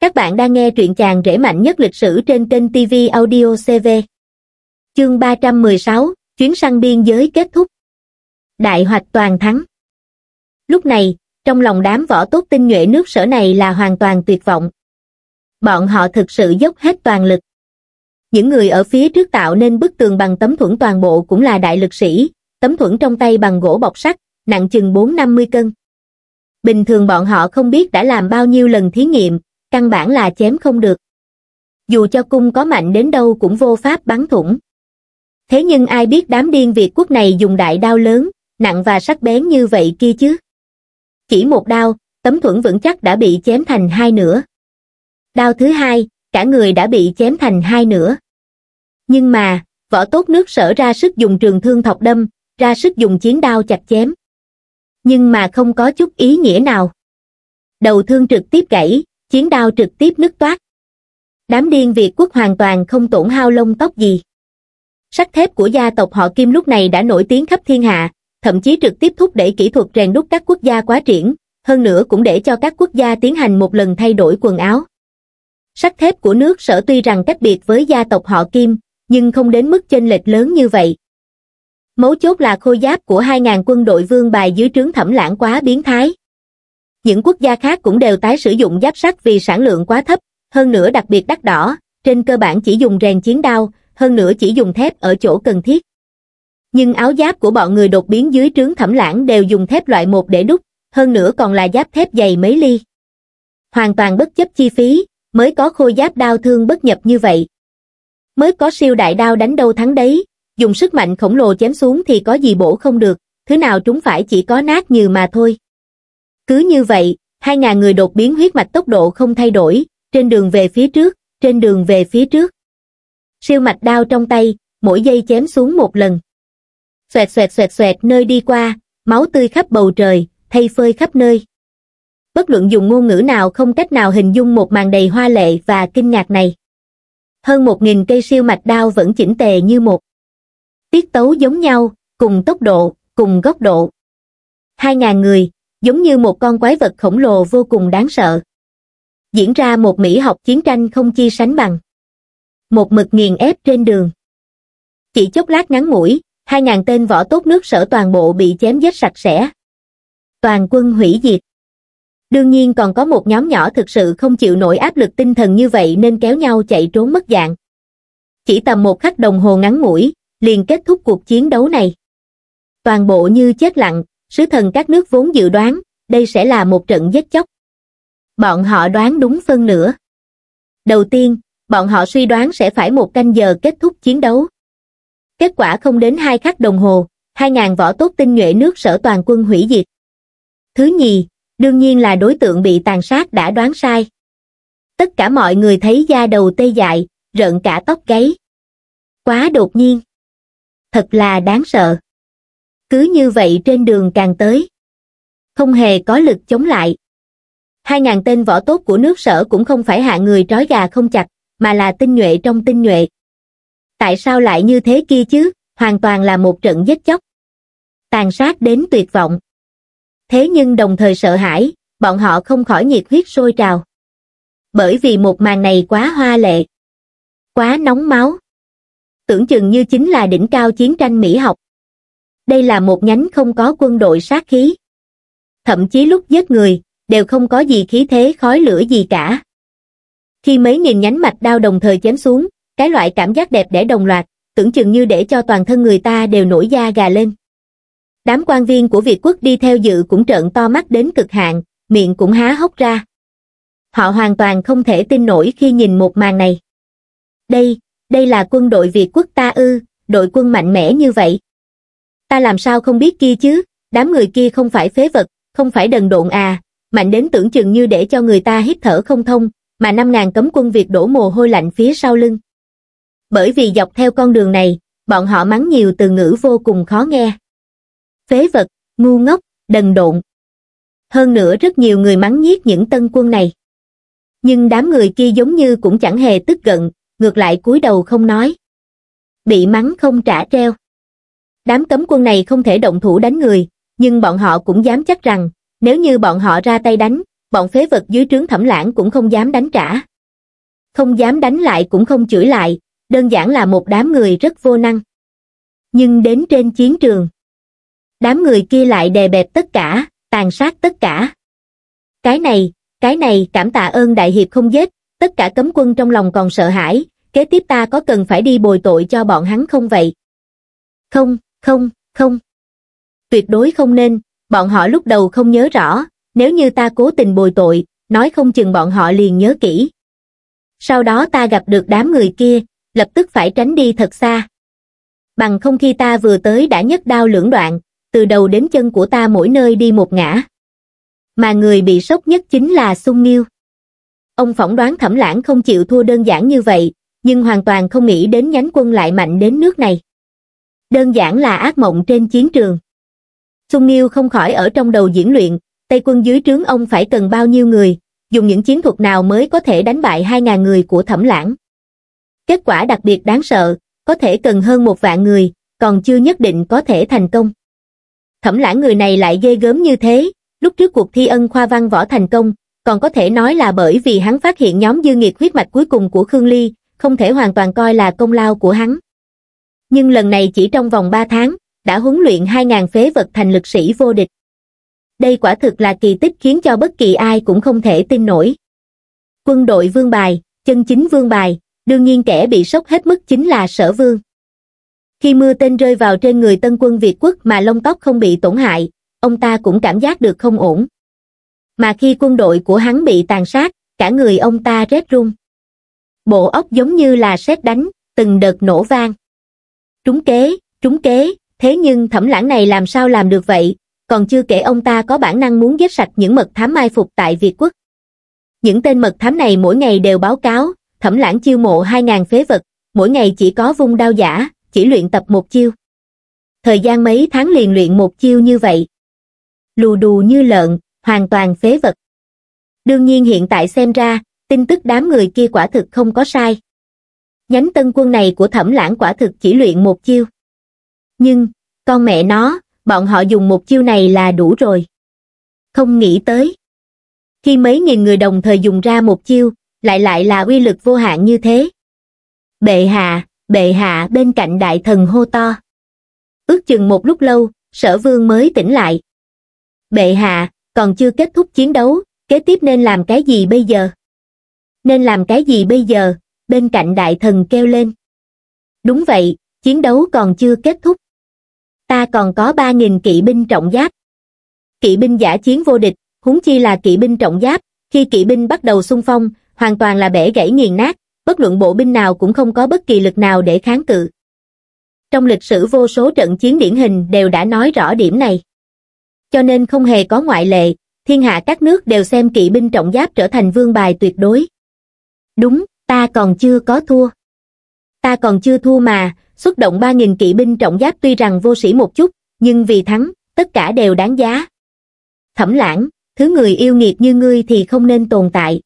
Các bạn đang nghe truyện chàng rễ mạnh nhất lịch sử trên kênh TV Audio CV. Chương 316, chuyến săn biên giới kết thúc. Đại hoạch toàn thắng. Lúc này, trong lòng đám võ tốt tinh nhuệ nước sở này là hoàn toàn tuyệt vọng. Bọn họ thực sự dốc hết toàn lực. Những người ở phía trước tạo nên bức tường bằng tấm thuẫn toàn bộ cũng là đại lực sĩ, tấm thuẫn trong tay bằng gỗ bọc sắt, nặng chừng 4-50 cân. Bình thường bọn họ không biết đã làm bao nhiêu lần thí nghiệm, căn bản là chém không được. Dù cho cung có mạnh đến đâu cũng vô pháp bắn thủng. Thế nhưng ai biết đám điên Việt quốc này dùng đại đao lớn, nặng và sắc bén như vậy kia chứ? Chỉ một đao, tấm thuẫn vững chắc đã bị chém thành hai nửa. Đao thứ hai, cả người đã bị chém thành hai nửa. Nhưng mà, võ tốt nước sở ra sức dùng trường thương thọc đâm, ra sức dùng chiến đao chặt chém. Nhưng mà không có chút ý nghĩa nào. Đầu thương trực tiếp gãy, chiến đao trực tiếp nứt toát đám điên việt quốc hoàn toàn không tổn hao lông tóc gì sắt thép của gia tộc họ kim lúc này đã nổi tiếng khắp thiên hạ thậm chí trực tiếp thúc đẩy kỹ thuật rèn đúc các quốc gia quá triển hơn nữa cũng để cho các quốc gia tiến hành một lần thay đổi quần áo sắt thép của nước sở tuy rằng cách biệt với gia tộc họ kim nhưng không đến mức chênh lệch lớn như vậy mấu chốt là khôi giáp của hai ngàn quân đội vương bài dưới trướng thẩm lãng quá biến thái những quốc gia khác cũng đều tái sử dụng giáp sắt vì sản lượng quá thấp hơn nữa đặc biệt đắt đỏ trên cơ bản chỉ dùng rèn chiến đao hơn nữa chỉ dùng thép ở chỗ cần thiết nhưng áo giáp của bọn người đột biến dưới trướng thẩm lãng đều dùng thép loại một để đúc hơn nữa còn là giáp thép dày mấy ly hoàn toàn bất chấp chi phí mới có khôi giáp đao thương bất nhập như vậy mới có siêu đại đao đánh đâu thắng đấy dùng sức mạnh khổng lồ chém xuống thì có gì bổ không được thứ nào chúng phải chỉ có nát như mà thôi cứ như vậy, 2.000 người đột biến huyết mạch tốc độ không thay đổi, trên đường về phía trước, trên đường về phía trước. Siêu mạch đao trong tay, mỗi giây chém xuống một lần. Xoẹt xoẹt xoẹt xoẹt nơi đi qua, máu tươi khắp bầu trời, thay phơi khắp nơi. Bất luận dùng ngôn ngữ nào không cách nào hình dung một màn đầy hoa lệ và kinh ngạc này. Hơn một nghìn cây siêu mạch đao vẫn chỉnh tề như một. Tiết tấu giống nhau, cùng tốc độ, cùng góc độ. Hai ngàn người, giống như một con quái vật khổng lồ vô cùng đáng sợ. Diễn ra một mỹ học chiến tranh không chi sánh bằng. Một mực nghiền ép trên đường. Chỉ chốc lát ngắn mũi, hai ngàn tên võ tốt nước sở toàn bộ bị chém giết sạch sẽ. Toàn quân hủy diệt. Đương nhiên còn có một nhóm nhỏ thực sự không chịu nổi áp lực tinh thần như vậy nên kéo nhau chạy trốn mất dạng. Chỉ tầm một khắc đồng hồ ngắn mũi liền kết thúc cuộc chiến đấu này. Toàn bộ như chết lặng, sứ thần các nước vốn dự đoán, đây sẽ là một trận giết chóc. Bọn họ đoán đúng phân nửa. Đầu tiên, bọn họ suy đoán sẽ phải một canh giờ kết thúc chiến đấu. Kết quả không đến hai khắc đồng hồ, hai ngàn võ tốt tinh nhuệ nước sở toàn quân hủy diệt. Thứ nhì, đương nhiên là đối tượng bị tàn sát đã đoán sai. Tất cả mọi người thấy da đầu tê dại, rợn cả tóc gáy. Quá đột nhiên. Thật là đáng sợ cứ như vậy trên đường càng tới không hề có lực chống lại hai ngàn tên võ tốt của nước sở cũng không phải hạ người trói gà không chặt mà là tinh nhuệ trong tinh nhuệ tại sao lại như thế kia chứ hoàn toàn là một trận giết chóc tàn sát đến tuyệt vọng thế nhưng đồng thời sợ hãi bọn họ không khỏi nhiệt huyết sôi trào bởi vì một màn này quá hoa lệ quá nóng máu tưởng chừng như chính là đỉnh cao chiến tranh mỹ học đây là một nhánh không có quân đội sát khí. Thậm chí lúc giết người, đều không có gì khí thế khói lửa gì cả. Khi mấy nghìn nhánh mạch đao đồng thời chém xuống, cái loại cảm giác đẹp để đồng loạt, tưởng chừng như để cho toàn thân người ta đều nổi da gà lên. Đám quan viên của Việt quốc đi theo dự cũng trợn to mắt đến cực hạn, miệng cũng há hốc ra. Họ hoàn toàn không thể tin nổi khi nhìn một màn này. Đây, đây là quân đội Việt quốc ta ư, đội quân mạnh mẽ như vậy ta làm sao không biết kia chứ, đám người kia không phải phế vật, không phải đần độn à, mạnh đến tưởng chừng như để cho người ta hít thở không thông, mà năm ngàn cấm quân việc đổ mồ hôi lạnh phía sau lưng. Bởi vì dọc theo con đường này, bọn họ mắng nhiều từ ngữ vô cùng khó nghe. Phế vật, ngu ngốc, đần độn. Hơn nữa rất nhiều người mắng nhiếc những tân quân này. Nhưng đám người kia giống như cũng chẳng hề tức giận, ngược lại cúi đầu không nói. Bị mắng không trả treo. Đám cấm quân này không thể động thủ đánh người, nhưng bọn họ cũng dám chắc rằng, nếu như bọn họ ra tay đánh, bọn phế vật dưới trướng thẩm lãng cũng không dám đánh trả. Không dám đánh lại cũng không chửi lại, đơn giản là một đám người rất vô năng. Nhưng đến trên chiến trường, đám người kia lại đè bẹp tất cả, tàn sát tất cả. Cái này, cái này cảm tạ ơn đại hiệp không giết, tất cả cấm quân trong lòng còn sợ hãi, kế tiếp ta có cần phải đi bồi tội cho bọn hắn không vậy? Không, không, không. Tuyệt đối không nên, bọn họ lúc đầu không nhớ rõ, nếu như ta cố tình bồi tội, nói không chừng bọn họ liền nhớ kỹ. Sau đó ta gặp được đám người kia, lập tức phải tránh đi thật xa. Bằng không khi ta vừa tới đã nhất đao lưỡng đoạn, từ đầu đến chân của ta mỗi nơi đi một ngã. Mà người bị sốc nhất chính là Sung miêu. Ông phỏng đoán thẩm lãng không chịu thua đơn giản như vậy, nhưng hoàn toàn không nghĩ đến nhánh quân lại mạnh đến nước này đơn giản là ác mộng trên chiến trường. Sung Nghiêu không khỏi ở trong đầu diễn luyện, Tây quân dưới trướng ông phải cần bao nhiêu người, dùng những chiến thuật nào mới có thể đánh bại 2.000 người của thẩm lãng. Kết quả đặc biệt đáng sợ, có thể cần hơn một vạn người, còn chưa nhất định có thể thành công. Thẩm lãng người này lại ghê gớm như thế, lúc trước cuộc thi ân khoa văn võ thành công, còn có thể nói là bởi vì hắn phát hiện nhóm dư nghiệt huyết mạch cuối cùng của Khương Ly, không thể hoàn toàn coi là công lao của hắn nhưng lần này chỉ trong vòng ba tháng đã huấn luyện hai ngàn phế vật thành lực sĩ vô địch đây quả thực là kỳ tích khiến cho bất kỳ ai cũng không thể tin nổi quân đội vương bài chân chính vương bài đương nhiên kẻ bị sốc hết mức chính là sở vương khi mưa tên rơi vào trên người tân quân việt quốc mà lông tóc không bị tổn hại ông ta cũng cảm giác được không ổn mà khi quân đội của hắn bị tàn sát cả người ông ta rét run bộ óc giống như là sét đánh từng đợt nổ vang Trúng kế, trúng kế, thế nhưng thẩm lãng này làm sao làm được vậy, còn chưa kể ông ta có bản năng muốn giết sạch những mật thám mai phục tại Việt quốc. Những tên mật thám này mỗi ngày đều báo cáo, thẩm lãng chiêu mộ 2.000 phế vật, mỗi ngày chỉ có vung đao giả, chỉ luyện tập một chiêu. Thời gian mấy tháng liền luyện một chiêu như vậy. Lù đù như lợn, hoàn toàn phế vật. Đương nhiên hiện tại xem ra, tin tức đám người kia quả thực không có sai nhánh tân quân này của thẩm lãng quả thực chỉ luyện một chiêu. Nhưng, con mẹ nó, bọn họ dùng một chiêu này là đủ rồi. Không nghĩ tới. Khi mấy nghìn người đồng thời dùng ra một chiêu, lại lại là uy lực vô hạn như thế. Bệ hạ, bệ hạ bên cạnh đại thần hô to. Ước chừng một lúc lâu, sở vương mới tỉnh lại. Bệ hạ, còn chưa kết thúc chiến đấu, kế tiếp nên làm cái gì bây giờ? Nên làm cái gì bây giờ, bên cạnh đại thần kêu lên. Đúng vậy, chiến đấu còn chưa kết thúc. Ta còn có 3.000 kỵ binh trọng giáp. Kỵ binh giả chiến vô địch, huống chi là kỵ binh trọng giáp, khi kỵ binh bắt đầu xung phong, hoàn toàn là bể gãy nghiền nát, bất luận bộ binh nào cũng không có bất kỳ lực nào để kháng cự. Trong lịch sử vô số trận chiến điển hình đều đã nói rõ điểm này. Cho nên không hề có ngoại lệ, thiên hạ các nước đều xem kỵ binh trọng giáp trở thành vương bài tuyệt đối. Đúng, ta còn chưa có thua ta còn chưa thua mà xuất động ba nghìn kỵ binh trọng giáp tuy rằng vô sĩ một chút nhưng vì thắng tất cả đều đáng giá thẩm lãng thứ người yêu nghiệt như ngươi thì không nên tồn tại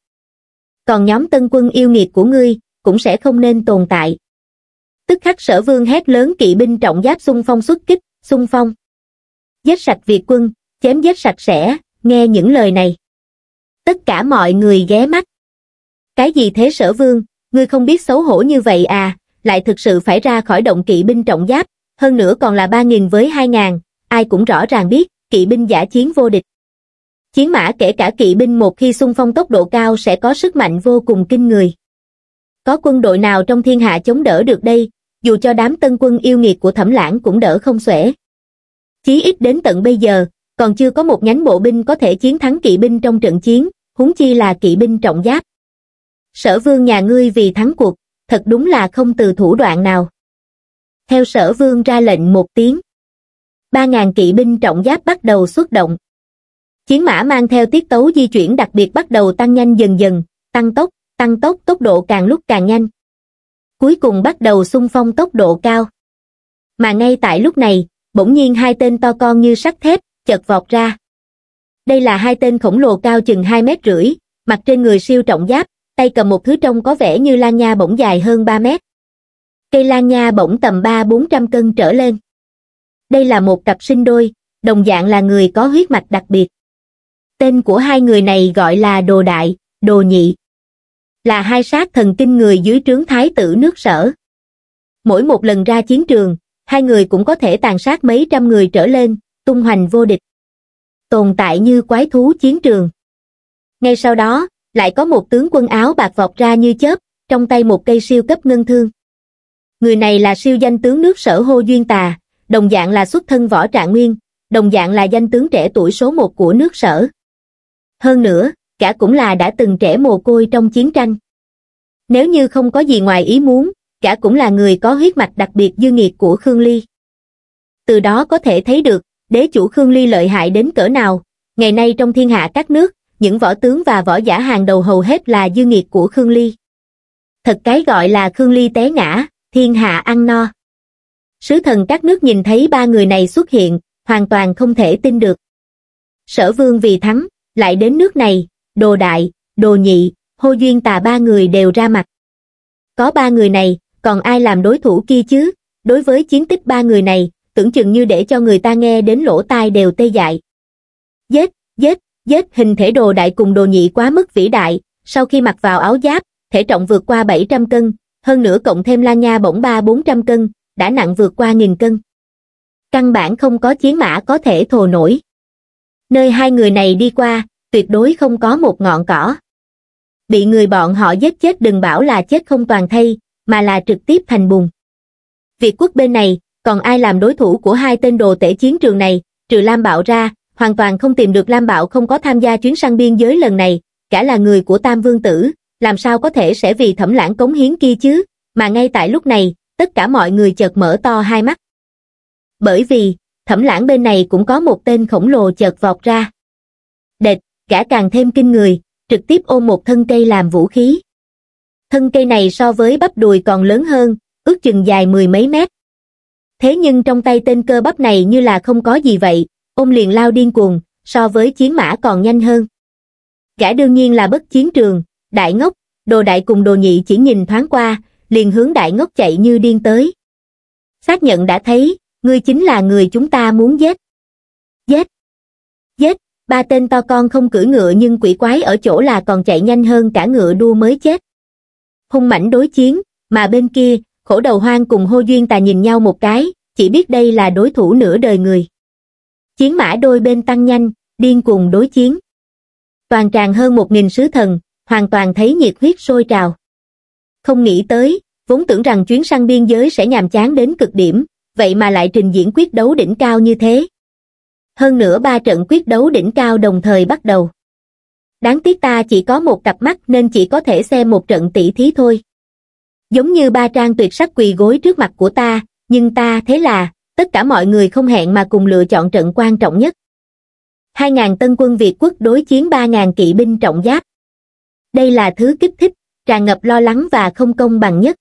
còn nhóm tân quân yêu nghiệt của ngươi cũng sẽ không nên tồn tại tức khắc sở vương hét lớn kỵ binh trọng giáp xung phong xuất kích xung phong giết sạch việt quân chém giết sạch sẽ nghe những lời này tất cả mọi người ghé mắt cái gì thế sở vương, ngươi không biết xấu hổ như vậy à, lại thực sự phải ra khỏi động kỵ binh trọng giáp, hơn nữa còn là 3.000 với 2.000, ai cũng rõ ràng biết, kỵ binh giả chiến vô địch. Chiến mã kể cả kỵ binh một khi xung phong tốc độ cao sẽ có sức mạnh vô cùng kinh người. Có quân đội nào trong thiên hạ chống đỡ được đây, dù cho đám tân quân yêu nghiệt của thẩm lãng cũng đỡ không xuể. Chí ít đến tận bây giờ, còn chưa có một nhánh bộ binh có thể chiến thắng kỵ binh trong trận chiến, huống chi là kỵ binh trọng giáp sở vương nhà ngươi vì thắng cuộc, thật đúng là không từ thủ đoạn nào. Theo sở vương ra lệnh một tiếng, ba ngàn kỵ binh trọng giáp bắt đầu xuất động. Chiến mã mang theo tiết tấu di chuyển đặc biệt bắt đầu tăng nhanh dần dần, tăng tốc, tăng tốc tốc độ càng lúc càng nhanh. Cuối cùng bắt đầu xung phong tốc độ cao. Mà ngay tại lúc này, bỗng nhiên hai tên to con như sắt thép, chật vọt ra. Đây là hai tên khổng lồ cao chừng 2 mét rưỡi, mặt trên người siêu trọng giáp, tay cầm một thứ trông có vẻ như lan nha bỗng dài hơn 3 mét. Cây lan nha bỗng tầm 3-400 cân trở lên. Đây là một cặp sinh đôi, đồng dạng là người có huyết mạch đặc biệt. Tên của hai người này gọi là Đồ Đại, Đồ Nhị. Là hai sát thần kinh người dưới trướng thái tử nước sở. Mỗi một lần ra chiến trường, hai người cũng có thể tàn sát mấy trăm người trở lên, tung hoành vô địch. Tồn tại như quái thú chiến trường. Ngay sau đó, lại có một tướng quân áo bạc vọt ra như chớp trong tay một cây siêu cấp ngân thương người này là siêu danh tướng nước sở hô duyên tà đồng dạng là xuất thân võ trạng nguyên đồng dạng là danh tướng trẻ tuổi số một của nước sở hơn nữa cả cũng là đã từng trẻ mồ côi trong chiến tranh nếu như không có gì ngoài ý muốn cả cũng là người có huyết mạch đặc biệt dư nghiệt của khương ly từ đó có thể thấy được đế chủ khương ly lợi hại đến cỡ nào ngày nay trong thiên hạ các nước những võ tướng và võ giả hàng đầu hầu hết là dư nghiệt của Khương Ly. Thật cái gọi là Khương Ly té ngã, thiên hạ ăn no. Sứ thần các nước nhìn thấy ba người này xuất hiện, hoàn toàn không thể tin được. Sở vương vì thắng, lại đến nước này, đồ đại, đồ nhị, hô duyên tà ba người đều ra mặt. Có ba người này, còn ai làm đối thủ kia chứ? Đối với chiến tích ba người này, tưởng chừng như để cho người ta nghe đến lỗ tai đều tê dại. Giết, giết, giết hình thể đồ đại cùng đồ nhị quá mức vĩ đại, sau khi mặc vào áo giáp, thể trọng vượt qua 700 cân, hơn nữa cộng thêm la nha bổng 3-400 cân, đã nặng vượt qua nghìn cân. Căn bản không có chiến mã có thể thồ nổi. Nơi hai người này đi qua, tuyệt đối không có một ngọn cỏ. Bị người bọn họ giết chết đừng bảo là chết không toàn thay, mà là trực tiếp thành bùn. Việt quốc bên này, còn ai làm đối thủ của hai tên đồ tể chiến trường này, trừ Lam Bạo ra, hoàn toàn không tìm được Lam bảo không có tham gia chuyến sang biên giới lần này, cả là người của Tam Vương Tử, làm sao có thể sẽ vì thẩm lãng cống hiến kia chứ, mà ngay tại lúc này, tất cả mọi người chợt mở to hai mắt. Bởi vì, thẩm lãng bên này cũng có một tên khổng lồ chợt vọt ra. Địch, cả càng thêm kinh người, trực tiếp ôm một thân cây làm vũ khí. Thân cây này so với bắp đùi còn lớn hơn, ước chừng dài mười mấy mét. Thế nhưng trong tay tên cơ bắp này như là không có gì vậy, ôm liền lao điên cuồng, so với chiến mã còn nhanh hơn. Gã đương nhiên là bất chiến trường, đại ngốc, đồ đại cùng đồ nhị chỉ nhìn thoáng qua, liền hướng đại ngốc chạy như điên tới. Xác nhận đã thấy, ngươi chính là người chúng ta muốn giết. Giết! Giết! Ba tên to con không cưỡi ngựa nhưng quỷ quái ở chỗ là còn chạy nhanh hơn cả ngựa đua mới chết. Hung mảnh đối chiến, mà bên kia, khổ đầu hoang cùng hô duyên tà nhìn nhau một cái, chỉ biết đây là đối thủ nửa đời người. Chiến mã đôi bên tăng nhanh, điên cuồng đối chiến. Toàn tràng hơn một nghìn sứ thần, hoàn toàn thấy nhiệt huyết sôi trào. Không nghĩ tới, vốn tưởng rằng chuyến sang biên giới sẽ nhàm chán đến cực điểm, vậy mà lại trình diễn quyết đấu đỉnh cao như thế. Hơn nữa ba trận quyết đấu đỉnh cao đồng thời bắt đầu. Đáng tiếc ta chỉ có một cặp mắt nên chỉ có thể xem một trận tỷ thí thôi. Giống như ba trang tuyệt sắc quỳ gối trước mặt của ta, nhưng ta thế là, tất cả mọi người không hẹn mà cùng lựa chọn trận quan trọng nhất 2.000 tân quân Việt quốc đối chiến 3.000 kỵ binh trọng giáp đây là thứ kích thích tràn ngập lo lắng và không công bằng nhất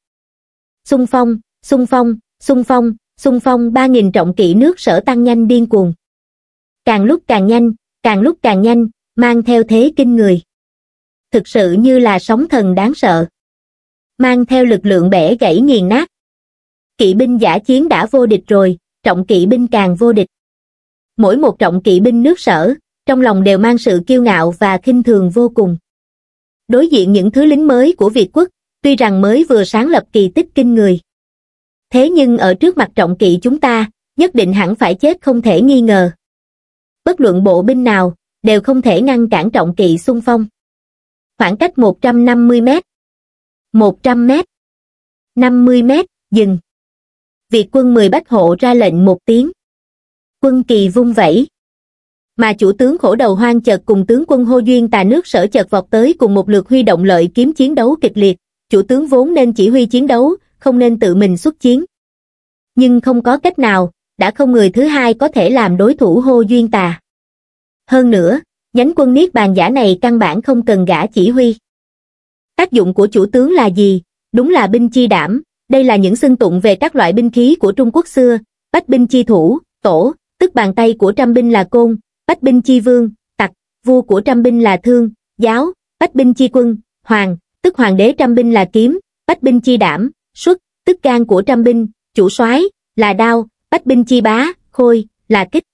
xung phong xung phong xung phong xung phong 3.000 trọng kỵ nước sở tăng nhanh điên cuồng càng lúc càng nhanh càng lúc càng nhanh mang theo thế kinh người thực sự như là sóng thần đáng sợ mang theo lực lượng bẻ gãy nghiền nát kỵ binh giả chiến đã vô địch rồi trọng kỵ binh càng vô địch. Mỗi một trọng kỵ binh nước sở, trong lòng đều mang sự kiêu ngạo và khinh thường vô cùng. Đối diện những thứ lính mới của Việt quốc, tuy rằng mới vừa sáng lập kỳ tích kinh người. Thế nhưng ở trước mặt trọng kỵ chúng ta, nhất định hẳn phải chết không thể nghi ngờ. Bất luận bộ binh nào, đều không thể ngăn cản trọng kỵ xung phong. Khoảng cách 150 mét, 100 mét, 50 mét, dừng việc quân mười bách hộ ra lệnh một tiếng quân kỳ vung vẩy mà chủ tướng khổ đầu hoang chợt cùng tướng quân hô duyên tà nước sở chợt vọt tới cùng một lượt huy động lợi kiếm chiến đấu kịch liệt chủ tướng vốn nên chỉ huy chiến đấu không nên tự mình xuất chiến nhưng không có cách nào đã không người thứ hai có thể làm đối thủ hô duyên tà hơn nữa nhánh quân niết bàn giả này căn bản không cần gã chỉ huy tác dụng của chủ tướng là gì đúng là binh chi đảm đây là những xưng tụng về các loại binh khí của Trung Quốc xưa, bách binh chi thủ, tổ, tức bàn tay của trăm binh là côn, bách binh chi vương, tặc, vua của trăm binh là thương, giáo, bách binh chi quân, hoàng, tức hoàng đế trăm binh là kiếm, bách binh chi đảm, xuất, tức gan của trăm binh, chủ soái là đao, bách binh chi bá, khôi, là kích.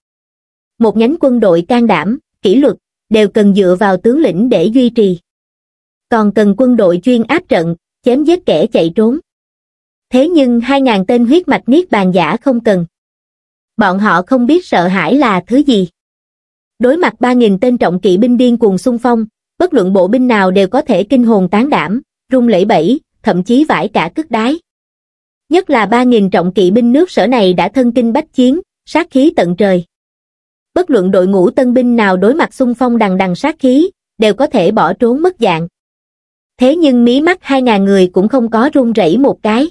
Một nhánh quân đội can đảm, kỷ luật, đều cần dựa vào tướng lĩnh để duy trì. Còn cần quân đội chuyên áp trận, chém giết kẻ chạy trốn thế nhưng hai ngàn tên huyết mạch niết bàn giả không cần. Bọn họ không biết sợ hãi là thứ gì. Đối mặt ba nghìn tên trọng kỵ binh điên cuồng xung phong, bất luận bộ binh nào đều có thể kinh hồn tán đảm, rung lẩy bẩy, thậm chí vải cả cước đái. Nhất là ba nghìn trọng kỵ binh nước sở này đã thân kinh bách chiến, sát khí tận trời. Bất luận đội ngũ tân binh nào đối mặt xung phong đằng đằng sát khí, đều có thể bỏ trốn mất dạng. Thế nhưng mí mắt hai ngàn người cũng không có rung rẩy một cái.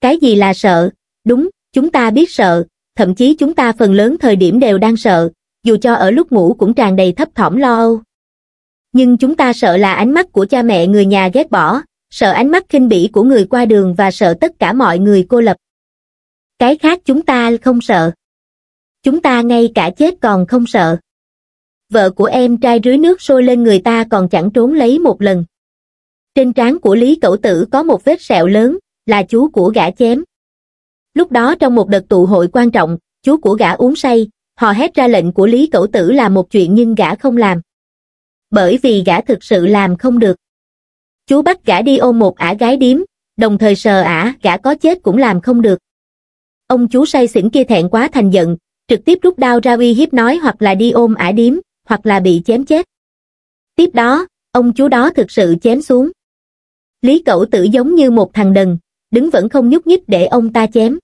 Cái gì là sợ? Đúng, chúng ta biết sợ, thậm chí chúng ta phần lớn thời điểm đều đang sợ, dù cho ở lúc ngủ cũng tràn đầy thấp thỏm lo âu. Nhưng chúng ta sợ là ánh mắt của cha mẹ người nhà ghét bỏ, sợ ánh mắt khinh bỉ của người qua đường và sợ tất cả mọi người cô lập. Cái khác chúng ta không sợ. Chúng ta ngay cả chết còn không sợ. Vợ của em trai rưới nước sôi lên người ta còn chẳng trốn lấy một lần. Trên trán của Lý Cẩu Tử có một vết sẹo lớn, là chú của gã chém. Lúc đó trong một đợt tụ hội quan trọng, chú của gã uống say, họ hét ra lệnh của Lý Cẩu Tử là một chuyện nhưng gã không làm. Bởi vì gã thực sự làm không được. Chú bắt gã đi ôm một ả gái điếm, đồng thời sờ ả, gã có chết cũng làm không được. Ông chú say xỉn kia thẹn quá thành giận, trực tiếp rút đao ra uy hiếp nói hoặc là đi ôm ả điếm, hoặc là bị chém chết. Tiếp đó, ông chú đó thực sự chém xuống. Lý Cẩu Tử giống như một thằng đần, đứng vẫn không nhúc nhích để ông ta chém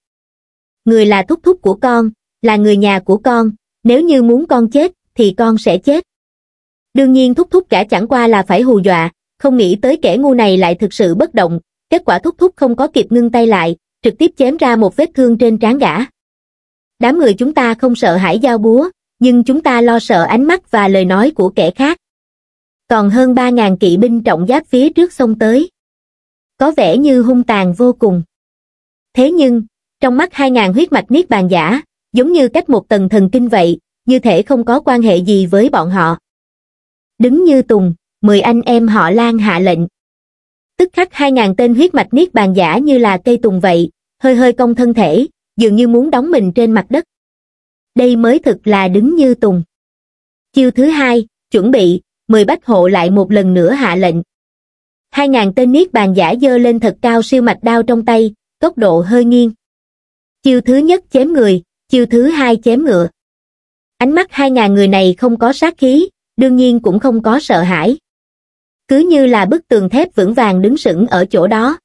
người là thúc thúc của con là người nhà của con nếu như muốn con chết thì con sẽ chết đương nhiên thúc thúc cả chẳng qua là phải hù dọa không nghĩ tới kẻ ngu này lại thực sự bất động kết quả thúc thúc không có kịp ngưng tay lại trực tiếp chém ra một vết thương trên trán gã đám người chúng ta không sợ hãi giao búa nhưng chúng ta lo sợ ánh mắt và lời nói của kẻ khác còn hơn ba ngàn kỵ binh trọng giáp phía trước sông tới có vẻ như hung tàn vô cùng. Thế nhưng, trong mắt hai ngàn huyết mạch niết bàn giả, giống như cách một tầng thần kinh vậy, như thể không có quan hệ gì với bọn họ. Đứng như tùng, mười anh em họ lan hạ lệnh. Tức khắc hai ngàn tên huyết mạch niết bàn giả như là cây tùng vậy, hơi hơi cong thân thể, dường như muốn đóng mình trên mặt đất. Đây mới thực là đứng như tùng. Chiêu thứ hai, chuẩn bị, mười bách hộ lại một lần nữa hạ lệnh hai ngàn tên niết bàn giả dơ lên thật cao siêu mạch đao trong tay tốc độ hơi nghiêng chiêu thứ nhất chém người chiêu thứ hai chém ngựa ánh mắt hai ngàn người này không có sát khí đương nhiên cũng không có sợ hãi cứ như là bức tường thép vững vàng đứng sững ở chỗ đó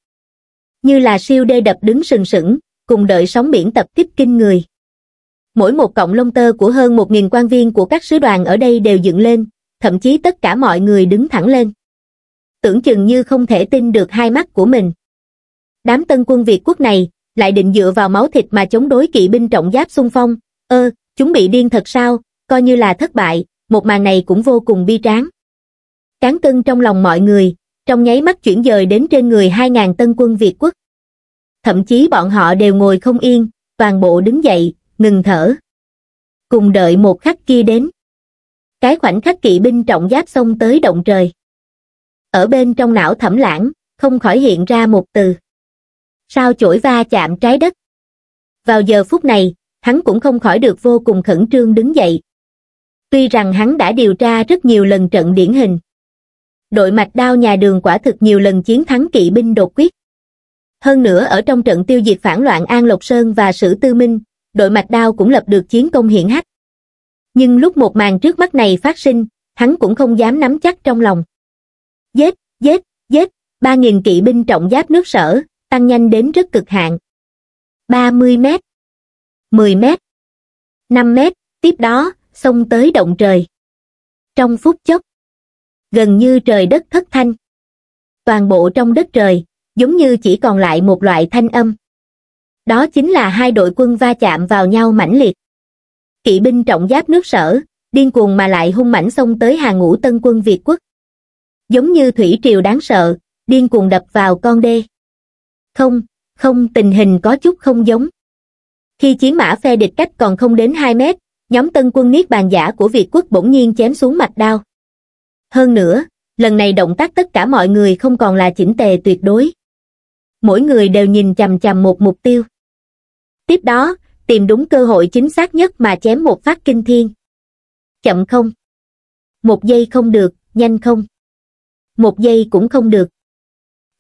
như là siêu đê đập đứng sừng sững cùng đợi sóng biển tập tiếp kinh người mỗi một cộng lông tơ của hơn một nghìn quan viên của các sứ đoàn ở đây đều dựng lên thậm chí tất cả mọi người đứng thẳng lên tưởng chừng như không thể tin được hai mắt của mình. Đám tân quân Việt quốc này lại định dựa vào máu thịt mà chống đối kỵ binh trọng giáp xung phong, ơ, chúng bị điên thật sao, coi như là thất bại, một màn này cũng vô cùng bi tráng. Cán cân trong lòng mọi người, trong nháy mắt chuyển dời đến trên người 2.000 tân quân Việt quốc. Thậm chí bọn họ đều ngồi không yên, toàn bộ đứng dậy, ngừng thở. Cùng đợi một khắc kia đến. Cái khoảnh khắc kỵ binh trọng giáp xông tới động trời ở bên trong não thẩm lãng, không khỏi hiện ra một từ. Sao chổi va chạm trái đất? Vào giờ phút này, hắn cũng không khỏi được vô cùng khẩn trương đứng dậy. Tuy rằng hắn đã điều tra rất nhiều lần trận điển hình. Đội mạch đao nhà đường quả thực nhiều lần chiến thắng kỵ binh đột quyết. Hơn nữa ở trong trận tiêu diệt phản loạn An Lộc Sơn và Sử Tư Minh, đội mạch đao cũng lập được chiến công hiển hách. Nhưng lúc một màn trước mắt này phát sinh, hắn cũng không dám nắm chắc trong lòng. Giết, giết, giết, 3.000 kỵ binh trọng giáp nước sở, tăng nhanh đến rất cực hạn. 30 mét, 10 mét, 5 mét, tiếp đó, xông tới động trời. Trong phút chốc, gần như trời đất thất thanh. Toàn bộ trong đất trời, giống như chỉ còn lại một loại thanh âm. Đó chính là hai đội quân va chạm vào nhau mãnh liệt. Kỵ binh trọng giáp nước sở, điên cuồng mà lại hung mãnh xông tới hàng ngũ tân quân Việt quốc giống như thủy triều đáng sợ, điên cuồng đập vào con đê. Không, không tình hình có chút không giống. Khi chiến mã phe địch cách còn không đến 2 mét, nhóm tân quân niết bàn giả của Việt quốc bỗng nhiên chém xuống mạch đao. Hơn nữa, lần này động tác tất cả mọi người không còn là chỉnh tề tuyệt đối. Mỗi người đều nhìn chằm chằm một mục tiêu. Tiếp đó, tìm đúng cơ hội chính xác nhất mà chém một phát kinh thiên. Chậm không? Một giây không được, nhanh không? một giây cũng không được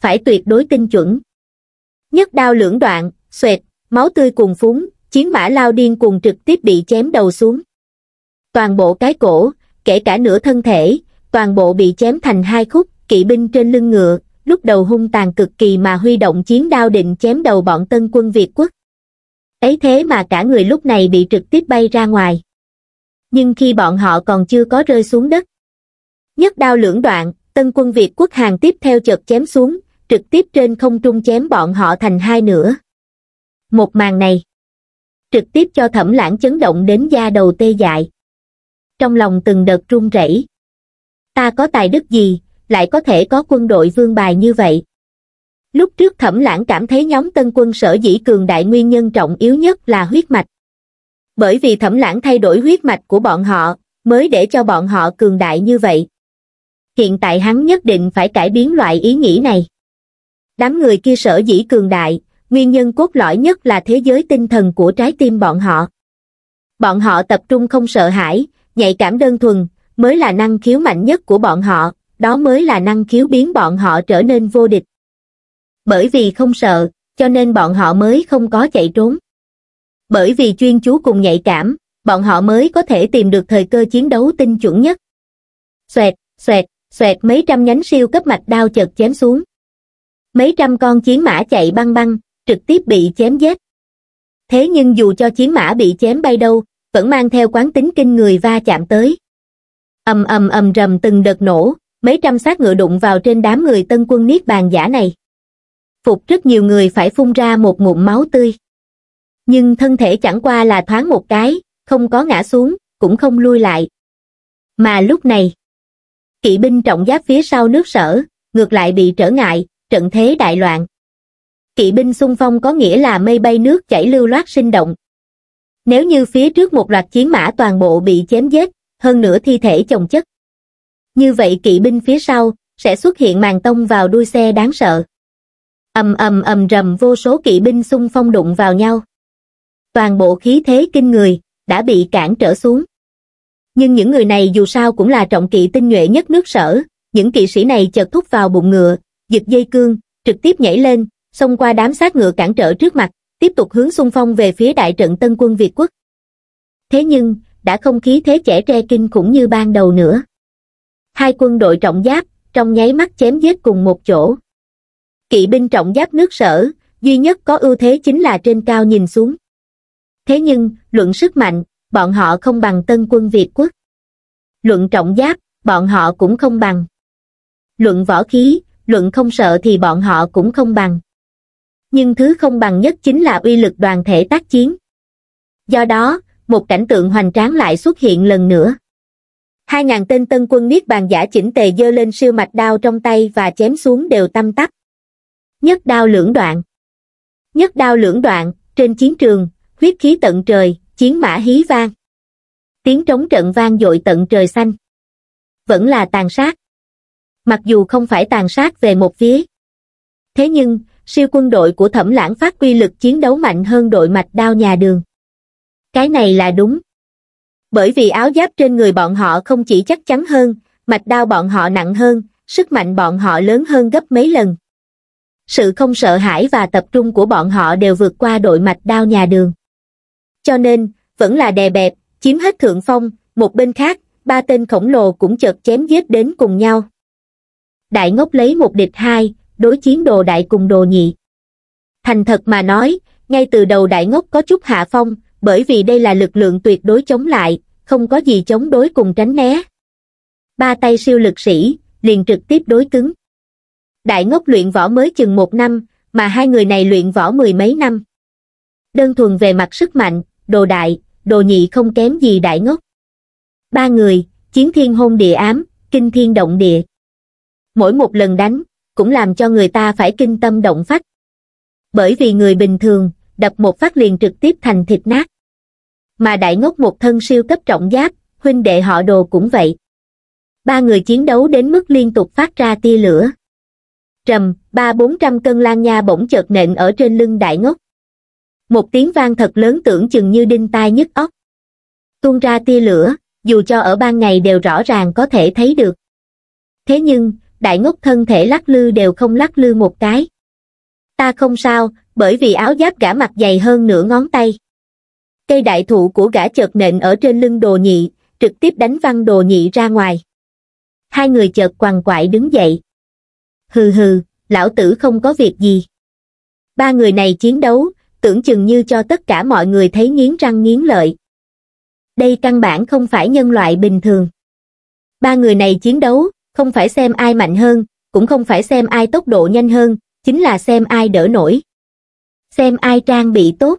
phải tuyệt đối tinh chuẩn nhất đao lưỡng đoạn xoẹt máu tươi cuồn phúng chiến mã lao điên cuồng trực tiếp bị chém đầu xuống toàn bộ cái cổ kể cả nửa thân thể toàn bộ bị chém thành hai khúc kỵ binh trên lưng ngựa lúc đầu hung tàn cực kỳ mà huy động chiến đao định chém đầu bọn tân quân việt quốc ấy thế mà cả người lúc này bị trực tiếp bay ra ngoài nhưng khi bọn họ còn chưa có rơi xuống đất nhất đao lưỡng đoạn tân quân việt quốc hàng tiếp theo chợt chém xuống trực tiếp trên không trung chém bọn họ thành hai nửa một màn này trực tiếp cho thẩm lãng chấn động đến da đầu tê dại trong lòng từng đợt run rẩy ta có tài đức gì lại có thể có quân đội vương bài như vậy lúc trước thẩm lãng cảm thấy nhóm tân quân sở dĩ cường đại nguyên nhân trọng yếu nhất là huyết mạch bởi vì thẩm lãng thay đổi huyết mạch của bọn họ mới để cho bọn họ cường đại như vậy hiện tại hắn nhất định phải cải biến loại ý nghĩ này. Đám người kia sở dĩ cường đại, nguyên nhân cốt lõi nhất là thế giới tinh thần của trái tim bọn họ. Bọn họ tập trung không sợ hãi, nhạy cảm đơn thuần, mới là năng khiếu mạnh nhất của bọn họ, đó mới là năng khiếu biến bọn họ trở nên vô địch. Bởi vì không sợ, cho nên bọn họ mới không có chạy trốn. Bởi vì chuyên chú cùng nhạy cảm, bọn họ mới có thể tìm được thời cơ chiến đấu tinh chuẩn nhất. Xoẹt, xoẹt, xoẹt mấy trăm nhánh siêu cấp mạch đao chợt chém xuống. Mấy trăm con chiến mã chạy băng băng, trực tiếp bị chém giết. Thế nhưng dù cho chiến mã bị chém bay đâu, vẫn mang theo quán tính kinh người va chạm tới. ầm ầm ầm rầm từng đợt nổ, mấy trăm xác ngựa đụng vào trên đám người tân quân niết bàn giả này. Phục rất nhiều người phải phun ra một ngụm máu tươi. Nhưng thân thể chẳng qua là thoáng một cái, không có ngã xuống, cũng không lui lại. Mà lúc này, kỵ binh trọng giáp phía sau nước sở, ngược lại bị trở ngại, trận thế đại loạn. Kỵ binh xung phong có nghĩa là mây bay nước chảy lưu loát sinh động. Nếu như phía trước một loạt chiến mã toàn bộ bị chém giết, hơn nữa thi thể chồng chất. Như vậy kỵ binh phía sau, sẽ xuất hiện màn tông vào đuôi xe đáng sợ. ầm ầm ầm rầm vô số kỵ binh xung phong đụng vào nhau. Toàn bộ khí thế kinh người, đã bị cản trở xuống nhưng những người này dù sao cũng là trọng kỵ tinh nhuệ nhất nước sở, những kỵ sĩ này chợt thúc vào bụng ngựa, giật dây cương, trực tiếp nhảy lên, xông qua đám sát ngựa cản trở trước mặt, tiếp tục hướng xung phong về phía đại trận tân quân Việt quốc. Thế nhưng, đã không khí thế trẻ tre kinh cũng như ban đầu nữa. Hai quân đội trọng giáp, trong nháy mắt chém giết cùng một chỗ. Kỵ binh trọng giáp nước sở, duy nhất có ưu thế chính là trên cao nhìn xuống. Thế nhưng, luận sức mạnh, bọn họ không bằng tân quân Việt quốc. Luận trọng giáp, bọn họ cũng không bằng. Luận võ khí, luận không sợ thì bọn họ cũng không bằng. Nhưng thứ không bằng nhất chính là uy lực đoàn thể tác chiến. Do đó, một cảnh tượng hoành tráng lại xuất hiện lần nữa. Hai ngàn tên tân quân niết bàn giả chỉnh tề dơ lên siêu mạch đao trong tay và chém xuống đều tâm tắp. Nhất đao lưỡng đoạn. Nhất đao lưỡng đoạn, trên chiến trường, huyết khí tận trời, chiến mã hí vang. Tiếng trống trận vang dội tận trời xanh. Vẫn là tàn sát. Mặc dù không phải tàn sát về một phía. Thế nhưng, siêu quân đội của thẩm lãng phát quy lực chiến đấu mạnh hơn đội mạch đao nhà đường. Cái này là đúng. Bởi vì áo giáp trên người bọn họ không chỉ chắc chắn hơn, mạch đao bọn họ nặng hơn, sức mạnh bọn họ lớn hơn gấp mấy lần. Sự không sợ hãi và tập trung của bọn họ đều vượt qua đội mạch đao nhà đường cho nên vẫn là đè bẹp chiếm hết thượng phong một bên khác ba tên khổng lồ cũng chợt chém giết đến cùng nhau đại ngốc lấy một địch hai đối chiến đồ đại cùng đồ nhị thành thật mà nói ngay từ đầu đại ngốc có chút hạ phong bởi vì đây là lực lượng tuyệt đối chống lại không có gì chống đối cùng tránh né ba tay siêu lực sĩ liền trực tiếp đối cứng đại ngốc luyện võ mới chừng một năm mà hai người này luyện võ mười mấy năm đơn thuần về mặt sức mạnh đồ đại, đồ nhị không kém gì đại ngốc. Ba người, chiến thiên hôn địa ám, kinh thiên động địa. Mỗi một lần đánh, cũng làm cho người ta phải kinh tâm động phách. Bởi vì người bình thường, đập một phát liền trực tiếp thành thịt nát. Mà đại ngốc một thân siêu cấp trọng giáp, huynh đệ họ đồ cũng vậy. Ba người chiến đấu đến mức liên tục phát ra tia lửa. Trầm, ba bốn trăm cân lan nha bỗng chợt nện ở trên lưng đại ngốc một tiếng vang thật lớn tưởng chừng như đinh tai nhức óc tuôn ra tia lửa dù cho ở ban ngày đều rõ ràng có thể thấy được thế nhưng đại ngốc thân thể lắc lư đều không lắc lư một cái ta không sao bởi vì áo giáp gã mặt dày hơn nửa ngón tay cây đại thụ của gã chợt nện ở trên lưng đồ nhị trực tiếp đánh văng đồ nhị ra ngoài hai người chợt quằn quại đứng dậy hừ hừ lão tử không có việc gì ba người này chiến đấu tưởng chừng như cho tất cả mọi người thấy nghiến răng nghiến lợi. Đây căn bản không phải nhân loại bình thường. Ba người này chiến đấu, không phải xem ai mạnh hơn, cũng không phải xem ai tốc độ nhanh hơn, chính là xem ai đỡ nổi. Xem ai trang bị tốt.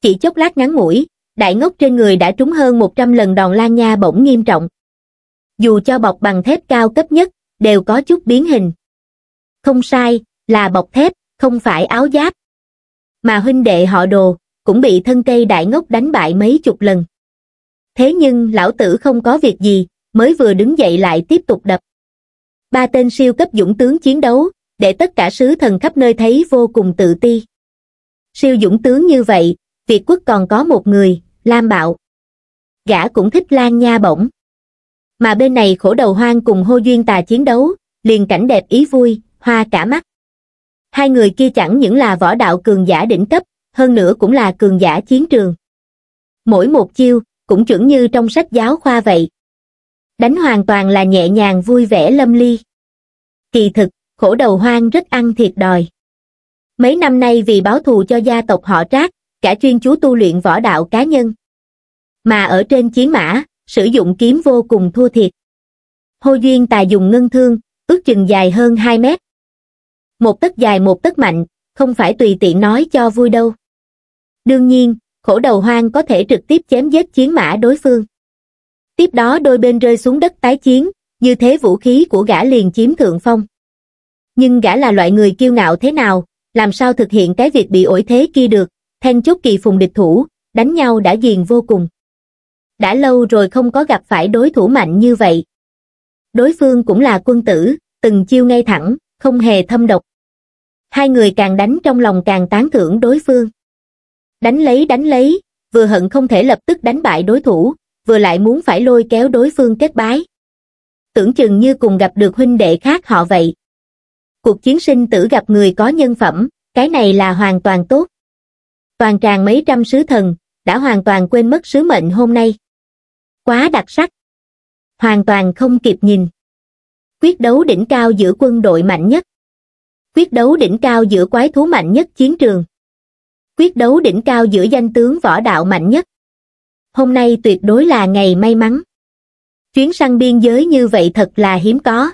Chỉ chốc lát ngắn mũi, đại ngốc trên người đã trúng hơn 100 lần đòn lan nha bổng nghiêm trọng. Dù cho bọc bằng thép cao cấp nhất, đều có chút biến hình. Không sai, là bọc thép, không phải áo giáp mà huynh đệ họ đồ cũng bị thân cây đại ngốc đánh bại mấy chục lần. Thế nhưng lão tử không có việc gì, mới vừa đứng dậy lại tiếp tục đập. Ba tên siêu cấp dũng tướng chiến đấu, để tất cả sứ thần khắp nơi thấy vô cùng tự ti. Siêu dũng tướng như vậy, Việt quốc còn có một người, Lam Bạo. Gã cũng thích Lan Nha bổng. Mà bên này khổ đầu hoang cùng hô duyên tà chiến đấu, liền cảnh đẹp ý vui, hoa cả mắt hai người kia chẳng những là võ đạo cường giả đỉnh cấp, hơn nữa cũng là cường giả chiến trường. Mỗi một chiêu, cũng chuẩn như trong sách giáo khoa vậy. Đánh hoàn toàn là nhẹ nhàng vui vẻ lâm ly. Kỳ thực, khổ đầu hoang rất ăn thiệt đòi. Mấy năm nay vì báo thù cho gia tộc họ trác, cả chuyên chú tu luyện võ đạo cá nhân. Mà ở trên chiến mã, sử dụng kiếm vô cùng thua thiệt. Hô Duyên Tài dùng ngân thương, ước chừng dài hơn 2 mét, một tấc dài một tấc mạnh, không phải tùy tiện nói cho vui đâu. Đương nhiên, khổ đầu hoang có thể trực tiếp chém giết chiến mã đối phương. Tiếp đó đôi bên rơi xuống đất tái chiến, như thế vũ khí của gã liền chiếm thượng phong. Nhưng gã là loại người kiêu ngạo thế nào, làm sao thực hiện cái việc bị ổi thế kia được, then chốt kỳ phùng địch thủ, đánh nhau đã diền vô cùng. Đã lâu rồi không có gặp phải đối thủ mạnh như vậy. Đối phương cũng là quân tử, từng chiêu ngay thẳng, không hề thâm độc, hai người càng đánh trong lòng càng tán thưởng đối phương. Đánh lấy đánh lấy, vừa hận không thể lập tức đánh bại đối thủ, vừa lại muốn phải lôi kéo đối phương kết bái. Tưởng chừng như cùng gặp được huynh đệ khác họ vậy. Cuộc chiến sinh tử gặp người có nhân phẩm, cái này là hoàn toàn tốt. Toàn tràng mấy trăm sứ thần, đã hoàn toàn quên mất sứ mệnh hôm nay. Quá đặc sắc. Hoàn toàn không kịp nhìn. Quyết đấu đỉnh cao giữa quân đội mạnh nhất, quyết đấu đỉnh cao giữa quái thú mạnh nhất chiến trường. Quyết đấu đỉnh cao giữa danh tướng võ đạo mạnh nhất. Hôm nay tuyệt đối là ngày may mắn. Chuyến săn biên giới như vậy thật là hiếm có.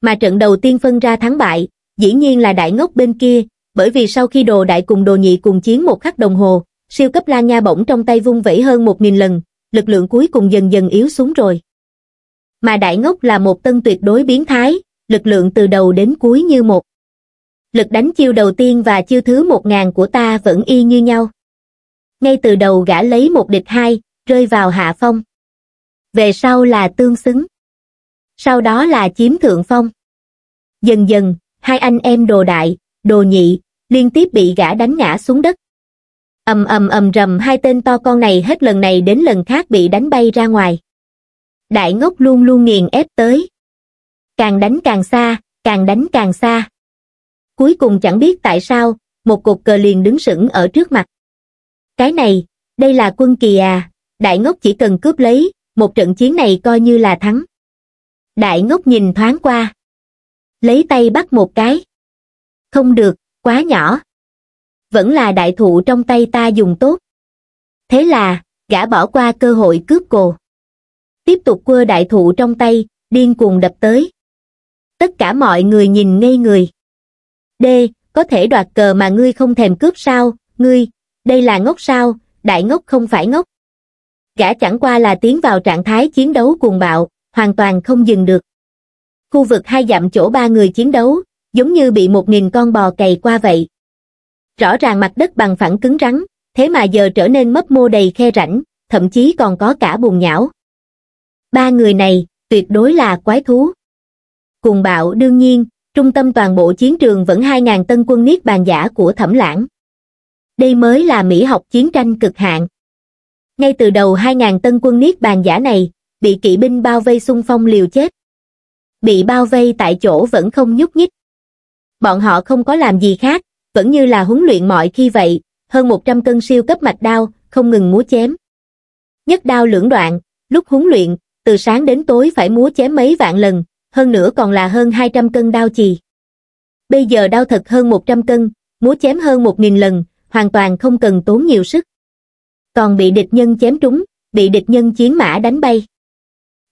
Mà trận đầu tiên phân ra thắng bại, dĩ nhiên là đại ngốc bên kia, bởi vì sau khi đồ đại cùng đồ nhị cùng chiến một khắc đồng hồ, siêu cấp la nha bổng trong tay vung vẩy hơn một nghìn lần, lực lượng cuối cùng dần dần yếu xuống rồi. Mà đại ngốc là một tân tuyệt đối biến thái, lực lượng từ đầu đến cuối như một lực đánh chiêu đầu tiên và chiêu thứ một ngàn của ta vẫn y như nhau ngay từ đầu gã lấy một địch hai rơi vào hạ phong về sau là tương xứng sau đó là chiếm thượng phong dần dần hai anh em đồ đại đồ nhị liên tiếp bị gã đánh ngã xuống đất ầm ầm ầm rầm hai tên to con này hết lần này đến lần khác bị đánh bay ra ngoài đại ngốc luôn luôn nghiền ép tới càng đánh càng xa càng đánh càng xa cuối cùng chẳng biết tại sao, một cột cờ liền đứng sững ở trước mặt. Cái này, đây là quân kỳ à, đại ngốc chỉ cần cướp lấy, một trận chiến này coi như là thắng. Đại ngốc nhìn thoáng qua. Lấy tay bắt một cái. Không được, quá nhỏ. Vẫn là đại thụ trong tay ta dùng tốt. Thế là, gã bỏ qua cơ hội cướp cồ. Tiếp tục quơ đại thụ trong tay, điên cuồng đập tới. Tất cả mọi người nhìn ngây người. D, có thể đoạt cờ mà ngươi không thèm cướp sao, ngươi, đây là ngốc sao, đại ngốc không phải ngốc. Gã chẳng qua là tiến vào trạng thái chiến đấu cuồng bạo, hoàn toàn không dừng được. Khu vực hai dặm chỗ ba người chiến đấu, giống như bị một nghìn con bò cày qua vậy. Rõ ràng mặt đất bằng phẳng cứng rắn, thế mà giờ trở nên mấp mô đầy khe rãnh, thậm chí còn có cả bùn nhão. Ba người này, tuyệt đối là quái thú. cuồng bạo đương nhiên, trung tâm toàn bộ chiến trường vẫn 2.000 tân quân niết bàn giả của thẩm lãng. Đây mới là Mỹ học chiến tranh cực hạn. Ngay từ đầu 2.000 tân quân niết bàn giả này, bị kỵ binh bao vây xung phong liều chết. Bị bao vây tại chỗ vẫn không nhúc nhích. Bọn họ không có làm gì khác, vẫn như là huấn luyện mọi khi vậy, hơn 100 cân siêu cấp mạch đao, không ngừng múa chém. Nhất đao lưỡng đoạn, lúc huấn luyện, từ sáng đến tối phải múa chém mấy vạn lần, hơn nữa còn là hơn 200 cân đao chì. Bây giờ đao thật hơn 100 cân, múa chém hơn 1.000 lần, hoàn toàn không cần tốn nhiều sức. Còn bị địch nhân chém trúng, bị địch nhân chiến mã đánh bay.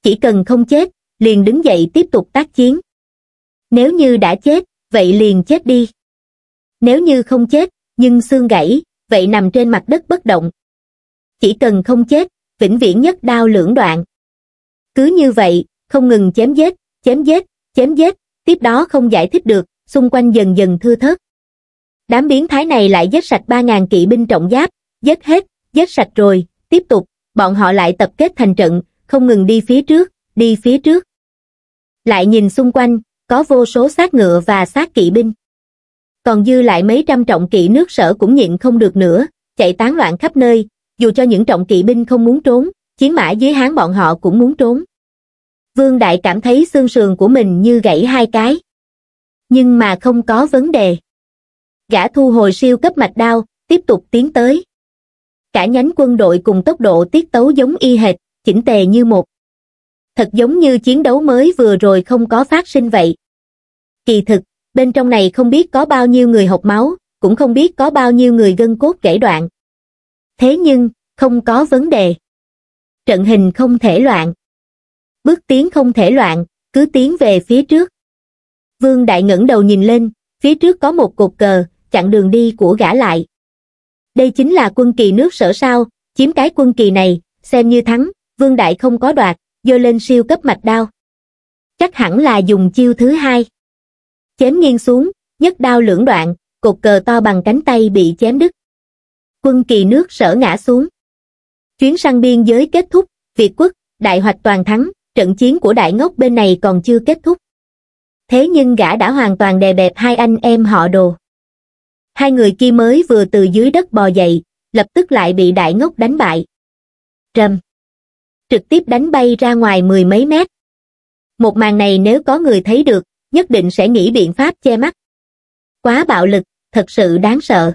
Chỉ cần không chết, liền đứng dậy tiếp tục tác chiến. Nếu như đã chết, vậy liền chết đi. Nếu như không chết, nhưng xương gãy, vậy nằm trên mặt đất bất động. Chỉ cần không chết, vĩnh viễn nhất đao lưỡng đoạn. Cứ như vậy, không ngừng chém giết, chém giết, chém giết, tiếp đó không giải thích được, xung quanh dần dần thưa thớt. Đám biến thái này lại giết sạch 3.000 kỵ binh trọng giáp, giết hết, giết sạch rồi, tiếp tục, bọn họ lại tập kết thành trận, không ngừng đi phía trước, đi phía trước. Lại nhìn xung quanh, có vô số xác ngựa và xác kỵ binh. Còn dư lại mấy trăm trọng kỵ nước sở cũng nhịn không được nữa, chạy tán loạn khắp nơi, dù cho những trọng kỵ binh không muốn trốn, chiến mã dưới hán bọn họ cũng muốn trốn. Vương Đại cảm thấy xương sườn của mình như gãy hai cái. Nhưng mà không có vấn đề. Gã thu hồi siêu cấp mạch đao, tiếp tục tiến tới. Cả nhánh quân đội cùng tốc độ tiết tấu giống y hệt, chỉnh tề như một. Thật giống như chiến đấu mới vừa rồi không có phát sinh vậy. Kỳ thực, bên trong này không biết có bao nhiêu người học máu, cũng không biết có bao nhiêu người gân cốt gãy đoạn. Thế nhưng, không có vấn đề. Trận hình không thể loạn bước tiến không thể loạn, cứ tiến về phía trước. Vương Đại ngẩng đầu nhìn lên, phía trước có một cột cờ, chặn đường đi của gã lại. Đây chính là quân kỳ nước sở sao, chiếm cái quân kỳ này, xem như thắng, Vương Đại không có đoạt, dơ lên siêu cấp mạch đao. Chắc hẳn là dùng chiêu thứ hai. Chém nghiêng xuống, nhất đao lưỡng đoạn, cột cờ to bằng cánh tay bị chém đứt. Quân kỳ nước sở ngã xuống. Chuyến sang biên giới kết thúc, Việt quốc, đại hoạch toàn thắng, trận chiến của đại ngốc bên này còn chưa kết thúc. Thế nhưng gã đã hoàn toàn đè bẹp hai anh em họ đồ. Hai người kia mới vừa từ dưới đất bò dậy, lập tức lại bị đại ngốc đánh bại. Trầm. Trực tiếp đánh bay ra ngoài mười mấy mét. Một màn này nếu có người thấy được, nhất định sẽ nghĩ biện pháp che mắt. Quá bạo lực, thật sự đáng sợ.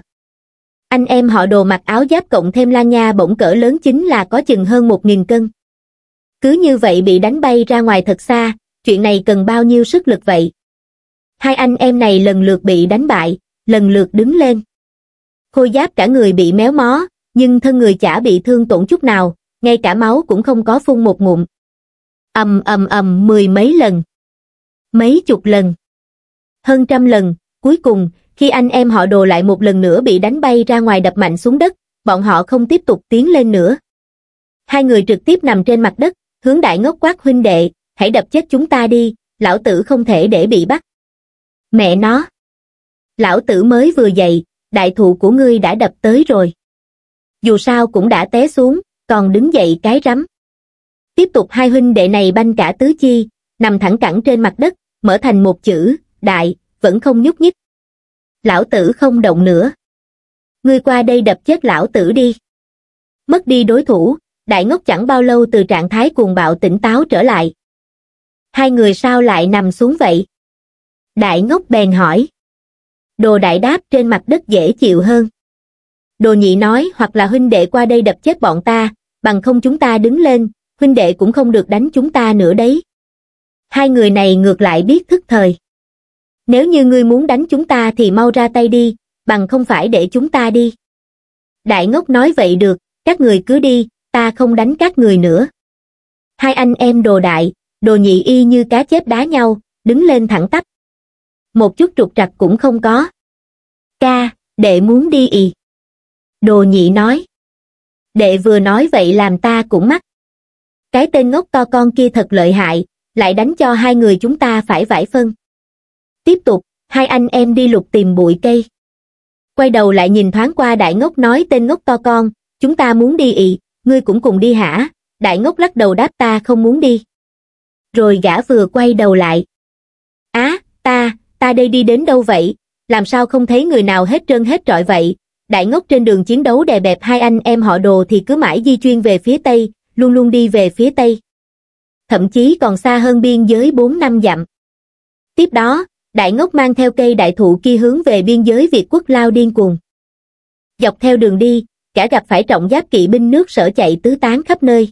Anh em họ đồ mặc áo giáp cộng thêm la nha bỗng cỡ lớn chính là có chừng hơn một nghìn cân. Cứ như vậy bị đánh bay ra ngoài thật xa, chuyện này cần bao nhiêu sức lực vậy? Hai anh em này lần lượt bị đánh bại, lần lượt đứng lên. Khôi giáp cả người bị méo mó, nhưng thân người chả bị thương tổn chút nào, ngay cả máu cũng không có phun một ngụm. ầm ầm ầm mười mấy lần. Mấy chục lần. Hơn trăm lần, cuối cùng, khi anh em họ đồ lại một lần nữa bị đánh bay ra ngoài đập mạnh xuống đất, bọn họ không tiếp tục tiến lên nữa. Hai người trực tiếp nằm trên mặt đất, hướng đại ngốc quát huynh đệ hãy đập chết chúng ta đi lão tử không thể để bị bắt mẹ nó lão tử mới vừa dậy đại thụ của ngươi đã đập tới rồi dù sao cũng đã té xuống còn đứng dậy cái rắm tiếp tục hai huynh đệ này banh cả tứ chi nằm thẳng cẳng trên mặt đất mở thành một chữ đại vẫn không nhúc nhích lão tử không động nữa ngươi qua đây đập chết lão tử đi mất đi đối thủ đại ngốc chẳng bao lâu từ trạng thái cuồng bạo tỉnh táo trở lại. Hai người sao lại nằm xuống vậy? Đại ngốc bèn hỏi. Đồ đại đáp trên mặt đất dễ chịu hơn. Đồ nhị nói hoặc là huynh đệ qua đây đập chết bọn ta, bằng không chúng ta đứng lên, huynh đệ cũng không được đánh chúng ta nữa đấy. Hai người này ngược lại biết thức thời. Nếu như ngươi muốn đánh chúng ta thì mau ra tay đi, bằng không phải để chúng ta đi. Đại ngốc nói vậy được, các người cứ đi, ta không đánh các người nữa hai anh em đồ đại đồ nhị y như cá chép đá nhau đứng lên thẳng tắp một chút trục trặc cũng không có ca đệ muốn đi ì đồ nhị nói đệ vừa nói vậy làm ta cũng mắc cái tên ngốc to con kia thật lợi hại lại đánh cho hai người chúng ta phải vải phân tiếp tục hai anh em đi lục tìm bụi cây quay đầu lại nhìn thoáng qua đại ngốc nói tên ngốc to con chúng ta muốn đi ì ngươi cũng cùng đi hả đại ngốc lắc đầu đáp ta không muốn đi rồi gã vừa quay đầu lại á à, ta ta đây đi đến đâu vậy làm sao không thấy người nào hết trơn hết trọi vậy đại ngốc trên đường chiến đấu đè bẹp hai anh em họ đồ thì cứ mãi di chuyên về phía tây luôn luôn đi về phía tây thậm chí còn xa hơn biên giới bốn năm dặm tiếp đó đại ngốc mang theo cây đại thụ kia hướng về biên giới việt quốc lao điên cuồng dọc theo đường đi gã gặp phải trọng giáp kỵ binh nước sở chạy tứ tán khắp nơi.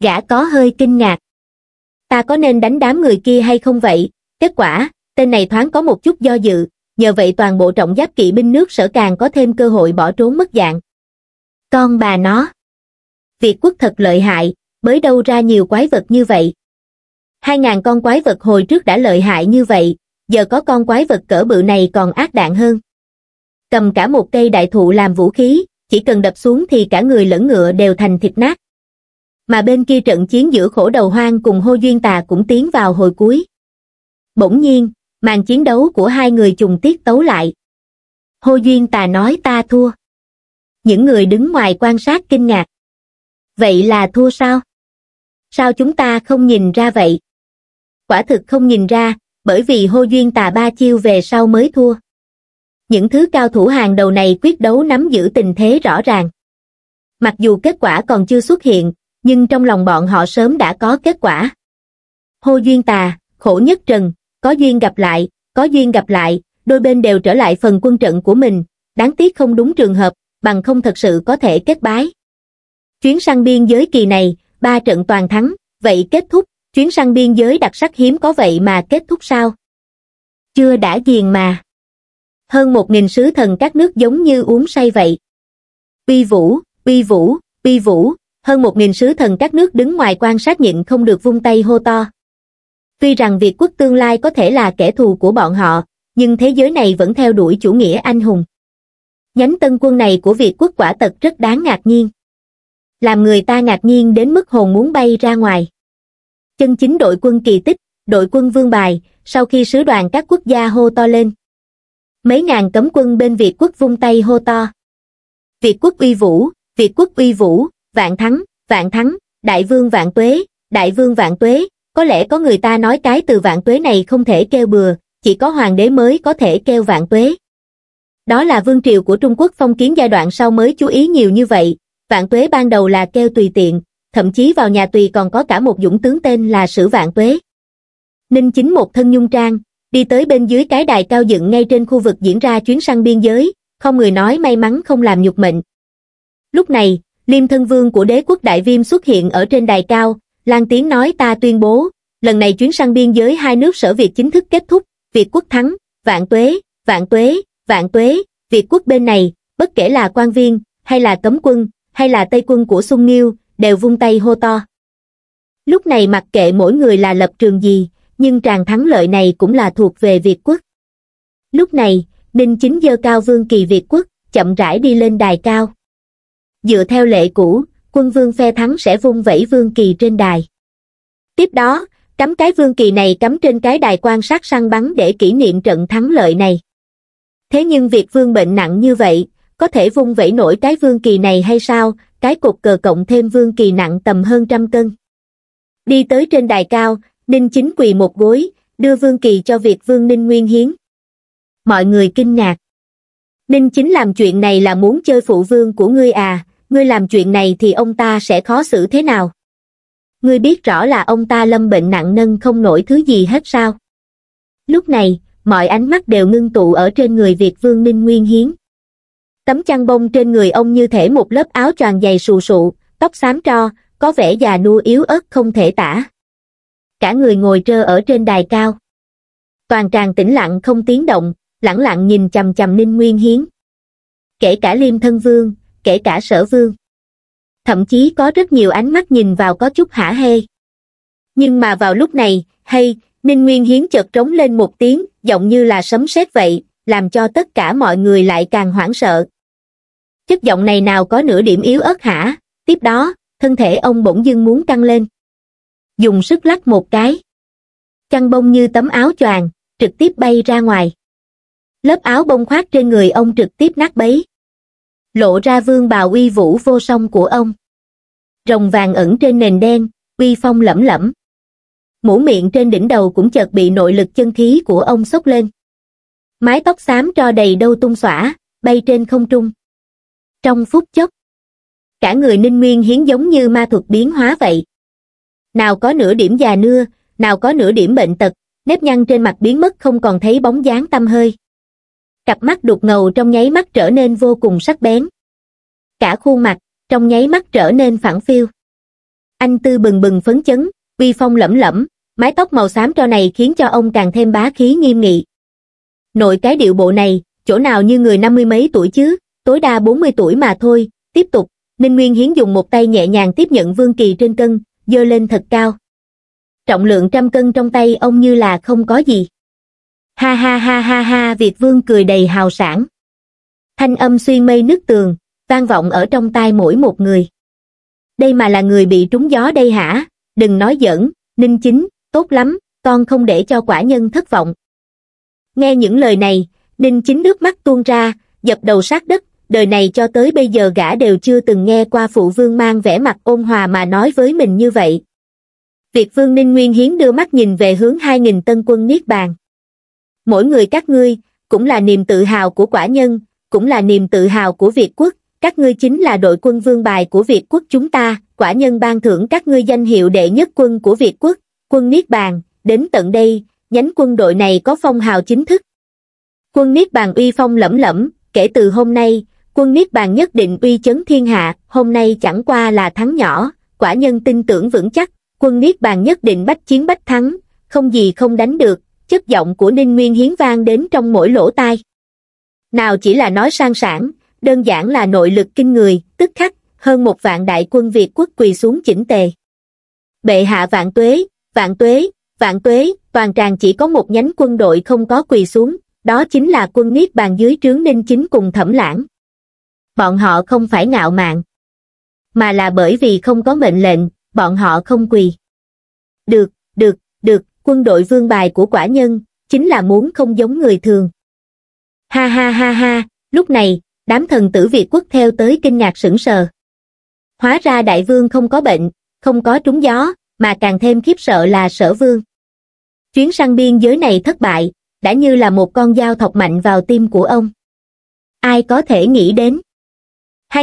Gã có hơi kinh ngạc. Ta có nên đánh đám người kia hay không vậy? Kết quả, tên này thoáng có một chút do dự, nhờ vậy toàn bộ trọng giáp kỵ binh nước sở càng có thêm cơ hội bỏ trốn mất dạng. Con bà nó! Việt quốc thật lợi hại, mới đâu ra nhiều quái vật như vậy. Hai ngàn con quái vật hồi trước đã lợi hại như vậy, giờ có con quái vật cỡ bự này còn ác đạn hơn. Cầm cả một cây đại thụ làm vũ khí, chỉ cần đập xuống thì cả người lẫn ngựa đều thành thịt nát. Mà bên kia trận chiến giữa khổ đầu hoang cùng hô duyên tà cũng tiến vào hồi cuối. Bỗng nhiên, màn chiến đấu của hai người trùng tiết tấu lại. Hô duyên tà nói ta thua. Những người đứng ngoài quan sát kinh ngạc. Vậy là thua sao? Sao chúng ta không nhìn ra vậy? Quả thực không nhìn ra, bởi vì hô duyên tà ba chiêu về sau mới thua những thứ cao thủ hàng đầu này quyết đấu nắm giữ tình thế rõ ràng. Mặc dù kết quả còn chưa xuất hiện, nhưng trong lòng bọn họ sớm đã có kết quả. Hô duyên tà, khổ nhất trần, có duyên gặp lại, có duyên gặp lại, đôi bên đều trở lại phần quân trận của mình, đáng tiếc không đúng trường hợp, bằng không thật sự có thể kết bái. Chuyến sang biên giới kỳ này, ba trận toàn thắng, vậy kết thúc, chuyến sang biên giới đặc sắc hiếm có vậy mà kết thúc sao? Chưa đã diền mà hơn một nghìn sứ thần các nước giống như uống say vậy. Uy vũ, uy vũ, uy vũ, hơn một nghìn sứ thần các nước đứng ngoài quan sát nhịn không được vung tay hô to. Tuy rằng Việt quốc tương lai có thể là kẻ thù của bọn họ, nhưng thế giới này vẫn theo đuổi chủ nghĩa anh hùng. Nhánh tân quân này của Việt quốc quả tật rất đáng ngạc nhiên. Làm người ta ngạc nhiên đến mức hồn muốn bay ra ngoài. Chân chính đội quân kỳ tích, đội quân vương bài, sau khi sứ đoàn các quốc gia hô to lên, mấy ngàn cấm quân bên việt quốc vung tay hô to việt quốc uy vũ việt quốc uy vũ vạn thắng vạn thắng đại vương vạn tuế đại vương vạn tuế có lẽ có người ta nói cái từ vạn tuế này không thể kêu bừa chỉ có hoàng đế mới có thể kêu vạn tuế đó là vương triều của trung quốc phong kiến giai đoạn sau mới chú ý nhiều như vậy vạn tuế ban đầu là kêu tùy tiện thậm chí vào nhà tùy còn có cả một dũng tướng tên là sử vạn tuế ninh chính một thân nhung trang đi tới bên dưới cái đài cao dựng ngay trên khu vực diễn ra chuyến săn biên giới, không người nói may mắn không làm nhục mệnh. Lúc này, Liêm thân vương của đế quốc Đại Viêm xuất hiện ở trên đài cao, lan tiếng nói ta tuyên bố, lần này chuyến săn biên giới hai nước sở Việt chính thức kết thúc, Việt quốc thắng, vạn tuế, vạn tuế, vạn tuế, Việt quốc bên này, bất kể là quan viên, hay là cấm quân, hay là tây quân của Sung Nghiêu, đều vung tay hô to. Lúc này mặc kệ mỗi người là lập trường gì, nhưng tràng thắng lợi này cũng là thuộc về Việt quốc. Lúc này, Ninh Chính dơ cao vương kỳ Việt quốc, chậm rãi đi lên đài cao. Dựa theo lệ cũ, quân vương phe thắng sẽ vung vẫy vương kỳ trên đài. Tiếp đó, cắm cái vương kỳ này cắm trên cái đài quan sát săn bắn để kỷ niệm trận thắng lợi này. Thế nhưng việc vương bệnh nặng như vậy, có thể vung vẫy nổi cái vương kỳ này hay sao, cái cục cờ cộng thêm vương kỳ nặng tầm hơn trăm cân. Đi tới trên đài cao, Ninh Chính quỳ một gối, đưa Vương Kỳ cho việc Vương Ninh Nguyên hiến. Mọi người kinh ngạc. Ninh Chính làm chuyện này là muốn chơi phụ vương của ngươi à, ngươi làm chuyện này thì ông ta sẽ khó xử thế nào? Ngươi biết rõ là ông ta lâm bệnh nặng nâng không nổi thứ gì hết sao? Lúc này, mọi ánh mắt đều ngưng tụ ở trên người Việt Vương Ninh Nguyên Hiến. Tấm chăn bông trên người ông như thể một lớp áo choàng dày sù sụ, tóc xám tro, có vẻ già nua yếu ớt không thể tả cả người ngồi trơ ở trên đài cao. Toàn tràng tĩnh lặng không tiếng động, lẳng lặng nhìn chầm chầm Ninh Nguyên Hiến. Kể cả Liêm Thân Vương, kể cả Sở Vương. Thậm chí có rất nhiều ánh mắt nhìn vào có chút hả hê. Nhưng mà vào lúc này, hay, Ninh Nguyên Hiến chợt trống lên một tiếng, giọng như là sấm sét vậy, làm cho tất cả mọi người lại càng hoảng sợ. Chất giọng này nào có nửa điểm yếu ớt hả? Tiếp đó, thân thể ông bỗng dưng muốn căng lên dùng sức lắc một cái. Chăn bông như tấm áo choàng, trực tiếp bay ra ngoài. Lớp áo bông khoác trên người ông trực tiếp nát bấy. Lộ ra vương bào uy vũ vô song của ông. Rồng vàng ẩn trên nền đen, uy phong lẫm lẫm. Mũ miệng trên đỉnh đầu cũng chợt bị nội lực chân khí của ông sốc lên. Mái tóc xám tro đầy đâu tung xỏa, bay trên không trung. Trong phút chốc, cả người ninh nguyên hiến giống như ma thuật biến hóa vậy, nào có nửa điểm già nưa nào có nửa điểm bệnh tật nếp nhăn trên mặt biến mất không còn thấy bóng dáng tâm hơi cặp mắt đục ngầu trong nháy mắt trở nên vô cùng sắc bén cả khuôn mặt trong nháy mắt trở nên phản phiêu anh tư bừng bừng phấn chấn uy phong lẫm lẫm mái tóc màu xám cho này khiến cho ông càng thêm bá khí nghiêm nghị nội cái điệu bộ này chỗ nào như người năm mươi mấy tuổi chứ tối đa bốn mươi tuổi mà thôi tiếp tục ninh nguyên hiến dùng một tay nhẹ nhàng tiếp nhận vương kỳ trên cân dơ lên thật cao. Trọng lượng trăm cân trong tay ông như là không có gì. Ha ha ha ha ha, Việt Vương cười đầy hào sảng. Thanh âm xuyên mây nứt tường, vang vọng ở trong tai mỗi một người. Đây mà là người bị trúng gió đây hả? Đừng nói giỡn, Ninh Chính, tốt lắm, con không để cho quả nhân thất vọng. Nghe những lời này, Ninh Chính nước mắt tuôn ra, dập đầu sát đất, đời này cho tới bây giờ gã đều chưa từng nghe qua phụ vương mang vẻ mặt ôn hòa mà nói với mình như vậy. Việt vương Ninh Nguyên Hiến đưa mắt nhìn về hướng hai nghìn tân quân Niết Bàn. Mỗi người các ngươi, cũng là niềm tự hào của quả nhân, cũng là niềm tự hào của Việt quốc, các ngươi chính là đội quân vương bài của Việt quốc chúng ta, quả nhân ban thưởng các ngươi danh hiệu đệ nhất quân của Việt quốc, quân Niết Bàn, đến tận đây, nhánh quân đội này có phong hào chính thức. Quân Niết Bàn uy phong lẫm lẫm, kể từ hôm nay, quân niết bàn nhất định uy chấn thiên hạ hôm nay chẳng qua là thắng nhỏ quả nhân tin tưởng vững chắc quân niết bàn nhất định bách chiến bách thắng không gì không đánh được chất giọng của ninh nguyên hiến vang đến trong mỗi lỗ tai nào chỉ là nói sang sản đơn giản là nội lực kinh người tức khắc hơn một vạn đại quân việt quốc quỳ xuống chỉnh tề bệ hạ vạn tuế vạn tuế vạn tuế toàn tràng chỉ có một nhánh quân đội không có quỳ xuống đó chính là quân niết bàn dưới trướng ninh chính cùng thẩm lãng bọn họ không phải ngạo mạn, mà là bởi vì không có mệnh lệnh, bọn họ không quỳ. Được, được, được, quân đội vương bài của quả nhân, chính là muốn không giống người thường. Ha ha ha ha, lúc này, đám thần tử Việt quốc theo tới kinh ngạc sững sờ. Hóa ra đại vương không có bệnh, không có trúng gió, mà càng thêm khiếp sợ là sở vương. Chuyến sang biên giới này thất bại, đã như là một con dao thọc mạnh vào tim của ông. Ai có thể nghĩ đến?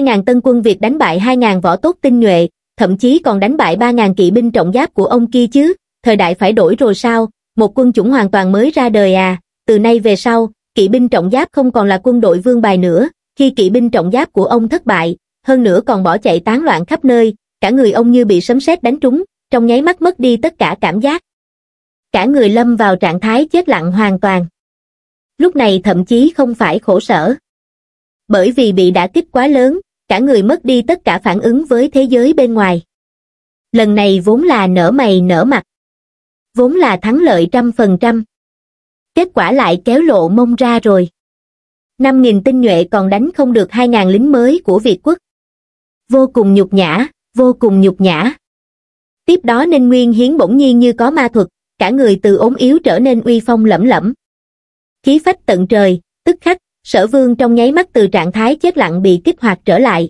2.000 tân quân Việt đánh bại 2.000 võ tốt tinh nhuệ, thậm chí còn đánh bại 3.000 kỵ binh trọng giáp của ông kia chứ, thời đại phải đổi rồi sao, một quân chủng hoàn toàn mới ra đời à, từ nay về sau, kỵ binh trọng giáp không còn là quân đội vương bài nữa, khi kỵ binh trọng giáp của ông thất bại, hơn nữa còn bỏ chạy tán loạn khắp nơi, cả người ông như bị sấm sét đánh trúng, trong nháy mắt mất đi tất cả cảm giác. Cả người lâm vào trạng thái chết lặng hoàn toàn. Lúc này thậm chí không phải khổ sở, bởi vì bị đã kích quá lớn cả người mất đi tất cả phản ứng với thế giới bên ngoài lần này vốn là nở mày nở mặt vốn là thắng lợi trăm phần trăm kết quả lại kéo lộ mông ra rồi năm nghìn tinh nhuệ còn đánh không được hai ngàn lính mới của việt quốc vô cùng nhục nhã vô cùng nhục nhã tiếp đó ninh nguyên hiến bỗng nhiên như có ma thuật cả người từ ốm yếu trở nên uy phong lẫm lẫm khí phách tận trời tức khắc sở vương trong nháy mắt từ trạng thái chết lặng bị kích hoạt trở lại.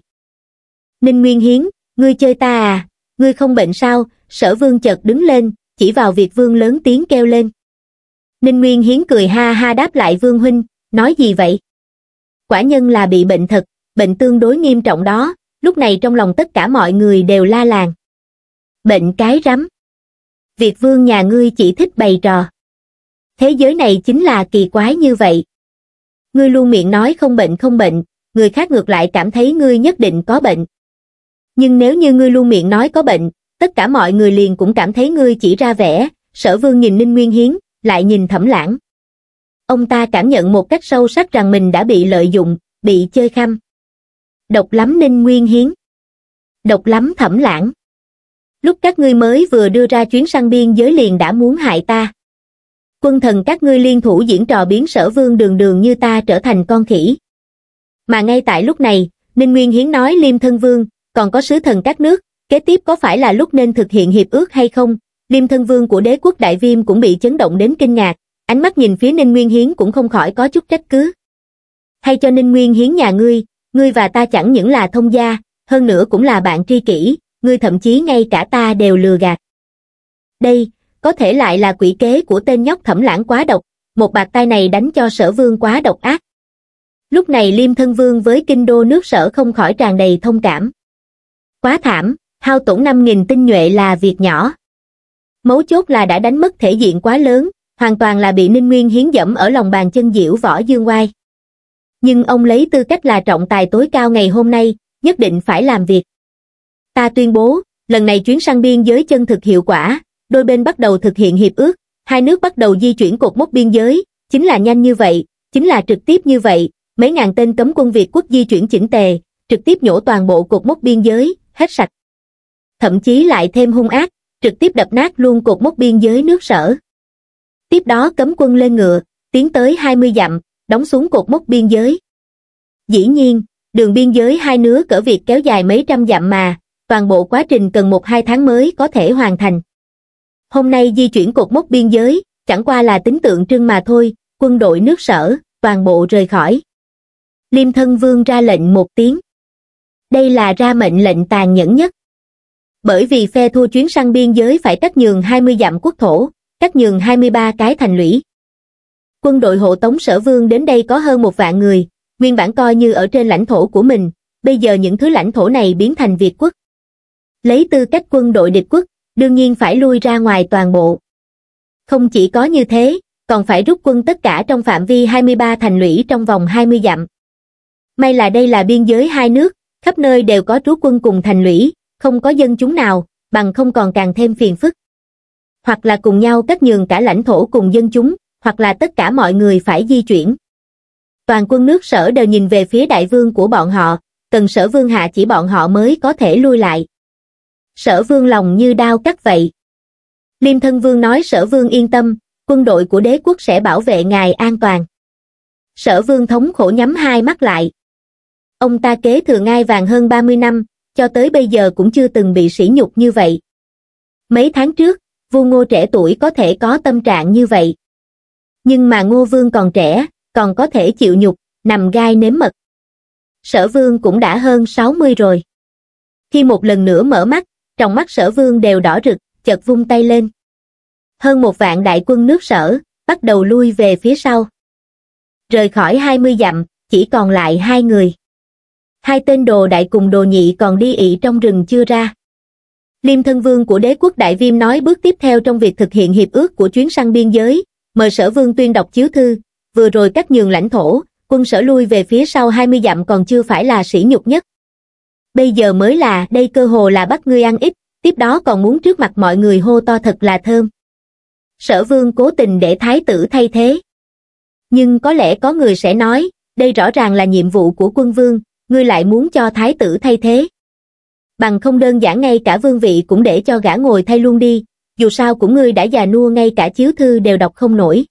Ninh Nguyên Hiến, ngươi chơi ta à, ngươi không bệnh sao, sở vương chợt đứng lên, chỉ vào Việt Vương lớn tiếng kêu lên. Ninh Nguyên Hiến cười ha ha đáp lại Vương Huynh, nói gì vậy? Quả nhân là bị bệnh thật, bệnh tương đối nghiêm trọng đó, lúc này trong lòng tất cả mọi người đều la làng. Bệnh cái rắm. Việt Vương nhà ngươi chỉ thích bày trò. Thế giới này chính là kỳ quái như vậy, ngươi luôn miệng nói không bệnh không bệnh, người khác ngược lại cảm thấy ngươi nhất định có bệnh. Nhưng nếu như ngươi luôn miệng nói có bệnh, tất cả mọi người liền cũng cảm thấy ngươi chỉ ra vẻ, sở vương nhìn Ninh Nguyên Hiến, lại nhìn thẩm lãng. Ông ta cảm nhận một cách sâu sắc rằng mình đã bị lợi dụng, bị chơi khăm. Độc lắm Ninh Nguyên Hiến. Độc lắm thẩm lãng. Lúc các ngươi mới vừa đưa ra chuyến sang biên giới liền đã muốn hại ta quân thần các ngươi liên thủ diễn trò biến sở vương đường đường như ta trở thành con khỉ. Mà ngay tại lúc này, Ninh Nguyên Hiến nói Liêm Thân Vương, còn có sứ thần các nước, kế tiếp có phải là lúc nên thực hiện hiệp ước hay không? Liêm Thân Vương của đế quốc Đại Viêm cũng bị chấn động đến kinh ngạc, ánh mắt nhìn phía Ninh Nguyên Hiến cũng không khỏi có chút trách cứ. Hay cho Ninh Nguyên Hiến nhà ngươi, ngươi và ta chẳng những là thông gia, hơn nữa cũng là bạn tri kỷ, ngươi thậm chí ngay cả ta đều lừa gạt. Đây, có thể lại là quỷ kế của tên nhóc thẩm lãng quá độc, một bạc tay này đánh cho sở vương quá độc ác. Lúc này liêm thân vương với kinh đô nước sở không khỏi tràn đầy thông cảm. Quá thảm, hao tổn 5.000 tinh nhuệ là việc nhỏ. Mấu chốt là đã đánh mất thể diện quá lớn, hoàn toàn là bị Ninh Nguyên hiến dẫm ở lòng bàn chân diễu võ dương oai. Nhưng ông lấy tư cách là trọng tài tối cao ngày hôm nay, nhất định phải làm việc. Ta tuyên bố, lần này chuyến sang biên giới chân thực hiệu quả, đôi bên bắt đầu thực hiện hiệp ước, hai nước bắt đầu di chuyển cột mốc biên giới, chính là nhanh như vậy, chính là trực tiếp như vậy, mấy ngàn tên cấm quân Việt quốc di chuyển chỉnh tề, trực tiếp nhổ toàn bộ cột mốc biên giới, hết sạch. Thậm chí lại thêm hung ác, trực tiếp đập nát luôn cột mốc biên giới nước sở. Tiếp đó cấm quân lên ngựa, tiến tới 20 dặm, đóng xuống cột mốc biên giới. Dĩ nhiên, đường biên giới hai nước cỡ Việt kéo dài mấy trăm dặm mà, toàn bộ quá trình cần một hai tháng mới có thể hoàn thành. Hôm nay di chuyển cột mốc biên giới, chẳng qua là tính tượng trưng mà thôi, quân đội nước sở, toàn bộ rời khỏi. Liêm thân vương ra lệnh một tiếng. Đây là ra mệnh lệnh tàn nhẫn nhất. Bởi vì phe thua chuyến sang biên giới phải cắt nhường 20 dặm quốc thổ, cắt nhường 23 cái thành lũy. Quân đội hộ tống sở vương đến đây có hơn một vạn người, nguyên bản coi như ở trên lãnh thổ của mình, bây giờ những thứ lãnh thổ này biến thành Việt quốc. Lấy tư cách quân đội địch quốc, đương nhiên phải lui ra ngoài toàn bộ. Không chỉ có như thế, còn phải rút quân tất cả trong phạm vi 23 thành lũy trong vòng 20 dặm. May là đây là biên giới hai nước, khắp nơi đều có trú quân cùng thành lũy, không có dân chúng nào, bằng không còn càng thêm phiền phức. Hoặc là cùng nhau cách nhường cả lãnh thổ cùng dân chúng, hoặc là tất cả mọi người phải di chuyển. Toàn quân nước sở đều nhìn về phía đại vương của bọn họ, cần sở vương hạ chỉ bọn họ mới có thể lui lại sở vương lòng như đao cắt vậy liêm thân vương nói sở vương yên tâm quân đội của đế quốc sẽ bảo vệ ngài an toàn sở vương thống khổ nhắm hai mắt lại ông ta kế thừa ngai vàng hơn 30 năm cho tới bây giờ cũng chưa từng bị sỉ nhục như vậy mấy tháng trước vua ngô trẻ tuổi có thể có tâm trạng như vậy nhưng mà ngô vương còn trẻ còn có thể chịu nhục nằm gai nếm mật sở vương cũng đã hơn 60 rồi khi một lần nữa mở mắt trong mắt sở vương đều đỏ rực, chợt vung tay lên. Hơn một vạn đại quân nước sở, bắt đầu lui về phía sau. Rời khỏi hai mươi dặm, chỉ còn lại hai người. Hai tên đồ đại cùng đồ nhị còn đi ị trong rừng chưa ra. Liêm thân vương của đế quốc Đại Viêm nói bước tiếp theo trong việc thực hiện hiệp ước của chuyến sang biên giới, mời sở vương tuyên đọc chiếu thư, vừa rồi cắt nhường lãnh thổ, quân sở lui về phía sau 20 dặm còn chưa phải là sĩ nhục nhất bây giờ mới là đây cơ hồ là bắt ngươi ăn ít, tiếp đó còn muốn trước mặt mọi người hô to thật là thơm. Sở vương cố tình để thái tử thay thế. Nhưng có lẽ có người sẽ nói, đây rõ ràng là nhiệm vụ của quân vương, ngươi lại muốn cho thái tử thay thế. Bằng không đơn giản ngay cả vương vị cũng để cho gã ngồi thay luôn đi, dù sao cũng ngươi đã già nua ngay cả chiếu thư đều đọc không nổi.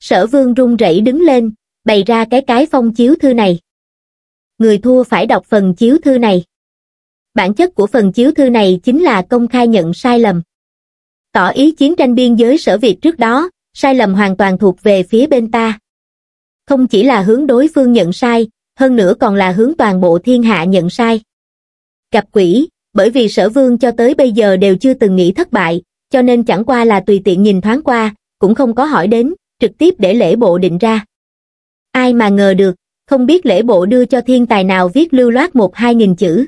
Sở vương run rẩy đứng lên, bày ra cái cái phong chiếu thư này người thua phải đọc phần chiếu thư này. Bản chất của phần chiếu thư này chính là công khai nhận sai lầm. Tỏ ý chiến tranh biên giới sở Việt trước đó, sai lầm hoàn toàn thuộc về phía bên ta. Không chỉ là hướng đối phương nhận sai, hơn nữa còn là hướng toàn bộ thiên hạ nhận sai. Gặp quỷ, bởi vì sở vương cho tới bây giờ đều chưa từng nghĩ thất bại, cho nên chẳng qua là tùy tiện nhìn thoáng qua, cũng không có hỏi đến, trực tiếp để lễ bộ định ra. Ai mà ngờ được, không biết lễ bộ đưa cho thiên tài nào viết lưu loát một hai nghìn chữ.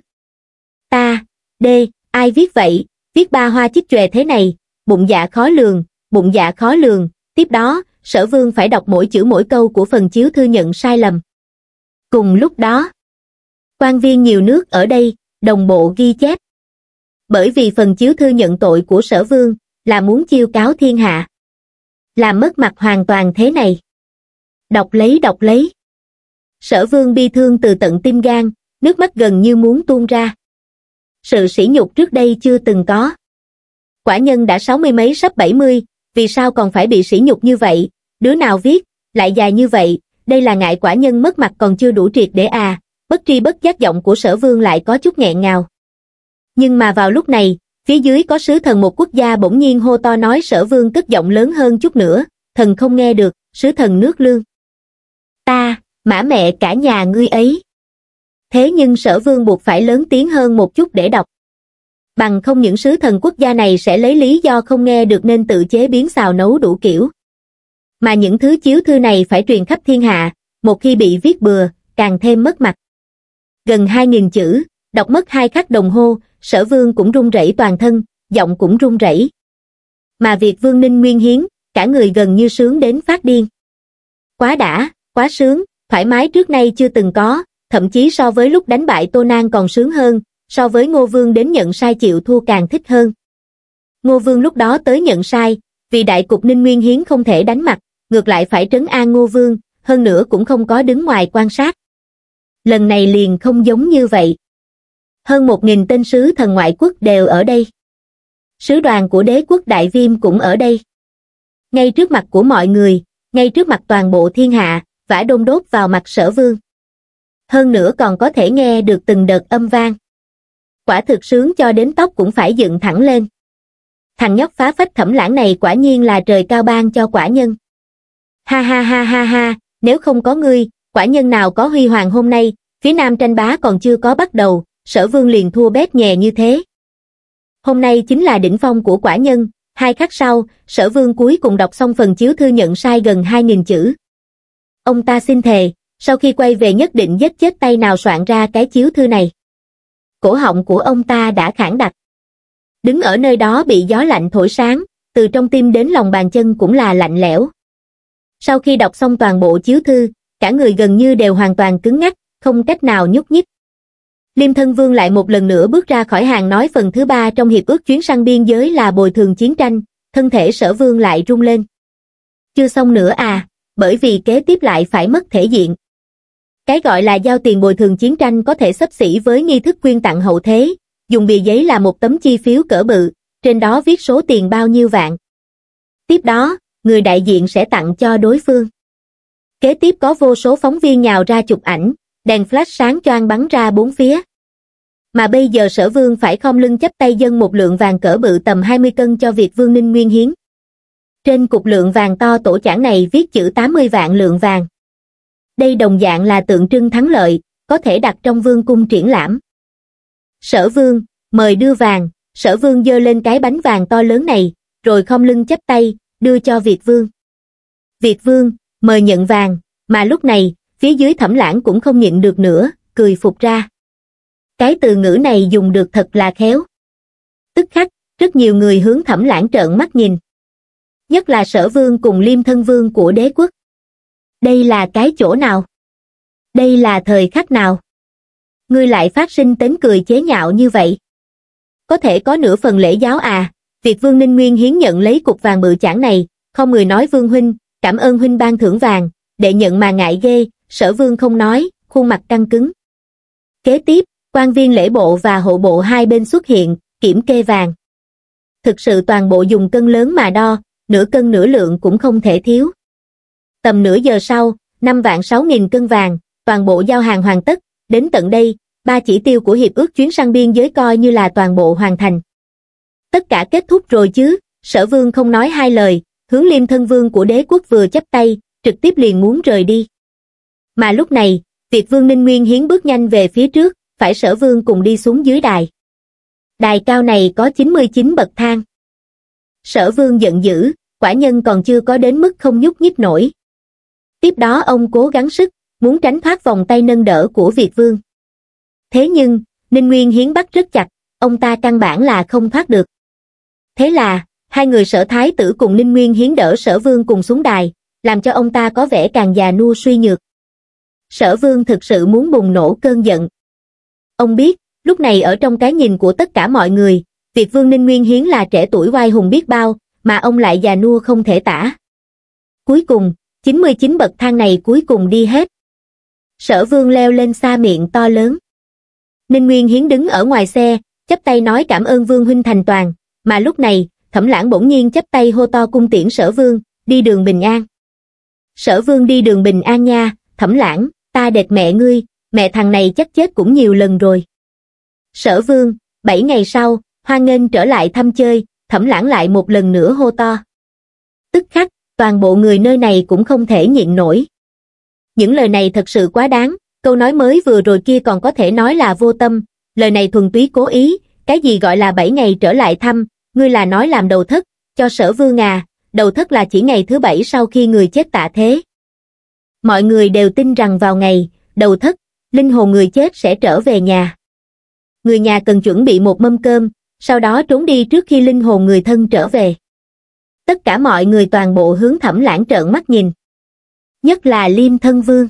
Ta, D, ai viết vậy, viết ba hoa chích chòe thế này, bụng dạ khó lường, bụng dạ khó lường, tiếp đó, sở vương phải đọc mỗi chữ mỗi câu của phần chiếu thư nhận sai lầm. Cùng lúc đó, quan viên nhiều nước ở đây, đồng bộ ghi chép. Bởi vì phần chiếu thư nhận tội của sở vương, là muốn chiêu cáo thiên hạ. là mất mặt hoàn toàn thế này. Đọc lấy đọc lấy sở vương bi thương từ tận tim gan nước mắt gần như muốn tuôn ra sự sỉ nhục trước đây chưa từng có quả nhân đã sáu mươi mấy sắp bảy mươi vì sao còn phải bị sỉ nhục như vậy đứa nào viết lại dài như vậy đây là ngại quả nhân mất mặt còn chưa đủ triệt để à bất tri bất giác giọng của sở vương lại có chút nghẹn ngào nhưng mà vào lúc này phía dưới có sứ thần một quốc gia bỗng nhiên hô to nói sở vương cất giọng lớn hơn chút nữa thần không nghe được sứ thần nước lương ta mã mẹ cả nhà ngươi ấy. Thế nhưng sở vương buộc phải lớn tiếng hơn một chút để đọc. Bằng không những sứ thần quốc gia này sẽ lấy lý do không nghe được nên tự chế biến xào nấu đủ kiểu. Mà những thứ chiếu thư này phải truyền khắp thiên hạ, một khi bị viết bừa, càng thêm mất mặt. Gần 2.000 chữ, đọc mất hai khắc đồng hồ, sở vương cũng run rẩy toàn thân, giọng cũng run rẩy. Mà việc vương ninh nguyên hiến, cả người gần như sướng đến phát điên. Quá đã, quá sướng, thoải mái trước nay chưa từng có, thậm chí so với lúc đánh bại Tô nang còn sướng hơn, so với Ngô Vương đến nhận sai chịu thua càng thích hơn. Ngô Vương lúc đó tới nhận sai, vì đại cục Ninh Nguyên Hiến không thể đánh mặt, ngược lại phải trấn an Ngô Vương, hơn nữa cũng không có đứng ngoài quan sát. Lần này liền không giống như vậy. Hơn một nghìn tên sứ thần ngoại quốc đều ở đây. Sứ đoàn của đế quốc Đại Viêm cũng ở đây. Ngay trước mặt của mọi người, ngay trước mặt toàn bộ thiên hạ, vả đôn đốt vào mặt sở vương. Hơn nữa còn có thể nghe được từng đợt âm vang. Quả thực sướng cho đến tóc cũng phải dựng thẳng lên. Thằng nhóc phá phách thẩm lãng này quả nhiên là trời cao ban cho quả nhân. Ha ha ha ha ha, nếu không có ngươi, quả nhân nào có huy hoàng hôm nay, phía nam tranh bá còn chưa có bắt đầu, sở vương liền thua bét nhẹ như thế. Hôm nay chính là đỉnh phong của quả nhân, hai khắc sau, sở vương cuối cùng đọc xong phần chiếu thư nhận sai gần 2.000 chữ, ông ta xin thề, sau khi quay về nhất định giết chết tay nào soạn ra cái chiếu thư này. Cổ họng của ông ta đã khẳng đặt Đứng ở nơi đó bị gió lạnh thổi sáng, từ trong tim đến lòng bàn chân cũng là lạnh lẽo. Sau khi đọc xong toàn bộ chiếu thư, cả người gần như đều hoàn toàn cứng ngắc, không cách nào nhúc nhích. Liêm Thân Vương lại một lần nữa bước ra khỏi hàng nói phần thứ ba trong hiệp ước chuyến sang biên giới là bồi thường chiến tranh, thân thể sở vương lại rung lên. Chưa xong nữa à bởi vì kế tiếp lại phải mất thể diện. Cái gọi là giao tiền bồi thường chiến tranh có thể sắp xỉ với nghi thức quyên tặng hậu thế, dùng bìa giấy là một tấm chi phiếu cỡ bự, trên đó viết số tiền bao nhiêu vạn. Tiếp đó, người đại diện sẽ tặng cho đối phương. Kế tiếp có vô số phóng viên nhào ra chụp ảnh, đèn flash sáng choang bắn ra bốn phía. Mà bây giờ sở vương phải không lưng chấp tay dân một lượng vàng cỡ bự tầm 20 cân cho Việt Vương Ninh Nguyên Hiến trên cục lượng vàng to tổ chản này viết chữ 80 vạn lượng vàng. Đây đồng dạng là tượng trưng thắng lợi, có thể đặt trong vương cung triển lãm. Sở vương, mời đưa vàng, sở vương dơ lên cái bánh vàng to lớn này, rồi không lưng chấp tay, đưa cho Việt vương. Việt vương, mời nhận vàng, mà lúc này, phía dưới thẩm lãng cũng không nhịn được nữa, cười phục ra. Cái từ ngữ này dùng được thật là khéo. Tức khắc, rất nhiều người hướng thẩm lãng trợn mắt nhìn nhất là sở vương cùng liêm thân vương của đế quốc đây là cái chỗ nào đây là thời khắc nào ngươi lại phát sinh tính cười chế nhạo như vậy có thể có nửa phần lễ giáo à việc vương ninh nguyên hiến nhận lấy cục vàng bự chản này không người nói vương huynh cảm ơn huynh ban thưởng vàng để nhận mà ngại ghê sở vương không nói khuôn mặt căng cứng kế tiếp quan viên lễ bộ và hộ bộ hai bên xuất hiện kiểm kê vàng thực sự toàn bộ dùng cân lớn mà đo nửa cân nửa lượng cũng không thể thiếu. Tầm nửa giờ sau, 5 vạn 6 nghìn cân vàng, toàn bộ giao hàng hoàn tất, đến tận đây, ba chỉ tiêu của hiệp ước chuyến sang biên giới coi như là toàn bộ hoàn thành. Tất cả kết thúc rồi chứ, sở vương không nói hai lời, hướng liêm thân vương của đế quốc vừa chấp tay, trực tiếp liền muốn rời đi. Mà lúc này, Việt vương Ninh Nguyên hiến bước nhanh về phía trước, phải sở vương cùng đi xuống dưới đài. Đài cao này có 99 bậc thang. Sở vương giận dữ, quả nhân còn chưa có đến mức không nhúc nhích nổi. Tiếp đó ông cố gắng sức, muốn tránh thoát vòng tay nâng đỡ của Việt Vương. Thế nhưng, Ninh Nguyên hiến bắt rất chặt, ông ta căn bản là không thoát được. Thế là, hai người sở thái tử cùng Ninh Nguyên hiến đỡ sở vương cùng xuống đài, làm cho ông ta có vẻ càng già nua suy nhược. Sở vương thực sự muốn bùng nổ cơn giận. Ông biết, lúc này ở trong cái nhìn của tất cả mọi người, Việt vương Ninh Nguyên hiến là trẻ tuổi oai hùng biết bao, mà ông lại già nua không thể tả. Cuối cùng, 99 bậc thang này cuối cùng đi hết. Sở vương leo lên xa miệng to lớn. Ninh Nguyên Hiến đứng ở ngoài xe, chấp tay nói cảm ơn vương huynh thành toàn, mà lúc này, thẩm lãng bỗng nhiên chấp tay hô to cung tiễn sở vương, đi đường bình an. Sở vương đi đường bình an nha, thẩm lãng, ta đệt mẹ ngươi, mẹ thằng này chắc chết cũng nhiều lần rồi. Sở vương, bảy ngày sau, hoan nghênh trở lại thăm chơi, thẩm lãng lại một lần nữa hô to. Tức khắc, toàn bộ người nơi này cũng không thể nhịn nổi. Những lời này thật sự quá đáng, câu nói mới vừa rồi kia còn có thể nói là vô tâm, lời này thuần túy cố ý, cái gì gọi là 7 ngày trở lại thăm, ngươi là nói làm đầu thất, cho sở vương à, đầu thất là chỉ ngày thứ bảy sau khi người chết tạ thế. Mọi người đều tin rằng vào ngày, đầu thất, linh hồn người chết sẽ trở về nhà. Người nhà cần chuẩn bị một mâm cơm, sau đó trốn đi trước khi linh hồn người thân trở về. Tất cả mọi người toàn bộ hướng thẩm lãng trợn mắt nhìn. Nhất là liêm thân vương.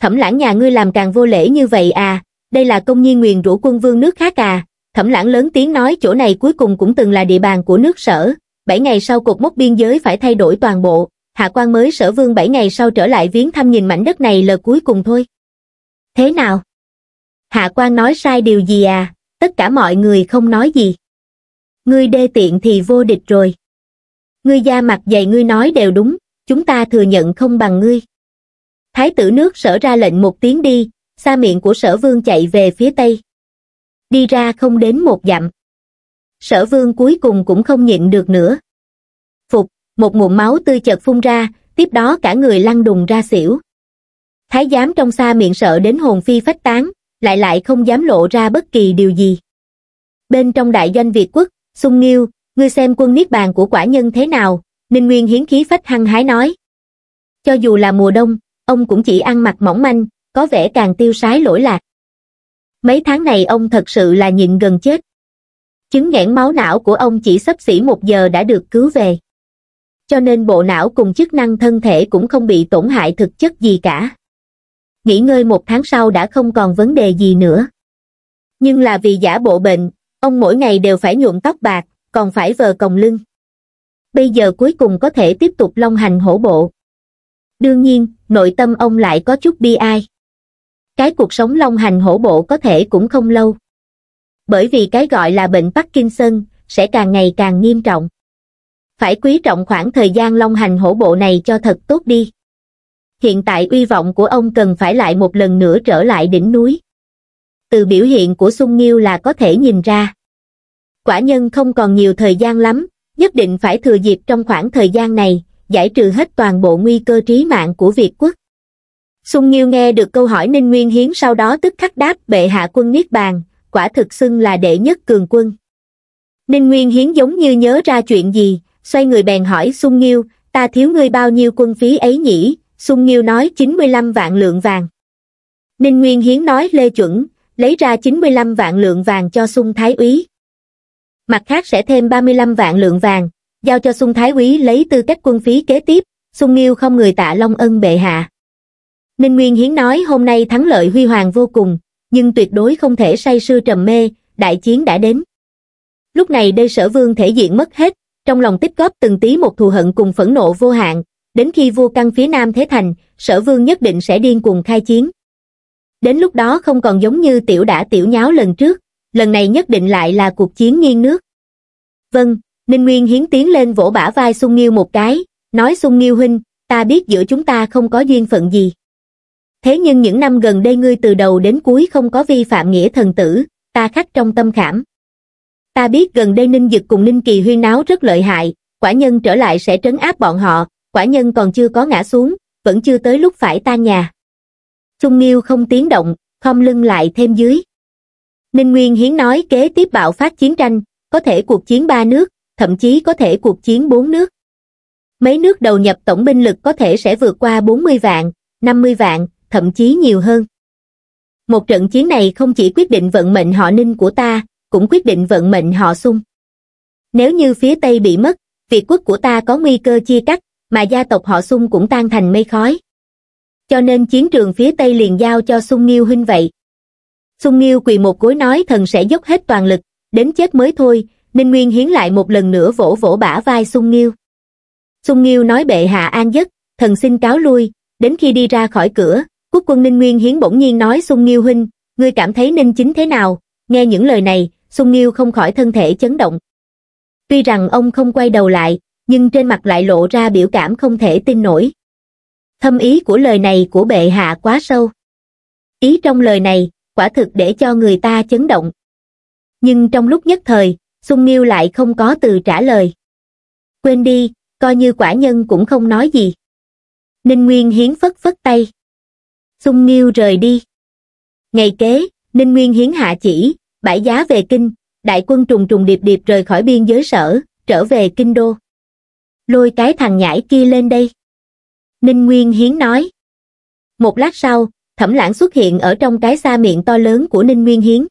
Thẩm lãng nhà ngươi làm càng vô lễ như vậy à, đây là công nhiên nguyền rũ quân vương nước khác à, thẩm lãng lớn tiếng nói chỗ này cuối cùng cũng từng là địa bàn của nước sở, bảy ngày sau cột mốc biên giới phải thay đổi toàn bộ, hạ quan mới sở vương bảy ngày sau trở lại viếng thăm nhìn mảnh đất này là cuối cùng thôi. Thế nào? Hạ quan nói sai điều gì à? tất cả mọi người không nói gì. Ngươi đê tiện thì vô địch rồi. Ngươi da mặt dày ngươi nói đều đúng, chúng ta thừa nhận không bằng ngươi. Thái tử nước sở ra lệnh một tiếng đi, xa miệng của sở vương chạy về phía tây. Đi ra không đến một dặm. Sở vương cuối cùng cũng không nhịn được nữa. Phục, một nguồn máu tươi chợt phun ra, tiếp đó cả người lăn đùng ra xỉu. Thái giám trong xa miệng sợ đến hồn phi phách tán, lại lại không dám lộ ra bất kỳ điều gì. Bên trong đại doanh Việt quốc, Sung Nghiêu, ngươi xem quân niết bàn của quả nhân thế nào, Ninh Nguyên hiến khí phách hăng hái nói. Cho dù là mùa đông, ông cũng chỉ ăn mặc mỏng manh, có vẻ càng tiêu sái lỗi lạc. Mấy tháng này ông thật sự là nhịn gần chết. Chứng nghẽn máu não của ông chỉ sắp xỉ một giờ đã được cứu về. Cho nên bộ não cùng chức năng thân thể cũng không bị tổn hại thực chất gì cả nghỉ ngơi một tháng sau đã không còn vấn đề gì nữa. Nhưng là vì giả bộ bệnh, ông mỗi ngày đều phải nhuộm tóc bạc, còn phải vờ còng lưng. Bây giờ cuối cùng có thể tiếp tục long hành hổ bộ. Đương nhiên, nội tâm ông lại có chút bi ai. Cái cuộc sống long hành hổ bộ có thể cũng không lâu. Bởi vì cái gọi là bệnh Parkinson sẽ càng ngày càng nghiêm trọng. Phải quý trọng khoảng thời gian long hành hổ bộ này cho thật tốt đi hiện tại uy vọng của ông cần phải lại một lần nữa trở lại đỉnh núi. Từ biểu hiện của Sung Nghiêu là có thể nhìn ra. Quả nhân không còn nhiều thời gian lắm, nhất định phải thừa dịp trong khoảng thời gian này, giải trừ hết toàn bộ nguy cơ trí mạng của Việt quốc. Sung Nghiêu nghe được câu hỏi Ninh Nguyên Hiến sau đó tức khắc đáp bệ hạ quân Niết Bàn, quả thực xưng là đệ nhất cường quân. Ninh Nguyên Hiến giống như nhớ ra chuyện gì, xoay người bèn hỏi Sung Nghiêu, ta thiếu ngươi bao nhiêu quân phí ấy nhỉ, Sung Nghiêu nói 95 vạn lượng vàng. Ninh Nguyên Hiến nói Lê Chuẩn, lấy ra 95 vạn lượng vàng cho Sung Thái Úy. Mặt khác sẽ thêm 35 vạn lượng vàng, giao cho Sung Thái Úy lấy tư cách quân phí kế tiếp, Sung Nghiêu không người tạ Long Ân bệ hạ. Ninh Nguyên Hiến nói hôm nay thắng lợi huy hoàng vô cùng, nhưng tuyệt đối không thể say sưa trầm mê, đại chiến đã đến. Lúc này đây sở vương thể diện mất hết, trong lòng tích góp từng tí một thù hận cùng phẫn nộ vô hạn, đến khi vua căn phía nam thế thành, sở vương nhất định sẽ điên cuồng khai chiến. Đến lúc đó không còn giống như tiểu đã tiểu nháo lần trước, lần này nhất định lại là cuộc chiến nghiêng nước. Vâng, Ninh Nguyên hiến tiến lên vỗ bả vai sung Nghiêu một cái, nói sung Nghiêu huynh, ta biết giữa chúng ta không có duyên phận gì. Thế nhưng những năm gần đây ngươi từ đầu đến cuối không có vi phạm nghĩa thần tử, ta khắc trong tâm khảm. Ta biết gần đây Ninh Dực cùng Ninh Kỳ huyên náo rất lợi hại, quả nhân trở lại sẽ trấn áp bọn họ, quả nhân còn chưa có ngã xuống, vẫn chưa tới lúc phải tan nhà. Trung Nghiêu không tiến động, khom lưng lại thêm dưới. Ninh Nguyên Hiến nói kế tiếp bạo phát chiến tranh, có thể cuộc chiến ba nước, thậm chí có thể cuộc chiến bốn nước. Mấy nước đầu nhập tổng binh lực có thể sẽ vượt qua 40 vạn, 50 vạn, thậm chí nhiều hơn. Một trận chiến này không chỉ quyết định vận mệnh họ ninh của ta, cũng quyết định vận mệnh họ sung. Nếu như phía Tây bị mất, Việt quốc của ta có nguy cơ chia cắt, mà gia tộc họ Sung cũng tan thành mây khói. Cho nên chiến trường phía Tây liền giao cho Sung Nghiêu huynh vậy. Sung Nghiêu quỳ một gối nói thần sẽ dốc hết toàn lực, đến chết mới thôi, Ninh Nguyên hiến lại một lần nữa vỗ vỗ bả vai Sung Nghiêu. Sung Nghiêu nói bệ hạ an giấc, thần xin cáo lui, đến khi đi ra khỏi cửa, quốc quân Ninh Nguyên hiến bỗng nhiên nói Sung Nghiêu huynh, ngươi cảm thấy Ninh chính thế nào, nghe những lời này, Sung Nghiêu không khỏi thân thể chấn động. Tuy rằng ông không quay đầu lại, nhưng trên mặt lại lộ ra biểu cảm không thể tin nổi. Thâm ý của lời này của bệ hạ quá sâu. Ý trong lời này, quả thực để cho người ta chấn động. Nhưng trong lúc nhất thời, Sung Miêu lại không có từ trả lời. Quên đi, coi như quả nhân cũng không nói gì. Ninh Nguyên Hiến phất phất tay. Sung Miêu rời đi. Ngày kế, Ninh Nguyên Hiến hạ chỉ, bãi giá về kinh, đại quân trùng trùng điệp điệp rời khỏi biên giới sở, trở về kinh đô lôi cái thằng nhãi kia lên đây. Ninh Nguyên Hiến nói. Một lát sau, thẩm lãng xuất hiện ở trong cái xa miệng to lớn của Ninh Nguyên Hiến.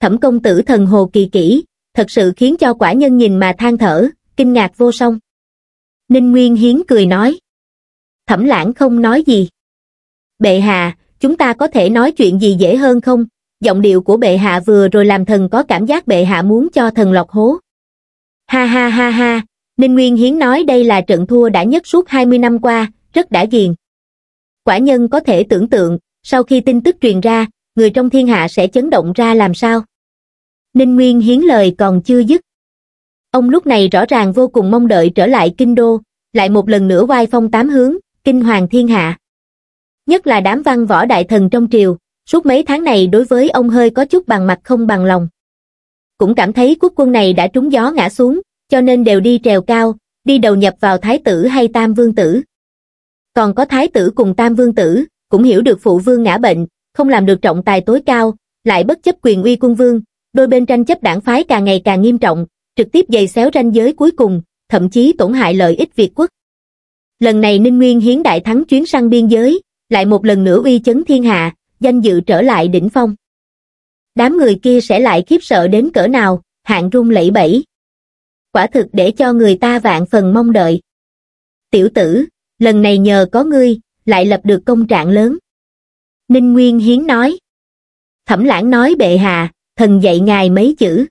Thẩm công tử thần hồ kỳ kỹ, thật sự khiến cho quả nhân nhìn mà than thở, kinh ngạc vô song. Ninh Nguyên Hiến cười nói. Thẩm lãng không nói gì. Bệ hạ, chúng ta có thể nói chuyện gì dễ hơn không? Giọng điệu của bệ hạ vừa rồi làm thần có cảm giác bệ hạ muốn cho thần lọc hố. Ha ha ha ha, ninh nguyên hiến nói đây là trận thua đã nhất suốt hai mươi năm qua rất đã ghiền quả nhân có thể tưởng tượng sau khi tin tức truyền ra người trong thiên hạ sẽ chấn động ra làm sao ninh nguyên hiến lời còn chưa dứt ông lúc này rõ ràng vô cùng mong đợi trở lại kinh đô lại một lần nữa vai phong tám hướng kinh hoàng thiên hạ nhất là đám văn võ đại thần trong triều suốt mấy tháng này đối với ông hơi có chút bằng mặt không bằng lòng cũng cảm thấy quốc quân này đã trúng gió ngã xuống cho nên đều đi trèo cao đi đầu nhập vào thái tử hay tam vương tử còn có thái tử cùng tam vương tử cũng hiểu được phụ vương ngã bệnh không làm được trọng tài tối cao lại bất chấp quyền uy quân vương đôi bên tranh chấp đảng phái càng ngày càng nghiêm trọng trực tiếp giày xéo ranh giới cuối cùng thậm chí tổn hại lợi ích việt quốc lần này ninh nguyên hiến đại thắng chuyến sang biên giới lại một lần nữa uy chấn thiên hạ danh dự trở lại đỉnh phong đám người kia sẽ lại khiếp sợ đến cỡ nào hạng rung lẩy bẩy quả thực để cho người ta vạn phần mong đợi. Tiểu tử, lần này nhờ có ngươi, lại lập được công trạng lớn. Ninh Nguyên Hiến nói. Thẩm lãng nói bệ hạ, thần dạy ngài mấy chữ.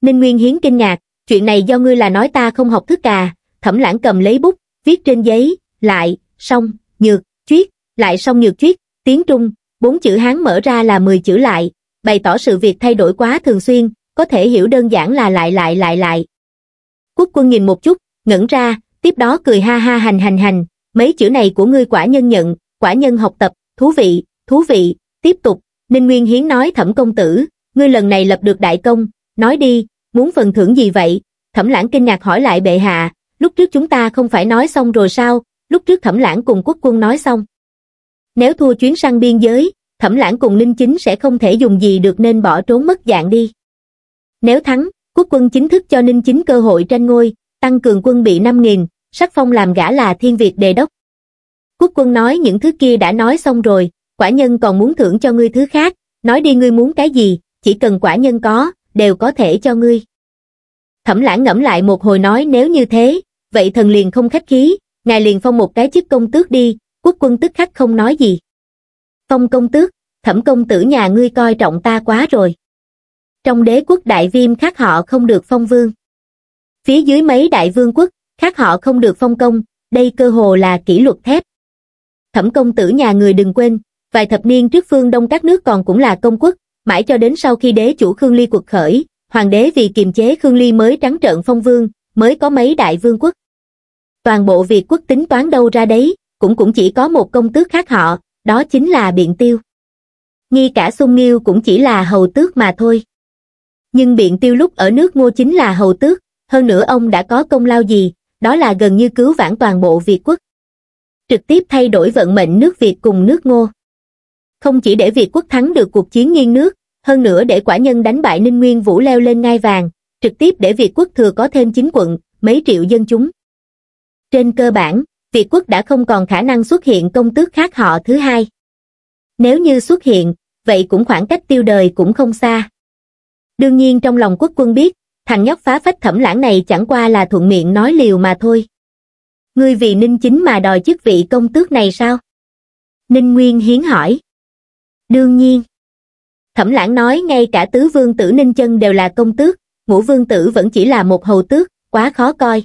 Ninh Nguyên Hiến kinh ngạc, chuyện này do ngươi là nói ta không học thức à, thẩm lãng cầm lấy bút, viết trên giấy, lại, xong nhược, chuyết, lại xong nhược chuyết, tiếng Trung, bốn chữ Hán mở ra là 10 chữ lại, bày tỏ sự việc thay đổi quá thường xuyên, có thể hiểu đơn giản là lại lại lại lại, quốc quân nhìn một chút ngẩn ra tiếp đó cười ha ha hành hành hành mấy chữ này của ngươi quả nhân nhận quả nhân học tập thú vị thú vị tiếp tục ninh nguyên hiến nói thẩm công tử ngươi lần này lập được đại công nói đi muốn phần thưởng gì vậy thẩm lãng kinh ngạc hỏi lại bệ hạ lúc trước chúng ta không phải nói xong rồi sao lúc trước thẩm lãng cùng quốc quân nói xong nếu thua chuyến sang biên giới thẩm lãng cùng ninh chính sẽ không thể dùng gì được nên bỏ trốn mất dạng đi nếu thắng quốc quân chính thức cho Ninh Chính cơ hội tranh ngôi, tăng cường quân bị 5.000, sắc phong làm gã là thiên việt đề đốc. Quốc quân nói những thứ kia đã nói xong rồi, quả nhân còn muốn thưởng cho ngươi thứ khác, nói đi ngươi muốn cái gì, chỉ cần quả nhân có, đều có thể cho ngươi. Thẩm lãng ngẫm lại một hồi nói nếu như thế, vậy thần liền không khách khí, ngài liền phong một cái chức công tước đi, quốc quân tức khắc không nói gì. Phong công tước, thẩm công tử nhà ngươi coi trọng ta quá rồi trong đế quốc đại viêm khác họ không được phong vương. Phía dưới mấy đại vương quốc, khác họ không được phong công, đây cơ hồ là kỷ luật thép. Thẩm công tử nhà người đừng quên, vài thập niên trước phương đông các nước còn cũng là công quốc, mãi cho đến sau khi đế chủ Khương Ly cuộc khởi, hoàng đế vì kiềm chế Khương Ly mới trắng trợn phong vương, mới có mấy đại vương quốc. Toàn bộ việc quốc tính toán đâu ra đấy, cũng cũng chỉ có một công tước khác họ, đó chính là Biện Tiêu. Nghi cả Sung Nghiêu cũng chỉ là hầu tước mà thôi nhưng biện tiêu lúc ở nước ngô chính là hầu tước, hơn nữa ông đã có công lao gì, đó là gần như cứu vãn toàn bộ Việt quốc. Trực tiếp thay đổi vận mệnh nước Việt cùng nước ngô. Không chỉ để Việt quốc thắng được cuộc chiến nghiêng nước, hơn nữa để quả nhân đánh bại Ninh Nguyên Vũ leo lên ngai vàng, trực tiếp để Việt quốc thừa có thêm chính quận, mấy triệu dân chúng. Trên cơ bản, Việt quốc đã không còn khả năng xuất hiện công tước khác họ thứ hai. Nếu như xuất hiện, vậy cũng khoảng cách tiêu đời cũng không xa. Đương nhiên trong lòng quốc quân biết, thằng nhóc phá phách thẩm lãng này chẳng qua là thuận miệng nói liều mà thôi. Ngươi vì Ninh Chính mà đòi chức vị công tước này sao? Ninh Nguyên hiến hỏi. Đương nhiên. Thẩm lãng nói ngay cả tứ vương tử Ninh Chân đều là công tước, ngũ vương tử vẫn chỉ là một hầu tước, quá khó coi.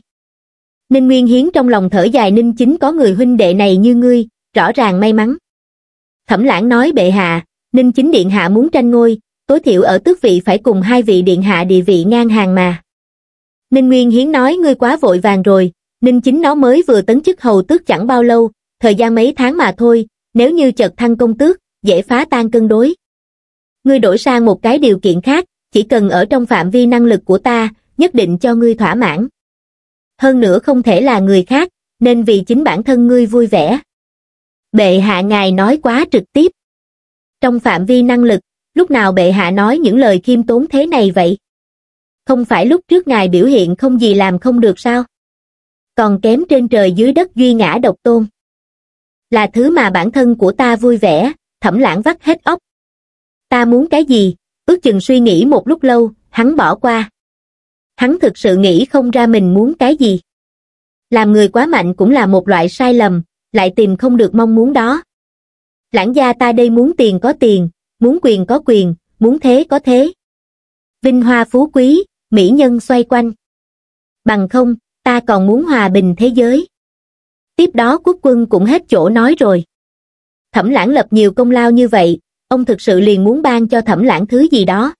Ninh Nguyên hiến trong lòng thở dài Ninh Chính có người huynh đệ này như ngươi, rõ ràng may mắn. Thẩm lãng nói bệ hạ, Ninh Chính Điện Hạ muốn tranh ngôi, tối thiểu ở tước vị phải cùng hai vị điện hạ địa vị ngang hàng mà. Ninh Nguyên Hiến nói ngươi quá vội vàng rồi, Ninh Chính nó mới vừa tấn chức hầu tước chẳng bao lâu, thời gian mấy tháng mà thôi, nếu như chợt thăng công tước, dễ phá tan cân đối. Ngươi đổi sang một cái điều kiện khác, chỉ cần ở trong phạm vi năng lực của ta, nhất định cho ngươi thỏa mãn. Hơn nữa không thể là người khác, nên vì chính bản thân ngươi vui vẻ. Bệ hạ ngài nói quá trực tiếp. Trong phạm vi năng lực, lúc nào bệ hạ nói những lời khiêm tốn thế này vậy? Không phải lúc trước ngài biểu hiện không gì làm không được sao? Còn kém trên trời dưới đất duy ngã độc tôn. Là thứ mà bản thân của ta vui vẻ, thẩm lãng vắt hết óc. Ta muốn cái gì? Ước chừng suy nghĩ một lúc lâu, hắn bỏ qua. Hắn thực sự nghĩ không ra mình muốn cái gì. Làm người quá mạnh cũng là một loại sai lầm, lại tìm không được mong muốn đó. Lãng gia ta đây muốn tiền có tiền, muốn quyền có quyền, muốn thế có thế. Vinh hoa phú quý, mỹ nhân xoay quanh. Bằng không, ta còn muốn hòa bình thế giới. Tiếp đó quốc quân cũng hết chỗ nói rồi. Thẩm lãng lập nhiều công lao như vậy, ông thực sự liền muốn ban cho thẩm lãng thứ gì đó.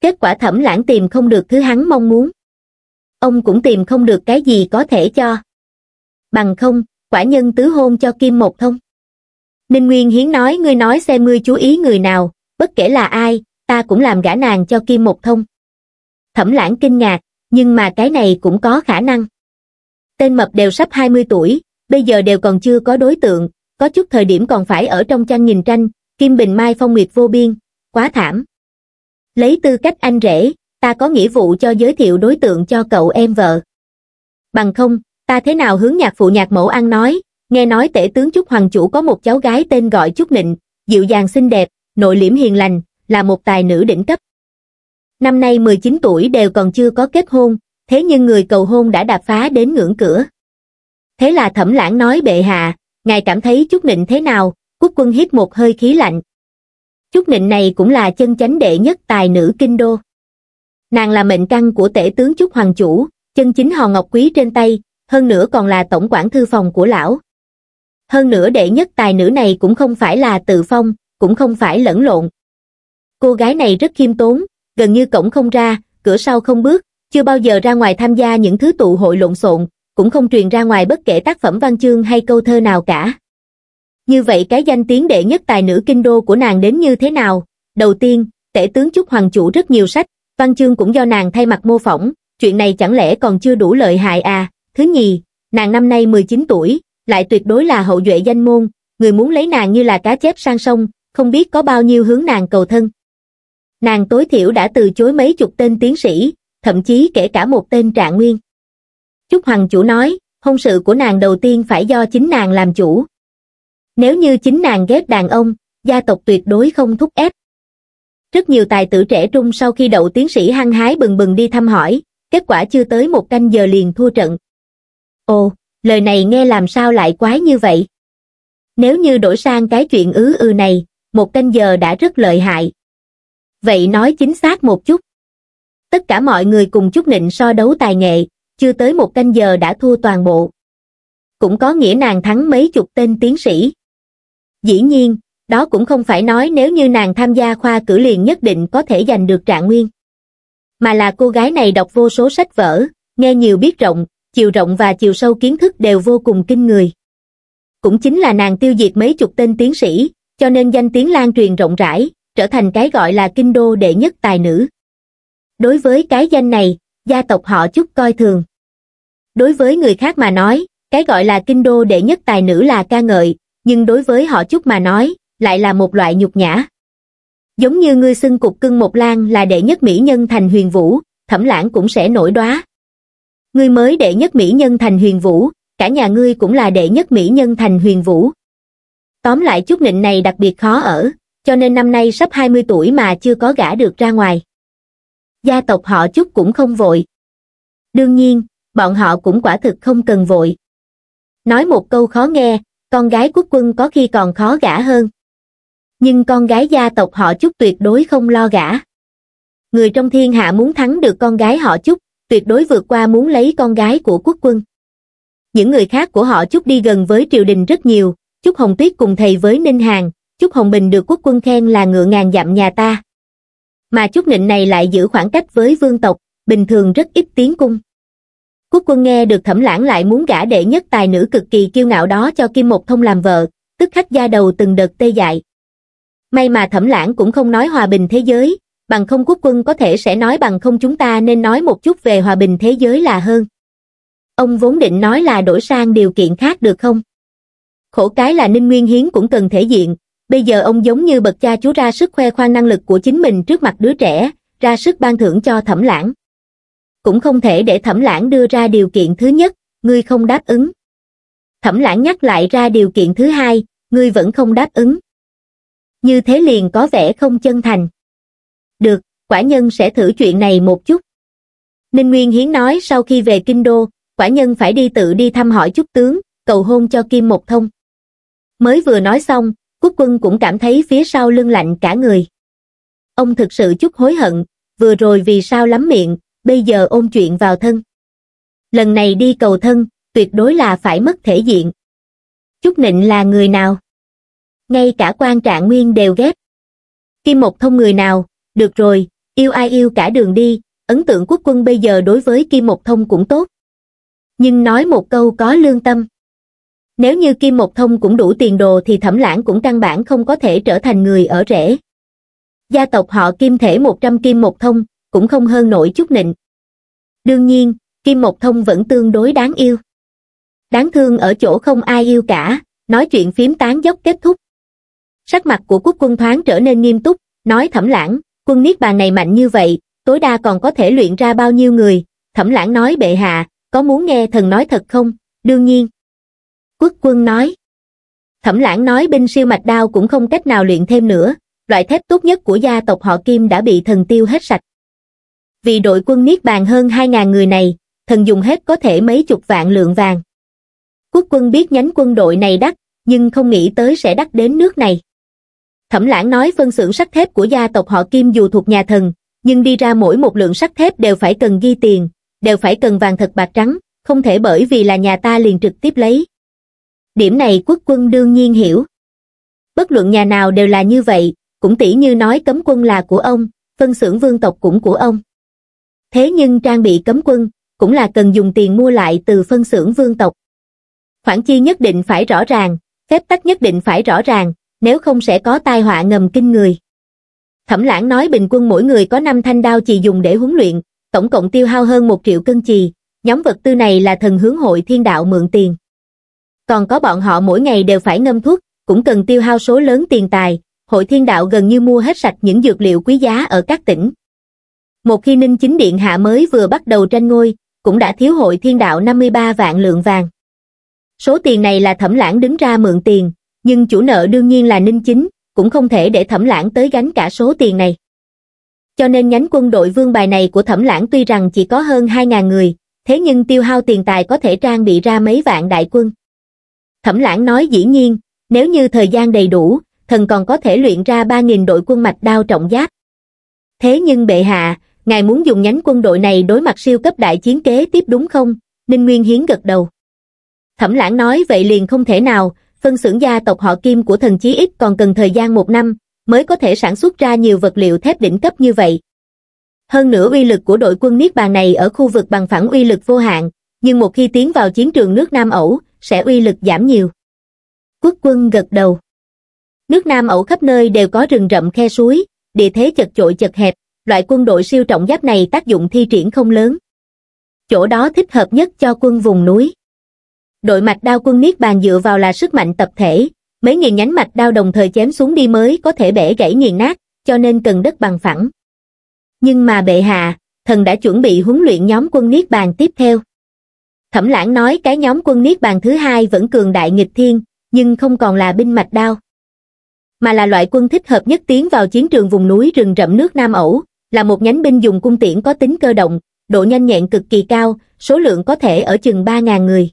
Kết quả thẩm lãng tìm không được thứ hắn mong muốn. Ông cũng tìm không được cái gì có thể cho. Bằng không, quả nhân tứ hôn cho Kim Một thông ninh nguyên hiến nói ngươi nói xem ngươi chú ý người nào bất kể là ai ta cũng làm gã nàng cho kim một thông thẩm lãng kinh ngạc nhưng mà cái này cũng có khả năng tên mập đều sắp hai mươi tuổi bây giờ đều còn chưa có đối tượng có chút thời điểm còn phải ở trong chăn nhìn tranh kim bình mai phong nguyệt vô biên quá thảm lấy tư cách anh rể ta có nghĩa vụ cho giới thiệu đối tượng cho cậu em vợ bằng không ta thế nào hướng nhạc phụ nhạc mẫu ăn nói nghe nói tể tướng Trúc Hoàng Chủ có một cháu gái tên gọi Trúc Nịnh, dịu dàng xinh đẹp, nội liễm hiền lành, là một tài nữ đỉnh cấp. Năm nay 19 tuổi đều còn chưa có kết hôn, thế nhưng người cầu hôn đã đạp phá đến ngưỡng cửa. Thế là thẩm lãng nói bệ hạ, ngài cảm thấy Trúc Nịnh thế nào, quốc quân hít một hơi khí lạnh. Trúc Nịnh này cũng là chân chánh đệ nhất tài nữ kinh đô. Nàng là mệnh căn của tể tướng Trúc Hoàng Chủ, chân chính hò ngọc quý trên tay, hơn nữa còn là tổng quản thư phòng của lão hơn nữa đệ nhất tài nữ này cũng không phải là tự phong cũng không phải lẫn lộn cô gái này rất khiêm tốn gần như cổng không ra cửa sau không bước chưa bao giờ ra ngoài tham gia những thứ tụ hội lộn xộn cũng không truyền ra ngoài bất kể tác phẩm văn chương hay câu thơ nào cả như vậy cái danh tiếng đệ nhất tài nữ kinh đô của nàng đến như thế nào đầu tiên tể tướng chúc hoàng chủ rất nhiều sách văn chương cũng do nàng thay mặt mô phỏng chuyện này chẳng lẽ còn chưa đủ lợi hại à thứ nhì nàng năm nay 19 tuổi lại tuyệt đối là hậu duệ danh môn, người muốn lấy nàng như là cá chép sang sông, không biết có bao nhiêu hướng nàng cầu thân. Nàng tối thiểu đã từ chối mấy chục tên tiến sĩ, thậm chí kể cả một tên trạng nguyên. trúc Hoàng chủ nói, hôn sự của nàng đầu tiên phải do chính nàng làm chủ. Nếu như chính nàng ghét đàn ông, gia tộc tuyệt đối không thúc ép. Rất nhiều tài tử trẻ trung sau khi đậu tiến sĩ hăng hái bừng bừng đi thăm hỏi, kết quả chưa tới một canh giờ liền thua trận. Ồ, lời này nghe làm sao lại quái như vậy? Nếu như đổi sang cái chuyện ứ ư này, một canh giờ đã rất lợi hại. Vậy nói chính xác một chút. Tất cả mọi người cùng chút nịnh so đấu tài nghệ, chưa tới một canh giờ đã thua toàn bộ. Cũng có nghĩa nàng thắng mấy chục tên tiến sĩ. Dĩ nhiên, đó cũng không phải nói nếu như nàng tham gia khoa cử liền nhất định có thể giành được trạng nguyên. Mà là cô gái này đọc vô số sách vở, nghe nhiều biết rộng, chiều rộng và chiều sâu kiến thức đều vô cùng kinh người. Cũng chính là nàng tiêu diệt mấy chục tên tiến sĩ, cho nên danh tiếng lan truyền rộng rãi, trở thành cái gọi là kinh đô đệ nhất tài nữ. Đối với cái danh này, gia tộc họ chút coi thường. Đối với người khác mà nói, cái gọi là kinh đô đệ nhất tài nữ là ca ngợi, nhưng đối với họ chút mà nói, lại là một loại nhục nhã. Giống như ngươi xưng cục cưng một lan là đệ nhất mỹ nhân thành huyền vũ, thẩm lãng cũng sẽ nổi đoá ngươi mới đệ nhất mỹ nhân thành huyền vũ cả nhà ngươi cũng là đệ nhất mỹ nhân thành huyền vũ tóm lại chút nịnh này đặc biệt khó ở cho nên năm nay sắp 20 tuổi mà chưa có gả được ra ngoài gia tộc họ chút cũng không vội đương nhiên bọn họ cũng quả thực không cần vội nói một câu khó nghe con gái quốc quân có khi còn khó gả hơn nhưng con gái gia tộc họ chút tuyệt đối không lo gả người trong thiên hạ muốn thắng được con gái họ chút tuyệt đối vượt qua muốn lấy con gái của quốc quân. Những người khác của họ chúc đi gần với triều đình rất nhiều, chúc Hồng Tuyết cùng thầy với Ninh Hàng, chúc Hồng Bình được quốc quân khen là ngựa ngàn dặm nhà ta. Mà chúc nịnh này lại giữ khoảng cách với vương tộc, bình thường rất ít tiến cung. Quốc quân nghe được thẩm lãng lại muốn gả đệ nhất tài nữ cực kỳ kiêu ngạo đó cho Kim Mộc Thông làm vợ, tức khách da đầu từng đợt tê dại. May mà thẩm lãng cũng không nói hòa bình thế giới, bằng không quốc quân có thể sẽ nói bằng không chúng ta nên nói một chút về hòa bình thế giới là hơn. Ông vốn định nói là đổi sang điều kiện khác được không? Khổ cái là Ninh Nguyên Hiến cũng cần thể diện, bây giờ ông giống như bậc cha chú ra sức khoe khoang năng lực của chính mình trước mặt đứa trẻ, ra sức ban thưởng cho thẩm lãng. Cũng không thể để thẩm lãng đưa ra điều kiện thứ nhất, ngươi không đáp ứng. Thẩm lãng nhắc lại ra điều kiện thứ hai, ngươi vẫn không đáp ứng. Như thế liền có vẻ không chân thành. Được, quả nhân sẽ thử chuyện này một chút. Ninh Nguyên Hiến nói sau khi về Kinh Đô, quả nhân phải đi tự đi thăm hỏi chút tướng, cầu hôn cho Kim Mộc Thông. Mới vừa nói xong, quốc quân cũng cảm thấy phía sau lưng lạnh cả người. Ông thực sự chút hối hận, vừa rồi vì sao lắm miệng, bây giờ ôm chuyện vào thân. Lần này đi cầu thân, tuyệt đối là phải mất thể diện. Chút nịnh là người nào? Ngay cả quan trạng nguyên đều ghét. Kim Mộc Thông người nào, được rồi, yêu ai yêu cả đường đi, ấn tượng quốc quân bây giờ đối với Kim Mộc Thông cũng tốt. Nhưng nói một câu có lương tâm. Nếu như Kim Mộc Thông cũng đủ tiền đồ thì thẩm lãng cũng căn bản không có thể trở thành người ở rễ. Gia tộc họ Kim thể 100 Kim Mộc Thông, cũng không hơn nổi chút nịnh. Đương nhiên, Kim Mộc Thông vẫn tương đối đáng yêu. Đáng thương ở chỗ không ai yêu cả, nói chuyện phím tán dốc kết thúc. Sắc mặt của quốc quân thoáng trở nên nghiêm túc, nói thẩm lãng, quân niết bàn này mạnh như vậy, tối đa còn có thể luyện ra bao nhiêu người, thẩm lãng nói bệ hạ, có muốn nghe thần nói thật không? Đương nhiên. Quốc quân nói. Thẩm lãng nói binh siêu mạch đao cũng không cách nào luyện thêm nữa, loại thép tốt nhất của gia tộc họ Kim đã bị thần tiêu hết sạch. Vì đội quân niết bàn hơn 2.000 người này, thần dùng hết có thể mấy chục vạn lượng vàng. Quốc quân biết nhánh quân đội này đắt, nhưng không nghĩ tới sẽ đắt đến nước này. Thẩm lãng nói phân xưởng sắt thép của gia tộc họ Kim dù thuộc nhà thần, nhưng đi ra mỗi một lượng sắt thép đều phải cần ghi tiền, đều phải cần vàng thật bạc trắng, không thể bởi vì là nhà ta liền trực tiếp lấy. Điểm này quốc quân đương nhiên hiểu. Bất luận nhà nào đều là như vậy, cũng tỉ như nói cấm quân là của ông, phân xưởng vương tộc cũng của ông. Thế nhưng trang bị cấm quân, cũng là cần dùng tiền mua lại từ phân xưởng vương tộc. Khoản chi nhất định phải rõ ràng, phép tắc nhất định phải rõ ràng, nếu không sẽ có tai họa ngầm kinh người. Thẩm lãng nói bình quân mỗi người có 5 thanh đao chỉ dùng để huấn luyện, tổng cộng tiêu hao hơn 1 triệu cân chì, nhóm vật tư này là thần hướng hội thiên đạo mượn tiền. Còn có bọn họ mỗi ngày đều phải ngâm thuốc, cũng cần tiêu hao số lớn tiền tài, hội thiên đạo gần như mua hết sạch những dược liệu quý giá ở các tỉnh. Một khi Ninh Chính Điện Hạ mới vừa bắt đầu tranh ngôi, cũng đã thiếu hội thiên đạo 53 vạn lượng vàng. Số tiền này là thẩm lãng đứng ra mượn tiền, nhưng chủ nợ đương nhiên là Ninh Chính, cũng không thể để Thẩm Lãng tới gánh cả số tiền này. Cho nên nhánh quân đội vương bài này của Thẩm Lãng tuy rằng chỉ có hơn 2.000 người, thế nhưng tiêu hao tiền tài có thể trang bị ra mấy vạn đại quân. Thẩm Lãng nói dĩ nhiên, nếu như thời gian đầy đủ, thần còn có thể luyện ra 3.000 đội quân mạch đao trọng giáp. Thế nhưng bệ hạ, ngài muốn dùng nhánh quân đội này đối mặt siêu cấp đại chiến kế tiếp đúng không? Ninh Nguyên Hiến gật đầu. Thẩm lãng nói vậy liền không thể nào, phân xưởng gia tộc họ Kim của thần chí ít còn cần thời gian một năm mới có thể sản xuất ra nhiều vật liệu thép đỉnh cấp như vậy. Hơn nữa uy lực của đội quân Niết Bàn này ở khu vực bằng phẳng uy lực vô hạn, nhưng một khi tiến vào chiến trường nước Nam Ẩu, sẽ uy lực giảm nhiều. Quốc quân gật đầu. Nước Nam Ẩu khắp nơi đều có rừng rậm khe suối, địa thế chật chội chật hẹp, loại quân đội siêu trọng giáp này tác dụng thi triển không lớn. Chỗ đó thích hợp nhất cho quân vùng núi đội mạch đao quân Niết Bàn dựa vào là sức mạnh tập thể, mấy nghìn nhánh mạch đao đồng thời chém xuống đi mới có thể bẻ gãy nghiền nát, cho nên cần đất bằng phẳng. Nhưng mà bệ hạ, thần đã chuẩn bị huấn luyện nhóm quân Niết Bàn tiếp theo. Thẩm lãng nói cái nhóm quân Niết Bàn thứ hai vẫn cường đại nghịch thiên, nhưng không còn là binh mạch đao. Mà là loại quân thích hợp nhất tiến vào chiến trường vùng núi rừng rậm nước Nam Ẩu, là một nhánh binh dùng cung tiễn có tính cơ động, độ nhanh nhẹn cực kỳ cao, số lượng có thể ở chừng 3.000 người.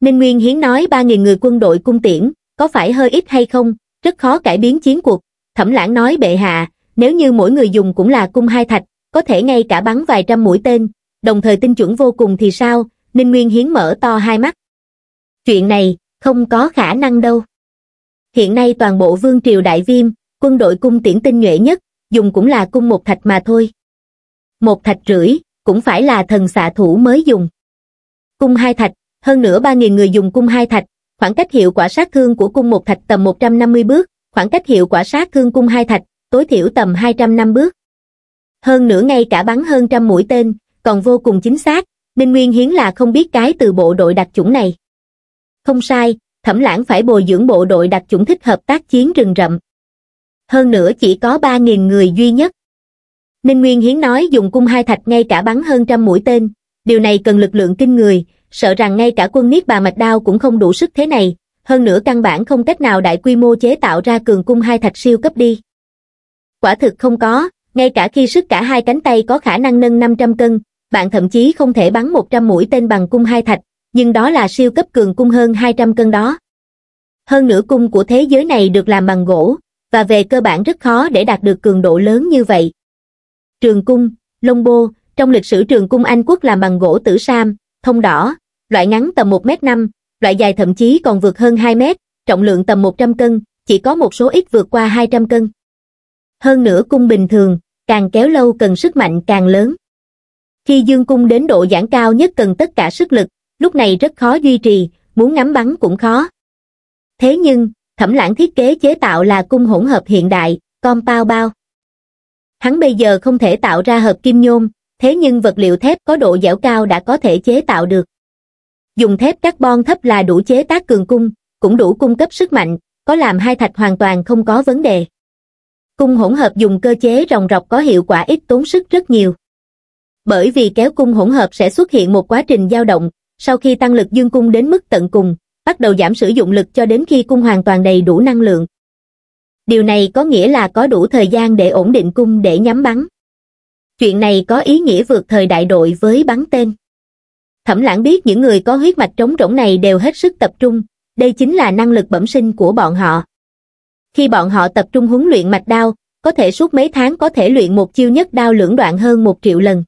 Ninh Nguyên Hiến nói 3.000 người quân đội cung tiễn, có phải hơi ít hay không, rất khó cải biến chiến cuộc. Thẩm lãng nói bệ hạ, nếu như mỗi người dùng cũng là cung hai thạch, có thể ngay cả bắn vài trăm mũi tên, đồng thời tinh chuẩn vô cùng thì sao, Ninh Nguyên Hiến mở to hai mắt. Chuyện này, không có khả năng đâu. Hiện nay toàn bộ vương triều đại viêm, quân đội cung tiễn tinh nhuệ nhất, dùng cũng là cung một thạch mà thôi. Một thạch rưỡi, cũng phải là thần xạ thủ mới dùng. Cung hai thạch, hơn nữa 3.000 người dùng cung hai thạch, khoảng cách hiệu quả sát thương của cung một thạch tầm 150 bước, khoảng cách hiệu quả sát thương cung hai thạch, tối thiểu tầm năm bước. Hơn nữa ngay cả bắn hơn trăm mũi tên, còn vô cùng chính xác, Ninh Nguyên Hiến là không biết cái từ bộ đội đặc chủng này. Không sai, Thẩm Lãng phải bồi dưỡng bộ đội đặc chủng thích hợp tác chiến rừng rậm. Hơn nữa chỉ có 3.000 người duy nhất. Ninh Nguyên Hiến nói dùng cung hai thạch ngay cả bắn hơn trăm mũi tên, điều này cần lực lượng kinh người, sợ rằng ngay cả quân Niết Bà Mạch Đao cũng không đủ sức thế này, hơn nữa căn bản không cách nào đại quy mô chế tạo ra cường cung hai thạch siêu cấp đi. Quả thực không có, ngay cả khi sức cả hai cánh tay có khả năng nâng 500 cân, bạn thậm chí không thể bắn 100 mũi tên bằng cung hai thạch, nhưng đó là siêu cấp cường cung hơn 200 cân đó. Hơn nửa cung của thế giới này được làm bằng gỗ, và về cơ bản rất khó để đạt được cường độ lớn như vậy. Trường cung, Long Bô, trong lịch sử trường cung Anh quốc làm bằng gỗ tử sam, thông đỏ, loại ngắn tầm 1m5, loại dài thậm chí còn vượt hơn 2 mét, trọng lượng tầm 100 cân, chỉ có một số ít vượt qua 200 cân. Hơn nữa cung bình thường, càng kéo lâu cần sức mạnh càng lớn. Khi dương cung đến độ giãn cao nhất cần tất cả sức lực, lúc này rất khó duy trì, muốn ngắm bắn cũng khó. Thế nhưng, thẩm lãng thiết kế chế tạo là cung hỗn hợp hiện đại, con bao bao. Hắn bây giờ không thể tạo ra hợp kim nhôm, thế nhưng vật liệu thép có độ dẻo cao đã có thể chế tạo được. Dùng thép carbon thấp là đủ chế tác cường cung, cũng đủ cung cấp sức mạnh, có làm hai thạch hoàn toàn không có vấn đề. Cung hỗn hợp dùng cơ chế rồng rọc có hiệu quả ít tốn sức rất nhiều. Bởi vì kéo cung hỗn hợp sẽ xuất hiện một quá trình dao động, sau khi tăng lực dương cung đến mức tận cùng, bắt đầu giảm sử dụng lực cho đến khi cung hoàn toàn đầy đủ năng lượng. Điều này có nghĩa là có đủ thời gian để ổn định cung để nhắm bắn chuyện này có ý nghĩa vượt thời đại đội với bắn tên. Thẩm lãng biết những người có huyết mạch trống rỗng này đều hết sức tập trung, đây chính là năng lực bẩm sinh của bọn họ. Khi bọn họ tập trung huấn luyện mạch đao, có thể suốt mấy tháng có thể luyện một chiêu nhất đao lưỡng đoạn hơn một triệu lần.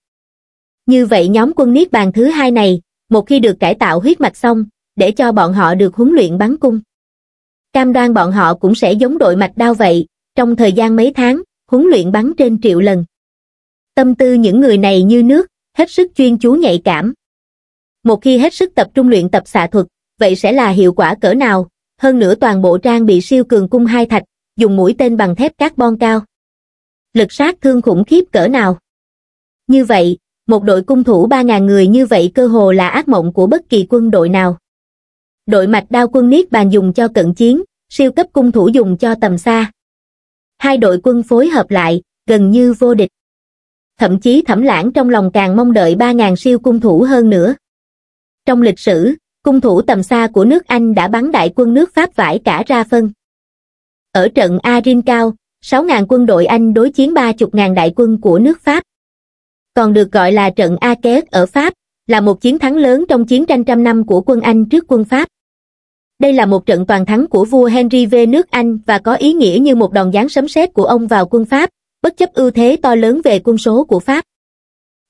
Như vậy nhóm quân Niết Bàn thứ hai này, một khi được cải tạo huyết mạch xong, để cho bọn họ được huấn luyện bắn cung. Cam đoan bọn họ cũng sẽ giống đội mạch đao vậy, trong thời gian mấy tháng, huấn luyện bắn trên triệu lần tâm tư những người này như nước, hết sức chuyên chú nhạy cảm. Một khi hết sức tập trung luyện tập xạ thuật, vậy sẽ là hiệu quả cỡ nào, hơn nữa toàn bộ trang bị siêu cường cung hai thạch, dùng mũi tên bằng thép carbon cao. Lực sát thương khủng khiếp cỡ nào. Như vậy, một đội cung thủ 3.000 người như vậy cơ hồ là ác mộng của bất kỳ quân đội nào. Đội mạch đao quân Niết Bàn dùng cho cận chiến, siêu cấp cung thủ dùng cho tầm xa. Hai đội quân phối hợp lại, gần như vô địch thậm chí thẩm lãng trong lòng càng mong đợi 3.000 siêu cung thủ hơn nữa. Trong lịch sử, cung thủ tầm xa của nước Anh đã bắn đại quân nước Pháp vải cả ra phân. Ở trận Arin Cao, 6.000 quân đội Anh đối chiến 30.000 đại quân của nước Pháp. Còn được gọi là trận A Két ở Pháp, là một chiến thắng lớn trong chiến tranh trăm năm của quân Anh trước quân Pháp. Đây là một trận toàn thắng của vua Henry V nước Anh và có ý nghĩa như một đòn giáng sấm sét của ông vào quân Pháp, bất chấp ưu thế to lớn về quân số của Pháp.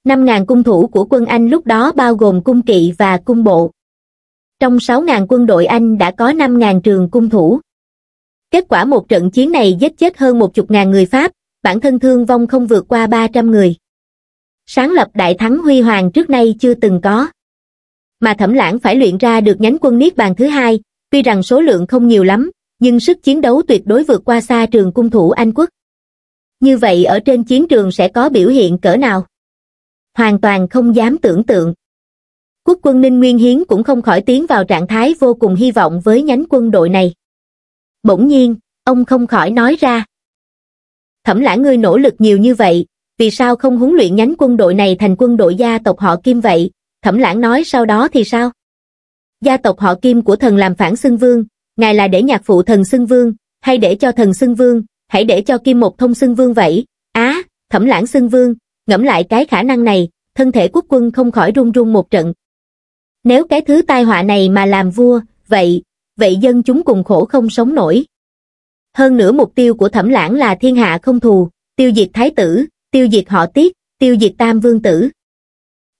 5.000 cung thủ của quân Anh lúc đó bao gồm cung kỵ và cung bộ. Trong 6.000 quân đội Anh đã có 5.000 trường cung thủ. Kết quả một trận chiến này giết chết hơn một chục ngàn người Pháp, bản thân thương vong không vượt qua 300 người. Sáng lập đại thắng huy hoàng trước nay chưa từng có. Mà thẩm lãng phải luyện ra được nhánh quân Niết Bàn thứ hai, tuy rằng số lượng không nhiều lắm, nhưng sức chiến đấu tuyệt đối vượt qua xa trường cung thủ Anh quốc như vậy ở trên chiến trường sẽ có biểu hiện cỡ nào? Hoàn toàn không dám tưởng tượng. Quốc quân Ninh Nguyên Hiến cũng không khỏi tiến vào trạng thái vô cùng hy vọng với nhánh quân đội này. Bỗng nhiên, ông không khỏi nói ra. Thẩm lãng ngươi nỗ lực nhiều như vậy, vì sao không huấn luyện nhánh quân đội này thành quân đội gia tộc họ Kim vậy? Thẩm lãng nói sau đó thì sao? Gia tộc họ Kim của thần làm phản xưng vương, ngài là để nhạc phụ thần xưng vương, hay để cho thần xưng vương, hãy để cho Kim Một Thông xưng vương vậy. Á, à, thẩm lãng xưng vương, ngẫm lại cái khả năng này, thân thể quốc quân không khỏi run run một trận. Nếu cái thứ tai họa này mà làm vua, vậy, vậy dân chúng cùng khổ không sống nổi. Hơn nữa mục tiêu của thẩm lãng là thiên hạ không thù, tiêu diệt thái tử, tiêu diệt họ tiết, tiêu diệt tam vương tử.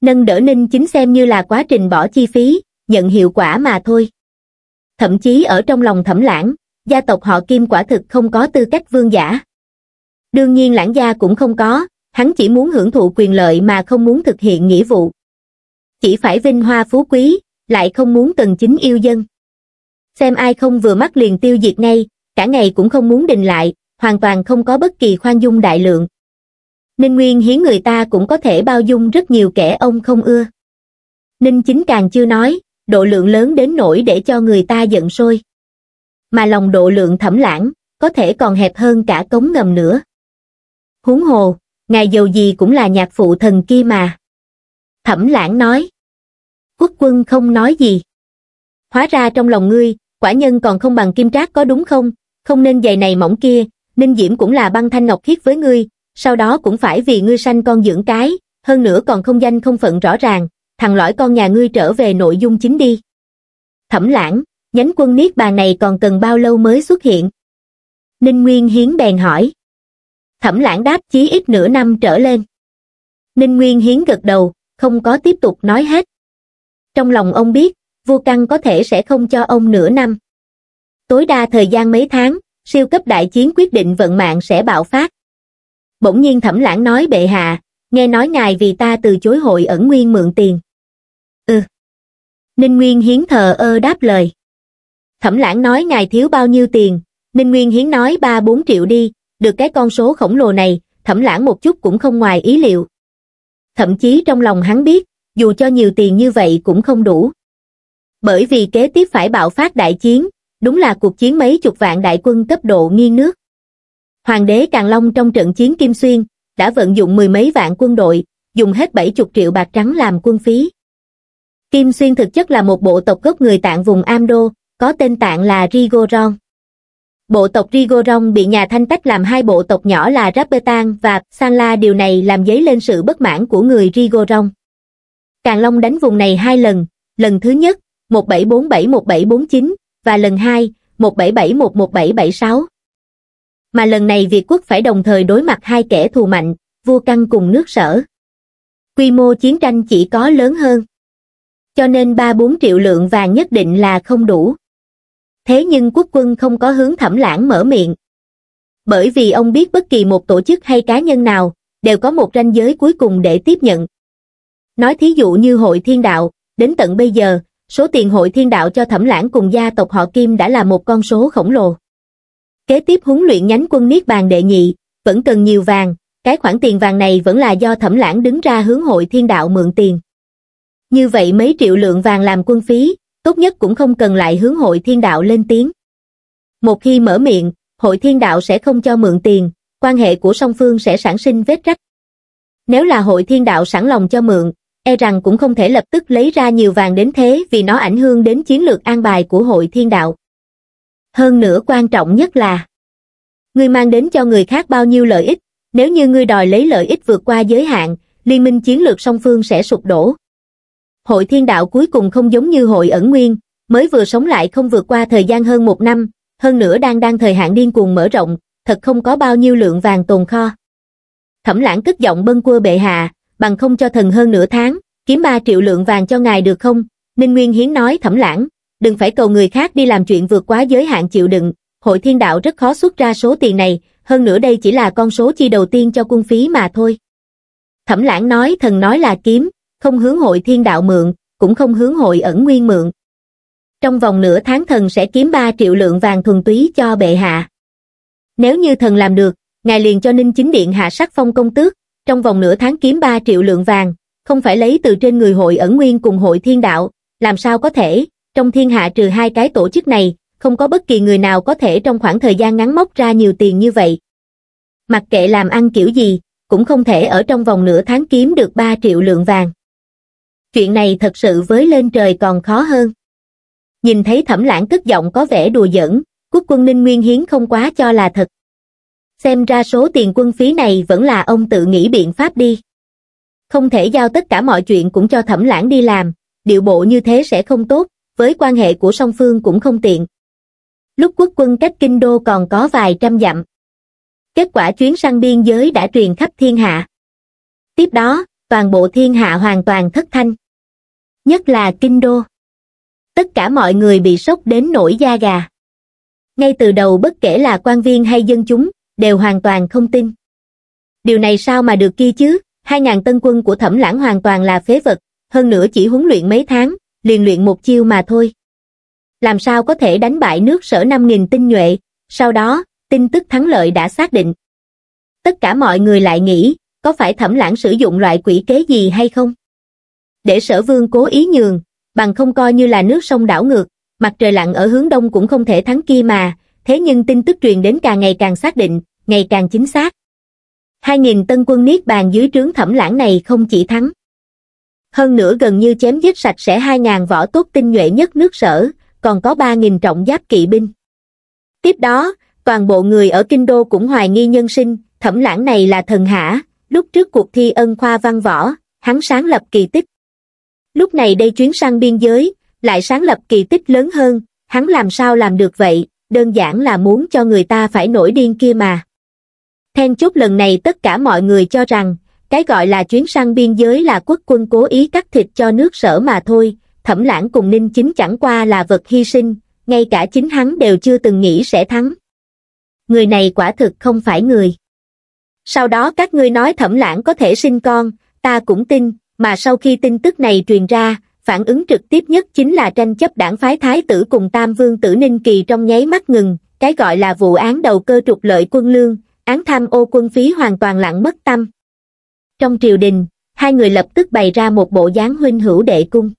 Nâng đỡ ninh chính xem như là quá trình bỏ chi phí, nhận hiệu quả mà thôi. Thậm chí ở trong lòng thẩm lãng, gia tộc họ Kim quả thực không có tư cách vương giả. Đương nhiên lãng gia cũng không có, hắn chỉ muốn hưởng thụ quyền lợi mà không muốn thực hiện nghĩa vụ. Chỉ phải vinh hoa phú quý, lại không muốn cần chính yêu dân. Xem ai không vừa mắt liền tiêu diệt ngay, cả ngày cũng không muốn đình lại, hoàn toàn không có bất kỳ khoan dung đại lượng. Ninh Nguyên hiến người ta cũng có thể bao dung rất nhiều kẻ ông không ưa. Ninh Chính càng chưa nói, độ lượng lớn đến nỗi để cho người ta giận sôi mà lòng độ lượng thẩm lãng, có thể còn hẹp hơn cả cống ngầm nữa. Huống hồ, ngài dầu gì cũng là nhạc phụ thần kia mà. Thẩm lãng nói. Quốc quân không nói gì. Hóa ra trong lòng ngươi, quả nhân còn không bằng kim trác có đúng không? Không nên giày này mỏng kia, Ninh Diễm cũng là băng thanh ngọc khiết với ngươi, sau đó cũng phải vì ngươi sanh con dưỡng cái, hơn nữa còn không danh không phận rõ ràng, thằng lõi con nhà ngươi trở về nội dung chính đi. Thẩm lãng, nhánh quân niết bà này còn cần bao lâu mới xuất hiện ninh nguyên hiến bèn hỏi thẩm lãng đáp chí ít nửa năm trở lên ninh nguyên hiến gật đầu không có tiếp tục nói hết trong lòng ông biết vua căn có thể sẽ không cho ông nửa năm tối đa thời gian mấy tháng siêu cấp đại chiến quyết định vận mạng sẽ bạo phát bỗng nhiên thẩm lãng nói bệ hạ nghe nói ngài vì ta từ chối hội ẩn nguyên mượn tiền ừ ninh nguyên hiến thờ ơ đáp lời Thẩm lãng nói ngài thiếu bao nhiêu tiền, Ninh Nguyên Hiến nói 3-4 triệu đi, được cái con số khổng lồ này, thẩm lãng một chút cũng không ngoài ý liệu. Thậm chí trong lòng hắn biết, dù cho nhiều tiền như vậy cũng không đủ. Bởi vì kế tiếp phải bạo phát đại chiến, đúng là cuộc chiến mấy chục vạn đại quân cấp độ nghiêng nước. Hoàng đế Càng Long trong trận chiến Kim Xuyên, đã vận dụng mười mấy vạn quân đội, dùng hết 70 triệu bạc trắng làm quân phí. Kim Xuyên thực chất là một bộ tộc gốc người tạng vùng Am Đô, có tên tạng là Rigoron. Bộ tộc Rigoron bị nhà Thanh tách làm hai bộ tộc nhỏ là Rapetan và Sanla điều này làm dấy lên sự bất mãn của người Rigoron. Càng Long đánh vùng này hai lần, lần thứ nhất 1747-1749 và lần hai 1771-1776. Mà lần này Việt quốc phải đồng thời đối mặt hai kẻ thù mạnh, vua căng cùng nước sở. Quy mô chiến tranh chỉ có lớn hơn. Cho nên 3-4 triệu lượng vàng nhất định là không đủ thế nhưng quốc quân không có hướng thẩm lãng mở miệng. Bởi vì ông biết bất kỳ một tổ chức hay cá nhân nào, đều có một ranh giới cuối cùng để tiếp nhận. Nói thí dụ như hội thiên đạo, đến tận bây giờ, số tiền hội thiên đạo cho thẩm lãng cùng gia tộc họ Kim đã là một con số khổng lồ. Kế tiếp huấn luyện nhánh quân Niết Bàn đệ nhị, vẫn cần nhiều vàng, cái khoản tiền vàng này vẫn là do thẩm lãng đứng ra hướng hội thiên đạo mượn tiền. Như vậy mấy triệu lượng vàng làm quân phí, tốt nhất cũng không cần lại hướng hội thiên đạo lên tiếng. Một khi mở miệng, hội thiên đạo sẽ không cho mượn tiền, quan hệ của song phương sẽ sản sinh vết rách. Nếu là hội thiên đạo sẵn lòng cho mượn, e rằng cũng không thể lập tức lấy ra nhiều vàng đến thế vì nó ảnh hưởng đến chiến lược an bài của hội thiên đạo. Hơn nữa quan trọng nhất là Ngươi mang đến cho người khác bao nhiêu lợi ích, nếu như ngươi đòi lấy lợi ích vượt qua giới hạn, liên minh chiến lược song phương sẽ sụp đổ hội thiên đạo cuối cùng không giống như hội ẩn nguyên, mới vừa sống lại không vượt qua thời gian hơn một năm, hơn nữa đang đang thời hạn điên cuồng mở rộng, thật không có bao nhiêu lượng vàng tồn kho. Thẩm lãng cất giọng bâng quơ bệ hạ, bằng không cho thần hơn nửa tháng, kiếm 3 triệu lượng vàng cho ngài được không? Ninh Nguyên Hiến nói thẩm lãng, đừng phải cầu người khác đi làm chuyện vượt quá giới hạn chịu đựng, hội thiên đạo rất khó xuất ra số tiền này, hơn nữa đây chỉ là con số chi đầu tiên cho quân phí mà thôi. Thẩm lãng nói thần nói là kiếm, không hướng hội thiên đạo mượn, cũng không hướng hội ẩn nguyên mượn. Trong vòng nửa tháng thần sẽ kiếm 3 triệu lượng vàng thuần túy cho bệ hạ. Nếu như thần làm được, ngài liền cho Ninh Chính Điện hạ sắc phong công tước, trong vòng nửa tháng kiếm 3 triệu lượng vàng, không phải lấy từ trên người hội ẩn nguyên cùng hội thiên đạo, làm sao có thể, trong thiên hạ trừ hai cái tổ chức này, không có bất kỳ người nào có thể trong khoảng thời gian ngắn móc ra nhiều tiền như vậy. Mặc kệ làm ăn kiểu gì, cũng không thể ở trong vòng nửa tháng kiếm được 3 triệu lượng vàng chuyện này thật sự với lên trời còn khó hơn nhìn thấy thẩm lãng tức giọng có vẻ đùa giỡn quốc quân ninh nguyên hiến không quá cho là thật xem ra số tiền quân phí này vẫn là ông tự nghĩ biện pháp đi không thể giao tất cả mọi chuyện cũng cho thẩm lãng đi làm điệu bộ như thế sẽ không tốt với quan hệ của song phương cũng không tiện lúc quốc quân cách kinh đô còn có vài trăm dặm kết quả chuyến sang biên giới đã truyền khắp thiên hạ tiếp đó toàn bộ thiên hạ hoàn toàn thất thanh. Nhất là kinh đô. Tất cả mọi người bị sốc đến nổi da gà. Ngay từ đầu bất kể là quan viên hay dân chúng, đều hoàn toàn không tin. Điều này sao mà được kia chứ, 2.000 tân quân của thẩm lãng hoàn toàn là phế vật, hơn nữa chỉ huấn luyện mấy tháng, liền luyện một chiêu mà thôi. Làm sao có thể đánh bại nước sở 5.000 tinh nhuệ, sau đó, tin tức thắng lợi đã xác định. Tất cả mọi người lại nghĩ, có phải thẩm lãng sử dụng loại quỷ kế gì hay không? Để sở vương cố ý nhường, bằng không coi như là nước sông đảo ngược, mặt trời lặn ở hướng đông cũng không thể thắng kia mà, thế nhưng tin tức truyền đến càng ngày càng xác định, ngày càng chính xác. hai nghìn tân quân niết bàn dưới trướng thẩm lãng này không chỉ thắng. Hơn nữa gần như chém giết sạch sẽ hai ngàn võ tốt tinh nhuệ nhất nước sở, còn có ba nghìn trọng giáp kỵ binh. Tiếp đó, toàn bộ người ở Kinh Đô cũng hoài nghi nhân sinh, thẩm lãng này là thần hả, lúc trước cuộc thi ân khoa văn võ, hắn sáng lập kỳ tích. Lúc này đây chuyến sang biên giới, lại sáng lập kỳ tích lớn hơn, hắn làm sao làm được vậy, đơn giản là muốn cho người ta phải nổi điên kia mà. Then chốt lần này tất cả mọi người cho rằng, cái gọi là chuyến sang biên giới là quốc quân cố ý cắt thịt cho nước sở mà thôi, thẩm lãng cùng ninh chính chẳng qua là vật hy sinh, ngay cả chính hắn đều chưa từng nghĩ sẽ thắng. Người này quả thực không phải người sau đó các ngươi nói thẩm lãng có thể sinh con, ta cũng tin, mà sau khi tin tức này truyền ra, phản ứng trực tiếp nhất chính là tranh chấp đảng phái thái tử cùng tam vương tử Ninh Kỳ trong nháy mắt ngừng, cái gọi là vụ án đầu cơ trục lợi quân lương, án tham ô quân phí hoàn toàn lặng mất tâm. Trong triều đình, hai người lập tức bày ra một bộ dáng huynh hữu đệ cung.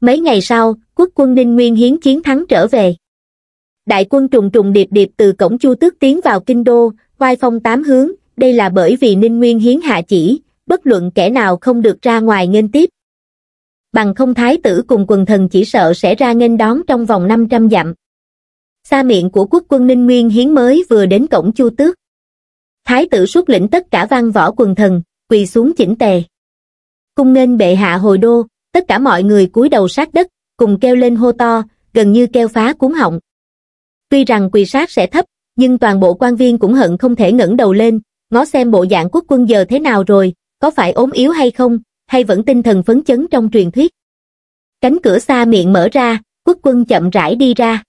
Mấy ngày sau, quốc quân Ninh Nguyên hiến chiến thắng trở về. Đại quân trùng trùng điệp điệp từ cổng Chu Tước tiến vào kinh đô, oai phong tám hướng, đây là bởi vì ninh nguyên hiến hạ chỉ bất luận kẻ nào không được ra ngoài nghênh tiếp bằng không thái tử cùng quần thần chỉ sợ sẽ ra nghênh đón trong vòng 500 dặm. Xa miệng của quốc quân Ninh Nguyên Hiến mới vừa đến cổng Chu Tước. Thái tử xuất lĩnh tất cả văn võ quần thần, quỳ xuống chỉnh tề. Cung nghênh bệ hạ hồi đô, tất cả mọi người cúi đầu sát đất, cùng kêu lên hô to, gần như kêu phá cuốn họng. Tuy rằng quỳ sát sẽ thấp, nhưng toàn bộ quan viên cũng hận không thể ngẩng đầu lên, ngó xem bộ dạng quốc quân giờ thế nào rồi, có phải ốm yếu hay không, hay vẫn tinh thần phấn chấn trong truyền thuyết. Cánh cửa xa miệng mở ra, quốc quân chậm rãi đi ra.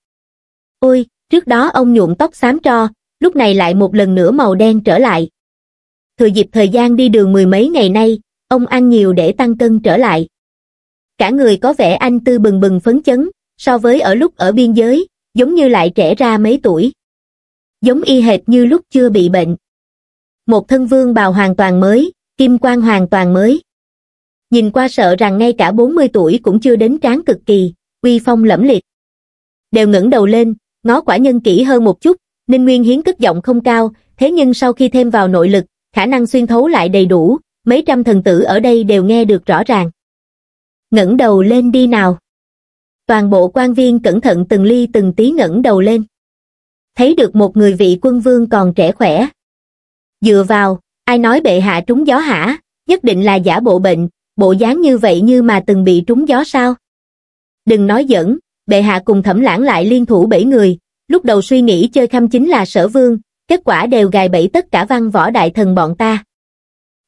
Ôi, trước đó ông nhuộm tóc xám tro, lúc này lại một lần nữa màu đen trở lại. Thừa dịp thời gian đi đường mười mấy ngày nay, ông ăn nhiều để tăng cân trở lại. Cả người có vẻ anh tư bừng bừng phấn chấn, so với ở lúc ở biên giới, giống như lại trẻ ra mấy tuổi. Giống y hệt như lúc chưa bị bệnh một thân vương bào hoàn toàn mới, kim quan hoàn toàn mới. Nhìn qua sợ rằng ngay cả 40 tuổi cũng chưa đến tráng cực kỳ, uy phong lẫm liệt. Đều ngẩng đầu lên, ngó quả nhân kỹ hơn một chút, Ninh Nguyên Hiến cất giọng không cao, thế nhưng sau khi thêm vào nội lực, khả năng xuyên thấu lại đầy đủ, mấy trăm thần tử ở đây đều nghe được rõ ràng. Ngẩng đầu lên đi nào. Toàn bộ quan viên cẩn thận từng ly từng tí ngẩng đầu lên. Thấy được một người vị quân vương còn trẻ khỏe, dựa vào ai nói bệ hạ trúng gió hả nhất định là giả bộ bệnh bộ dáng như vậy như mà từng bị trúng gió sao đừng nói giỡn bệ hạ cùng thẩm lãng lại liên thủ bảy người lúc đầu suy nghĩ chơi khăm chính là sở vương kết quả đều gài bẫy tất cả văn võ đại thần bọn ta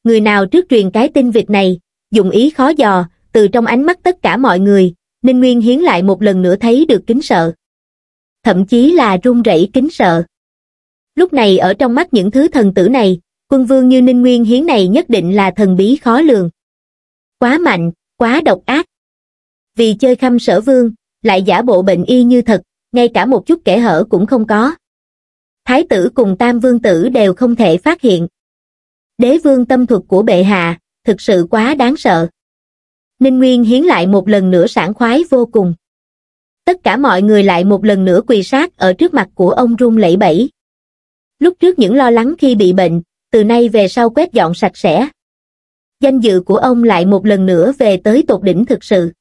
người nào trước truyền cái tin vịt này dụng ý khó dò từ trong ánh mắt tất cả mọi người ninh nguyên hiến lại một lần nữa thấy được kính sợ thậm chí là run rẩy kính sợ lúc này ở trong mắt những thứ thần tử này quân vương như ninh nguyên hiến này nhất định là thần bí khó lường quá mạnh quá độc ác vì chơi khăm sở vương lại giả bộ bệnh y như thật ngay cả một chút kẻ hở cũng không có thái tử cùng tam vương tử đều không thể phát hiện đế vương tâm thuật của bệ hạ thực sự quá đáng sợ ninh nguyên hiến lại một lần nữa sảng khoái vô cùng tất cả mọi người lại một lần nữa quỳ sát ở trước mặt của ông run lẩy bẩy Lúc trước những lo lắng khi bị bệnh, từ nay về sau quét dọn sạch sẽ. Danh dự của ông lại một lần nữa về tới tột đỉnh thực sự.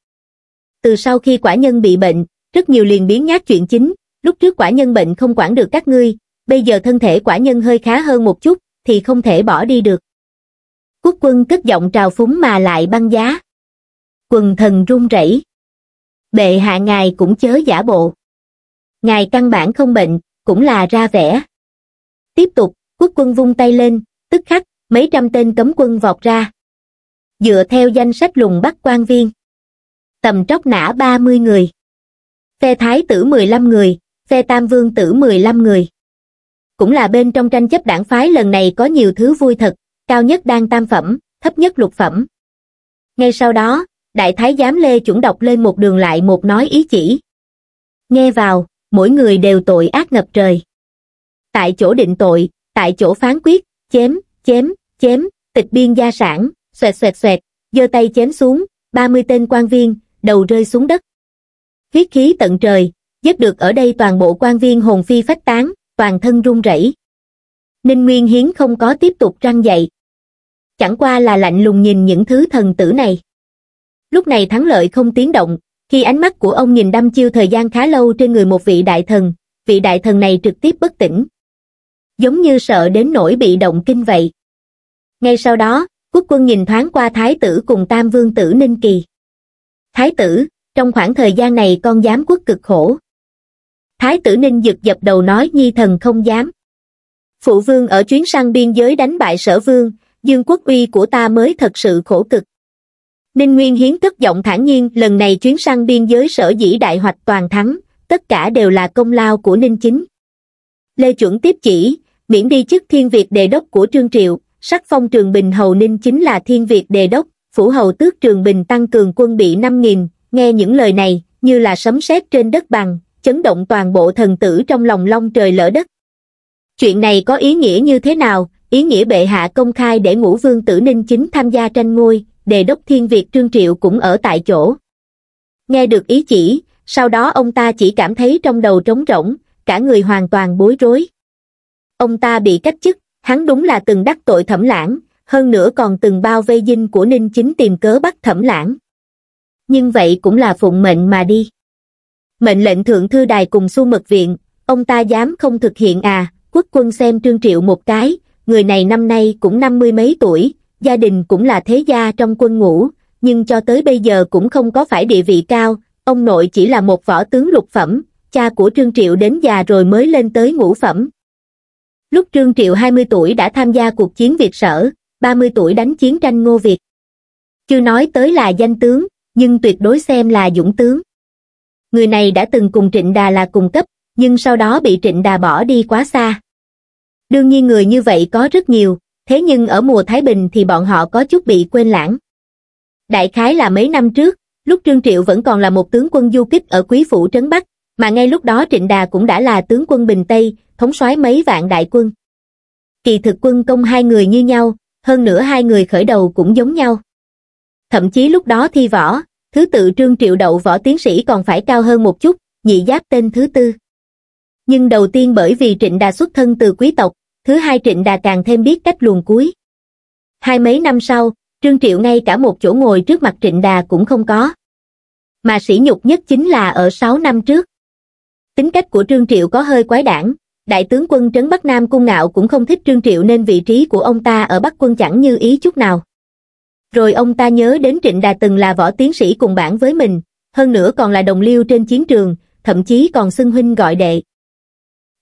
Từ sau khi quả nhân bị bệnh, rất nhiều liền biến nhát chuyện chính, lúc trước quả nhân bệnh không quản được các ngươi, bây giờ thân thể quả nhân hơi khá hơn một chút, thì không thể bỏ đi được. Quốc quân cất giọng trào phúng mà lại băng giá. Quần thần run rẩy. Bệ hạ ngài cũng chớ giả bộ. Ngài căn bản không bệnh, cũng là ra vẻ tiếp tục quốc quân vung tay lên tức khắc mấy trăm tên cấm quân vọt ra dựa theo danh sách lùng bắt quan viên tầm tróc nã ba mươi người phe thái tử mười lăm người phe tam vương tử mười lăm người cũng là bên trong tranh chấp đảng phái lần này có nhiều thứ vui thật cao nhất đang tam phẩm thấp nhất lục phẩm ngay sau đó đại thái giám lê chuẩn đọc lên một đường lại một nói ý chỉ nghe vào mỗi người đều tội ác ngập trời tại chỗ định tội, tại chỗ phán quyết, chém, chém, chém, tịch biên gia sản, xoẹt xoẹt xoẹt, giơ tay chém xuống, 30 tên quan viên, đầu rơi xuống đất. Huyết khí tận trời, giết được ở đây toàn bộ quan viên hồn phi phách tán, toàn thân run rẩy. Ninh Nguyên Hiến không có tiếp tục răng dậy. Chẳng qua là lạnh lùng nhìn những thứ thần tử này. Lúc này thắng lợi không tiếng động, khi ánh mắt của ông nhìn đăm chiêu thời gian khá lâu trên người một vị đại thần, vị đại thần này trực tiếp bất tỉnh, giống như sợ đến nỗi bị động kinh vậy. Ngay sau đó, quốc quân nhìn thoáng qua thái tử cùng tam vương tử Ninh Kỳ. Thái tử, trong khoảng thời gian này con dám quốc cực khổ. Thái tử Ninh giật dập đầu nói nhi thần không dám. Phụ vương ở chuyến sang biên giới đánh bại sở vương, dương quốc uy của ta mới thật sự khổ cực. Ninh Nguyên Hiến tức giọng thản nhiên lần này chuyến sang biên giới sở dĩ đại hoạch toàn thắng, tất cả đều là công lao của Ninh Chính. Lê Chuẩn tiếp chỉ, miễn đi chức thiên việt đề đốc của Trương Triệu, sắc phong Trường Bình Hầu Ninh chính là thiên việt đề đốc, phủ hầu tước Trường Bình tăng cường quân bị 5.000, nghe những lời này, như là sấm sét trên đất bằng, chấn động toàn bộ thần tử trong lòng long trời lỡ đất. Chuyện này có ý nghĩa như thế nào? Ý nghĩa bệ hạ công khai để ngũ vương tử Ninh chính tham gia tranh ngôi, đề đốc thiên việt Trương Triệu cũng ở tại chỗ. Nghe được ý chỉ, sau đó ông ta chỉ cảm thấy trong đầu trống rỗng, cả người hoàn toàn bối rối ông ta bị cách chức hắn đúng là từng đắc tội thẩm lãng hơn nữa còn từng bao vây dinh của ninh chính tìm cớ bắt thẩm lãng nhưng vậy cũng là phụng mệnh mà đi mệnh lệnh thượng thư đài cùng su mật viện ông ta dám không thực hiện à quốc quân xem trương triệu một cái người này năm nay cũng năm mươi mấy tuổi gia đình cũng là thế gia trong quân ngũ nhưng cho tới bây giờ cũng không có phải địa vị cao ông nội chỉ là một võ tướng lục phẩm cha của trương triệu đến già rồi mới lên tới ngũ phẩm lúc Trương Triệu 20 tuổi đã tham gia cuộc chiến Việt Sở, 30 tuổi đánh chiến tranh Ngô Việt. Chưa nói tới là danh tướng, nhưng tuyệt đối xem là dũng tướng. Người này đã từng cùng Trịnh Đà là cùng cấp, nhưng sau đó bị Trịnh Đà bỏ đi quá xa. Đương nhiên người như vậy có rất nhiều, thế nhưng ở mùa Thái Bình thì bọn họ có chút bị quên lãng. Đại khái là mấy năm trước, lúc Trương Triệu vẫn còn là một tướng quân du kích ở Quý Phủ Trấn Bắc, mà ngay lúc đó Trịnh Đà cũng đã là tướng quân Bình Tây, thống soái mấy vạn đại quân. Kỳ thực quân công hai người như nhau, hơn nữa hai người khởi đầu cũng giống nhau. Thậm chí lúc đó thi võ, thứ tự trương triệu đậu võ tiến sĩ còn phải cao hơn một chút, nhị giáp tên thứ tư. Nhưng đầu tiên bởi vì Trịnh Đà xuất thân từ quý tộc, thứ hai Trịnh Đà càng thêm biết cách luồn cuối. Hai mấy năm sau, Trương Triệu ngay cả một chỗ ngồi trước mặt Trịnh Đà cũng không có. Mà sỉ nhục nhất chính là ở 6 năm trước. Tính cách của Trương Triệu có hơi quái đản, đại tướng quân trấn Bắc Nam Cung Ngạo cũng không thích Trương Triệu nên vị trí của ông ta ở Bắc quân chẳng như ý chút nào. Rồi ông ta nhớ đến Trịnh Đà từng là võ tiến sĩ cùng bản với mình, hơn nữa còn là đồng liêu trên chiến trường, thậm chí còn xưng huynh gọi đệ.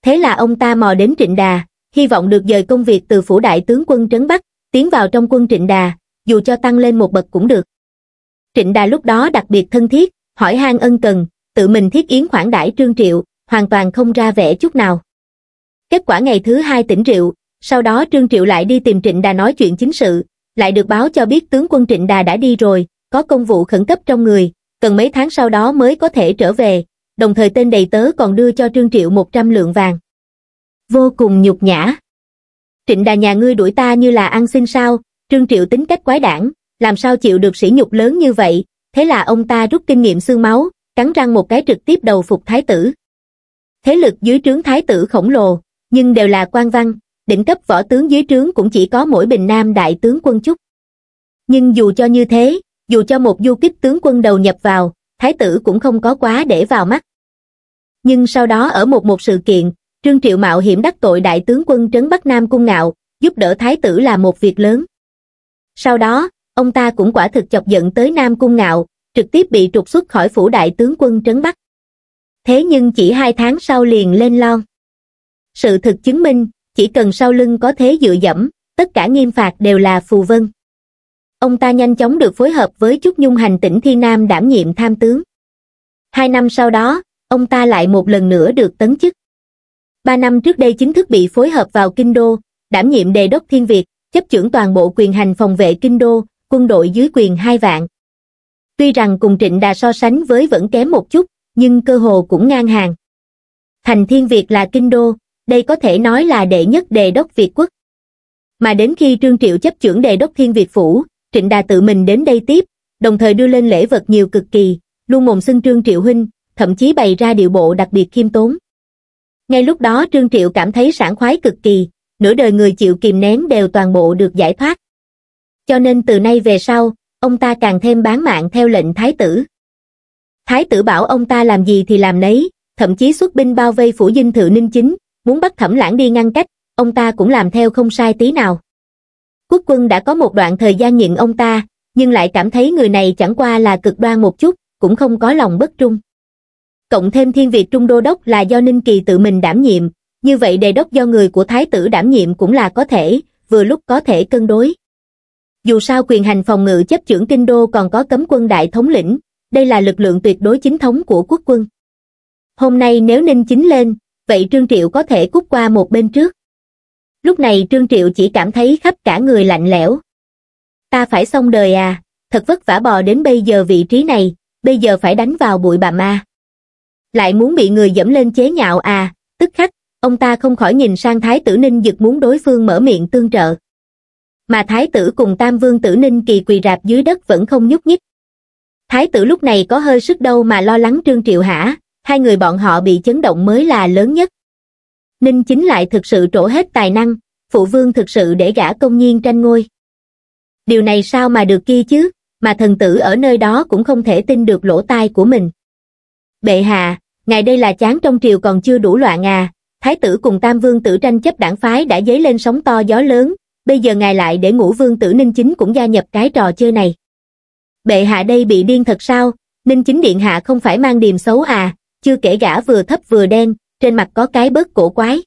Thế là ông ta mò đến Trịnh Đà, hy vọng được dời công việc từ phủ đại tướng quân trấn Bắc, tiến vào trong quân Trịnh Đà, dù cho tăng lên một bậc cũng được. Trịnh Đà lúc đó đặc biệt thân thiết, hỏi han ân cần, tự mình thiết yến khoản đãi Trương Triệu, hoàn toàn không ra vẻ chút nào. Kết quả ngày thứ hai tỉnh Triệu, sau đó Trương Triệu lại đi tìm Trịnh Đà nói chuyện chính sự, lại được báo cho biết tướng quân Trịnh Đà đã đi rồi, có công vụ khẩn cấp trong người, cần mấy tháng sau đó mới có thể trở về, đồng thời tên đầy tớ còn đưa cho Trương Triệu 100 lượng vàng. Vô cùng nhục nhã. Trịnh Đà nhà ngươi đuổi ta như là ăn xin sao, Trương Triệu tính cách quái đảng, làm sao chịu được sỉ nhục lớn như vậy, thế là ông ta rút kinh nghiệm xương máu, cắn răng một cái trực tiếp đầu phục thái tử. Thế lực dưới trướng thái tử khổng lồ, nhưng đều là quan văn đỉnh cấp võ tướng dưới trướng cũng chỉ có mỗi bình nam đại tướng quân chúc nhưng dù cho như thế dù cho một du kích tướng quân đầu nhập vào thái tử cũng không có quá để vào mắt nhưng sau đó ở một một sự kiện trương triệu mạo hiểm đắc tội đại tướng quân trấn bắc nam cung ngạo giúp đỡ thái tử là một việc lớn sau đó ông ta cũng quả thực chọc giận tới nam cung ngạo trực tiếp bị trục xuất khỏi phủ đại tướng quân trấn bắc thế nhưng chỉ hai tháng sau liền lên lon sự thực chứng minh chỉ cần sau lưng có thế dựa dẫm tất cả nghiêm phạt đều là phù vân ông ta nhanh chóng được phối hợp với chúc nhung hành tỉnh thiên nam đảm nhiệm tham tướng hai năm sau đó ông ta lại một lần nữa được tấn chức ba năm trước đây chính thức bị phối hợp vào kinh đô đảm nhiệm đề đốc thiên việt chấp chưởng toàn bộ quyền hành phòng vệ kinh đô quân đội dưới quyền hai vạn tuy rằng cùng trịnh đà so sánh với vẫn kém một chút nhưng cơ hồ cũng ngang hàng thành thiên việt là kinh đô đây có thể nói là đệ nhất đề đốc Việt quốc. Mà đến khi Trương Triệu chấp trưởng đề đốc Thiên Việt Phủ, Trịnh Đà tự mình đến đây tiếp, đồng thời đưa lên lễ vật nhiều cực kỳ, luôn mồm xưng Trương Triệu Huynh, thậm chí bày ra điệu bộ đặc biệt khiêm tốn. Ngay lúc đó Trương Triệu cảm thấy sảng khoái cực kỳ, nửa đời người chịu kìm nén đều toàn bộ được giải thoát. Cho nên từ nay về sau, ông ta càng thêm bán mạng theo lệnh Thái tử. Thái tử bảo ông ta làm gì thì làm nấy, thậm chí xuất binh bao vây phủ dinh thự ninh chính, muốn bắt thẩm lãng đi ngăn cách, ông ta cũng làm theo không sai tí nào. Quốc quân đã có một đoạn thời gian nhịn ông ta, nhưng lại cảm thấy người này chẳng qua là cực đoan một chút, cũng không có lòng bất trung. Cộng thêm thiên việt trung đô đốc là do Ninh Kỳ tự mình đảm nhiệm, như vậy đề đốc do người của thái tử đảm nhiệm cũng là có thể, vừa lúc có thể cân đối. Dù sao quyền hành phòng ngự chấp trưởng kinh đô còn có cấm quân đại thống lĩnh, đây là lực lượng tuyệt đối chính thống của quốc quân. Hôm nay nếu Ninh chính lên, vậy Trương Triệu có thể cút qua một bên trước. Lúc này Trương Triệu chỉ cảm thấy khắp cả người lạnh lẽo. Ta phải xong đời à, thật vất vả bò đến bây giờ vị trí này, bây giờ phải đánh vào bụi bà ma. Lại muốn bị người dẫm lên chế nhạo à, tức khắc, ông ta không khỏi nhìn sang Thái tử Ninh giật muốn đối phương mở miệng tương trợ. Mà Thái tử cùng Tam Vương tử Ninh kỳ quỳ rạp dưới đất vẫn không nhúc nhích. Thái tử lúc này có hơi sức đâu mà lo lắng Trương Triệu hả, hai người bọn họ bị chấn động mới là lớn nhất. Ninh chính lại thực sự trổ hết tài năng, phụ vương thực sự để gã công nhiên tranh ngôi. Điều này sao mà được kia chứ, mà thần tử ở nơi đó cũng không thể tin được lỗ tai của mình. Bệ hạ, ngày đây là chán trong triều còn chưa đủ loạn à, thái tử cùng tam vương tử tranh chấp đảng phái đã dấy lên sóng to gió lớn, bây giờ ngài lại để ngũ vương tử Ninh Chính cũng gia nhập cái trò chơi này. Bệ hạ đây bị điên thật sao, Ninh Chính Điện Hạ không phải mang điềm xấu à, chưa kể gã vừa thấp vừa đen trên mặt có cái bớt cổ quái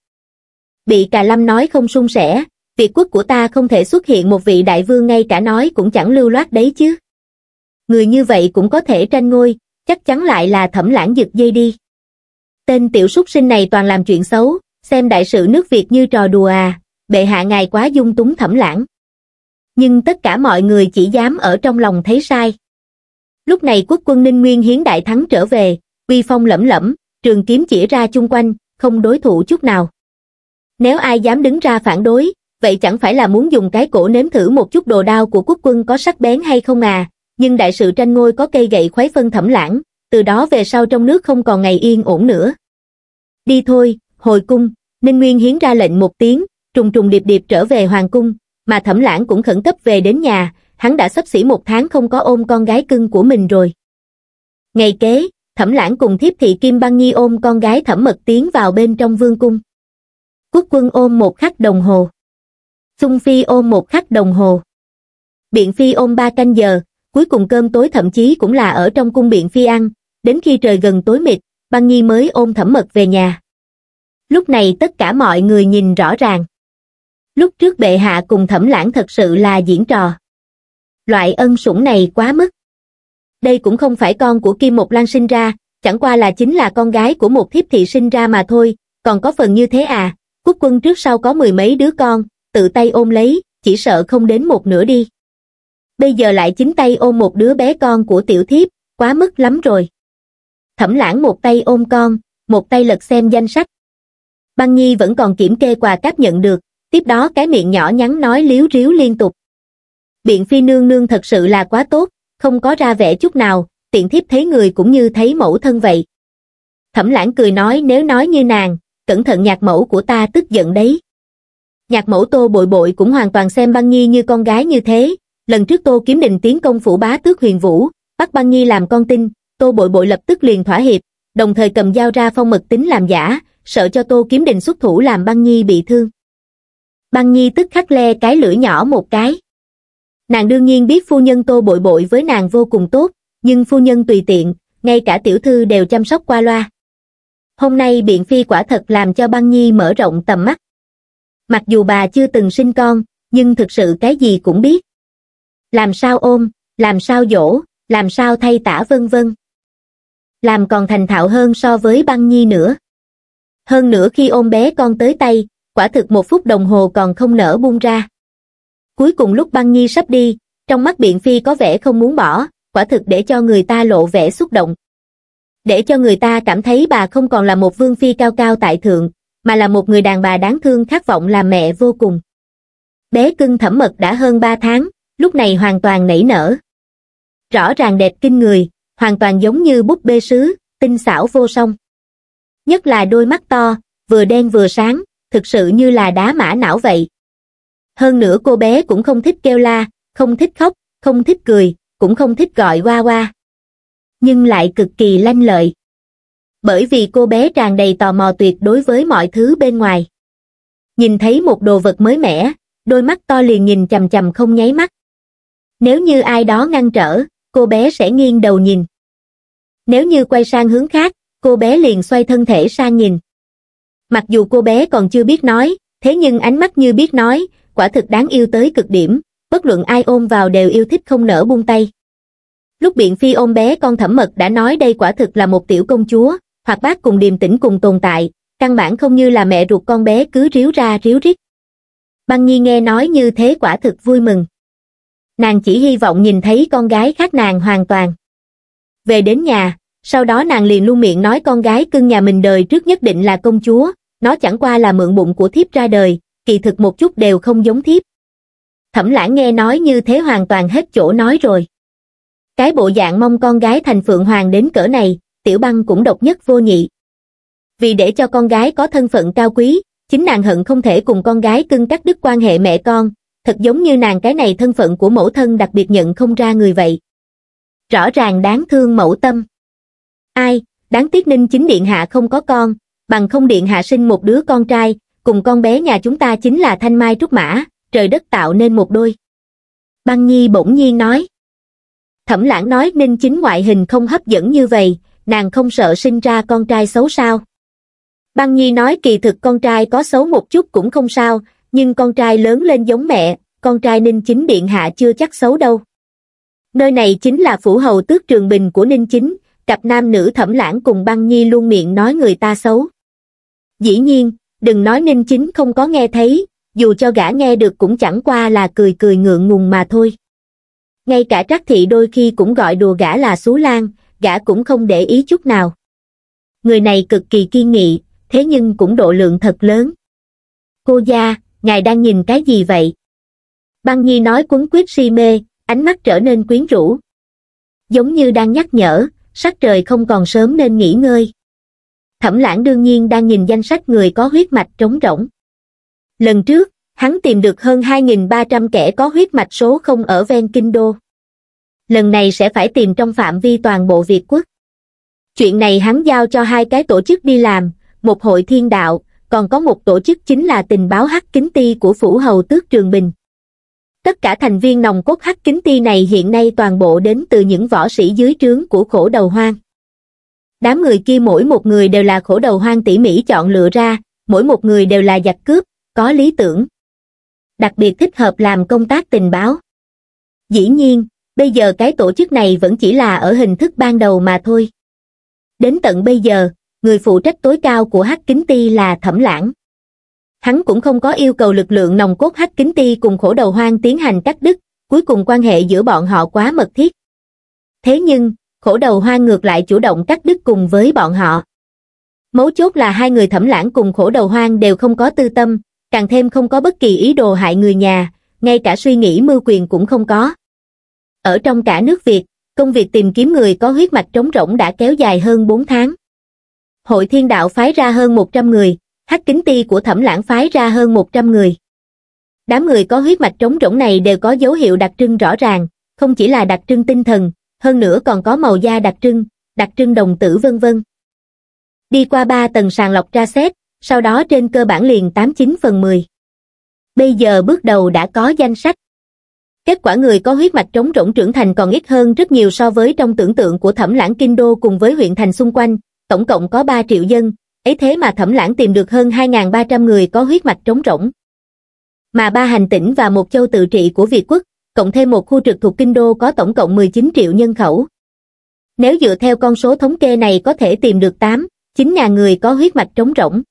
bị cà lâm nói không sung sẻ việc quốc của ta không thể xuất hiện một vị đại vương ngay cả nói cũng chẳng lưu loát đấy chứ người như vậy cũng có thể tranh ngôi chắc chắn lại là thẩm lãng giật dây đi tên tiểu súc sinh này toàn làm chuyện xấu xem đại sự nước việt như trò đùa à bệ hạ ngài quá dung túng thẩm lãng nhưng tất cả mọi người chỉ dám ở trong lòng thấy sai lúc này quốc quân ninh nguyên hiến đại thắng trở về uy phong lẫm lẫm, trường kiếm chỉ ra chung quanh, không đối thủ chút nào. Nếu ai dám đứng ra phản đối, vậy chẳng phải là muốn dùng cái cổ nếm thử một chút đồ đao của quốc quân có sắc bén hay không à, nhưng đại sự tranh ngôi có cây gậy khuấy phân thẩm lãng, từ đó về sau trong nước không còn ngày yên ổn nữa. Đi thôi, hồi cung, Ninh Nguyên hiến ra lệnh một tiếng, trùng trùng điệp điệp trở về hoàng cung, mà thẩm lãng cũng khẩn cấp về đến nhà, hắn đã sắp xỉ một tháng không có ôm con gái cưng của mình rồi. Ngày kế, thẩm lãng cùng thiếp thị kim băng nhi ôm con gái thẩm mật tiến vào bên trong vương cung quốc quân ôm một khắc đồng hồ xung phi ôm một khắc đồng hồ biện phi ôm ba canh giờ cuối cùng cơm tối thậm chí cũng là ở trong cung biện phi ăn đến khi trời gần tối mịt băng nhi mới ôm thẩm mật về nhà lúc này tất cả mọi người nhìn rõ ràng lúc trước bệ hạ cùng thẩm lãng thật sự là diễn trò loại ân sủng này quá mức đây cũng không phải con của Kim Mộc Lan sinh ra, chẳng qua là chính là con gái của một thiếp thị sinh ra mà thôi, còn có phần như thế à, quốc quân trước sau có mười mấy đứa con, tự tay ôm lấy, chỉ sợ không đến một nửa đi. Bây giờ lại chính tay ôm một đứa bé con của tiểu thiếp, quá mức lắm rồi. Thẩm lãng một tay ôm con, một tay lật xem danh sách. Băng Nhi vẫn còn kiểm kê quà cáp nhận được, tiếp đó cái miệng nhỏ nhắn nói liếu riếu liên tục. Biện phi nương nương thật sự là quá tốt, không có ra vẻ chút nào, tiện thiếp thấy người cũng như thấy mẫu thân vậy. Thẩm lãng cười nói nếu nói như nàng, cẩn thận nhạc mẫu của ta tức giận đấy. Nhạc mẫu tô bội bội cũng hoàn toàn xem băng nhi như con gái như thế, lần trước tô kiếm định tiến công phủ bá tước huyền vũ, bắt băng nhi làm con tin, tô bội bội lập tức liền thỏa hiệp, đồng thời cầm dao ra phong mật tính làm giả, sợ cho tô kiếm định xuất thủ làm băng nhi bị thương. Băng nhi tức khắc le cái lưỡi nhỏ một cái. Nàng đương nhiên biết phu nhân tô bội bội với nàng vô cùng tốt, nhưng phu nhân tùy tiện, ngay cả tiểu thư đều chăm sóc qua loa. Hôm nay biện phi quả thật làm cho băng nhi mở rộng tầm mắt. Mặc dù bà chưa từng sinh con, nhưng thực sự cái gì cũng biết. Làm sao ôm, làm sao dỗ, làm sao thay tả vân vân. Làm còn thành thạo hơn so với băng nhi nữa. Hơn nữa khi ôm bé con tới tay, quả thực một phút đồng hồ còn không nở buông ra cuối cùng lúc băng nhi sắp đi trong mắt biện phi có vẻ không muốn bỏ quả thực để cho người ta lộ vẻ xúc động để cho người ta cảm thấy bà không còn là một vương phi cao cao tại thượng mà là một người đàn bà đáng thương khát vọng làm mẹ vô cùng bé cưng thẩm mật đã hơn ba tháng lúc này hoàn toàn nảy nở rõ ràng đẹp kinh người hoàn toàn giống như búp bê sứ tinh xảo vô song nhất là đôi mắt to vừa đen vừa sáng thực sự như là đá mã não vậy hơn nữa cô bé cũng không thích kêu la không thích khóc không thích cười cũng không thích gọi qua qua nhưng lại cực kỳ lanh lợi bởi vì cô bé tràn đầy tò mò tuyệt đối với mọi thứ bên ngoài nhìn thấy một đồ vật mới mẻ đôi mắt to liền nhìn chằm chằm không nháy mắt nếu như ai đó ngăn trở cô bé sẽ nghiêng đầu nhìn nếu như quay sang hướng khác cô bé liền xoay thân thể sang nhìn mặc dù cô bé còn chưa biết nói thế nhưng ánh mắt như biết nói quả thực đáng yêu tới cực điểm, bất luận ai ôm vào đều yêu thích không nở buông tay. Lúc Biện Phi ôm bé con thẩm mật đã nói đây quả thực là một tiểu công chúa, hoặc bác cùng điềm tĩnh cùng tồn tại, căn bản không như là mẹ ruột con bé cứ ríu ra ríu rít. Băng Nhi nghe nói như thế quả thực vui mừng. Nàng chỉ hy vọng nhìn thấy con gái khác nàng hoàn toàn. Về đến nhà, sau đó nàng liền luôn miệng nói con gái cưng nhà mình đời trước nhất định là công chúa, nó chẳng qua là mượn bụng của thiếp ra đời, kỳ thực một chút đều không giống thiếp. Thẩm lãng nghe nói như thế hoàn toàn hết chỗ nói rồi. Cái bộ dạng mong con gái thành phượng hoàng đến cỡ này, tiểu băng cũng độc nhất vô nhị. Vì để cho con gái có thân phận cao quý, chính nàng hận không thể cùng con gái cưng cắt đứt quan hệ mẹ con, thật giống như nàng cái này thân phận của mẫu thân đặc biệt nhận không ra người vậy. Rõ ràng đáng thương mẫu tâm. Ai, đáng tiếc ninh chính điện hạ không có con, bằng không điện hạ sinh một đứa con trai, cùng con bé nhà chúng ta chính là thanh mai trúc mã, trời đất tạo nên một đôi. Băng Nhi bỗng nhiên nói. Thẩm lãng nói Ninh Chính ngoại hình không hấp dẫn như vậy, nàng không sợ sinh ra con trai xấu sao. Băng Nhi nói kỳ thực con trai có xấu một chút cũng không sao, nhưng con trai lớn lên giống mẹ, con trai Ninh Chính Điện Hạ chưa chắc xấu đâu. Nơi này chính là phủ hầu tước trường bình của Ninh Chính, cặp nam nữ thẩm lãng cùng băng nhi luôn miệng nói người ta xấu. Dĩ nhiên, đừng nói ninh chính không có nghe thấy, dù cho gã nghe được cũng chẳng qua là cười cười ngượng ngùng mà thôi. Ngay cả trác thị đôi khi cũng gọi đùa gã là xú lan, gã cũng không để ý chút nào. Người này cực kỳ kiên nghị, thế nhưng cũng độ lượng thật lớn. Cô gia, ngài đang nhìn cái gì vậy? Băng Nhi nói cuốn quyết si mê, ánh mắt trở nên quyến rũ. Giống như đang nhắc nhở, sắc trời không còn sớm nên nghỉ ngơi thẩm lãng đương nhiên đang nhìn danh sách người có huyết mạch trống rỗng. Lần trước, hắn tìm được hơn 2.300 kẻ có huyết mạch số không ở ven kinh đô. Lần này sẽ phải tìm trong phạm vi toàn bộ Việt quốc. Chuyện này hắn giao cho hai cái tổ chức đi làm, một hội thiên đạo, còn có một tổ chức chính là tình báo hắc kính ti của phủ hầu tước trường bình. Tất cả thành viên nòng cốt hắc kính ti này hiện nay toàn bộ đến từ những võ sĩ dưới trướng của khổ đầu hoang đám người kia mỗi một người đều là khổ đầu hoang tỉ mỉ chọn lựa ra mỗi một người đều là giặc cướp có lý tưởng đặc biệt thích hợp làm công tác tình báo dĩ nhiên bây giờ cái tổ chức này vẫn chỉ là ở hình thức ban đầu mà thôi đến tận bây giờ người phụ trách tối cao của hắc kính ti là thẩm lãng hắn cũng không có yêu cầu lực lượng nòng cốt hắc kính ti cùng khổ đầu hoang tiến hành cắt đứt cuối cùng quan hệ giữa bọn họ quá mật thiết thế nhưng khổ đầu hoa ngược lại chủ động cắt đứt cùng với bọn họ. Mấu chốt là hai người thẩm lãng cùng khổ đầu hoang đều không có tư tâm, càng thêm không có bất kỳ ý đồ hại người nhà, ngay cả suy nghĩ mưu quyền cũng không có. Ở trong cả nước Việt, công việc tìm kiếm người có huyết mạch trống rỗng đã kéo dài hơn 4 tháng. Hội thiên đạo phái ra hơn 100 người, hắc kính ti của thẩm lãng phái ra hơn 100 người. Đám người có huyết mạch trống rỗng này đều có dấu hiệu đặc trưng rõ ràng, không chỉ là đặc trưng tinh thần, hơn nữa còn có màu da đặc trưng, đặc trưng đồng tử vân vân. Đi qua 3 tầng sàng lọc tra xét, sau đó trên cơ bản liền 89 phần 10. Bây giờ bước đầu đã có danh sách. Kết quả người có huyết mạch trống rỗng trưởng thành còn ít hơn rất nhiều so với trong tưởng tượng của Thẩm Lãng Kinh Đô cùng với huyện thành xung quanh, tổng cộng có 3 triệu dân, ấy thế mà Thẩm Lãng tìm được hơn 2.300 người có huyết mạch trống rỗng. Mà ba hành tỉnh và một châu tự trị của Việt quốc cộng thêm một khu trực thuộc kinh đô có tổng cộng 19 triệu nhân khẩu. Nếu dựa theo con số thống kê này có thể tìm được 8, 9 ngàn người có huyết mạch trống rỗng.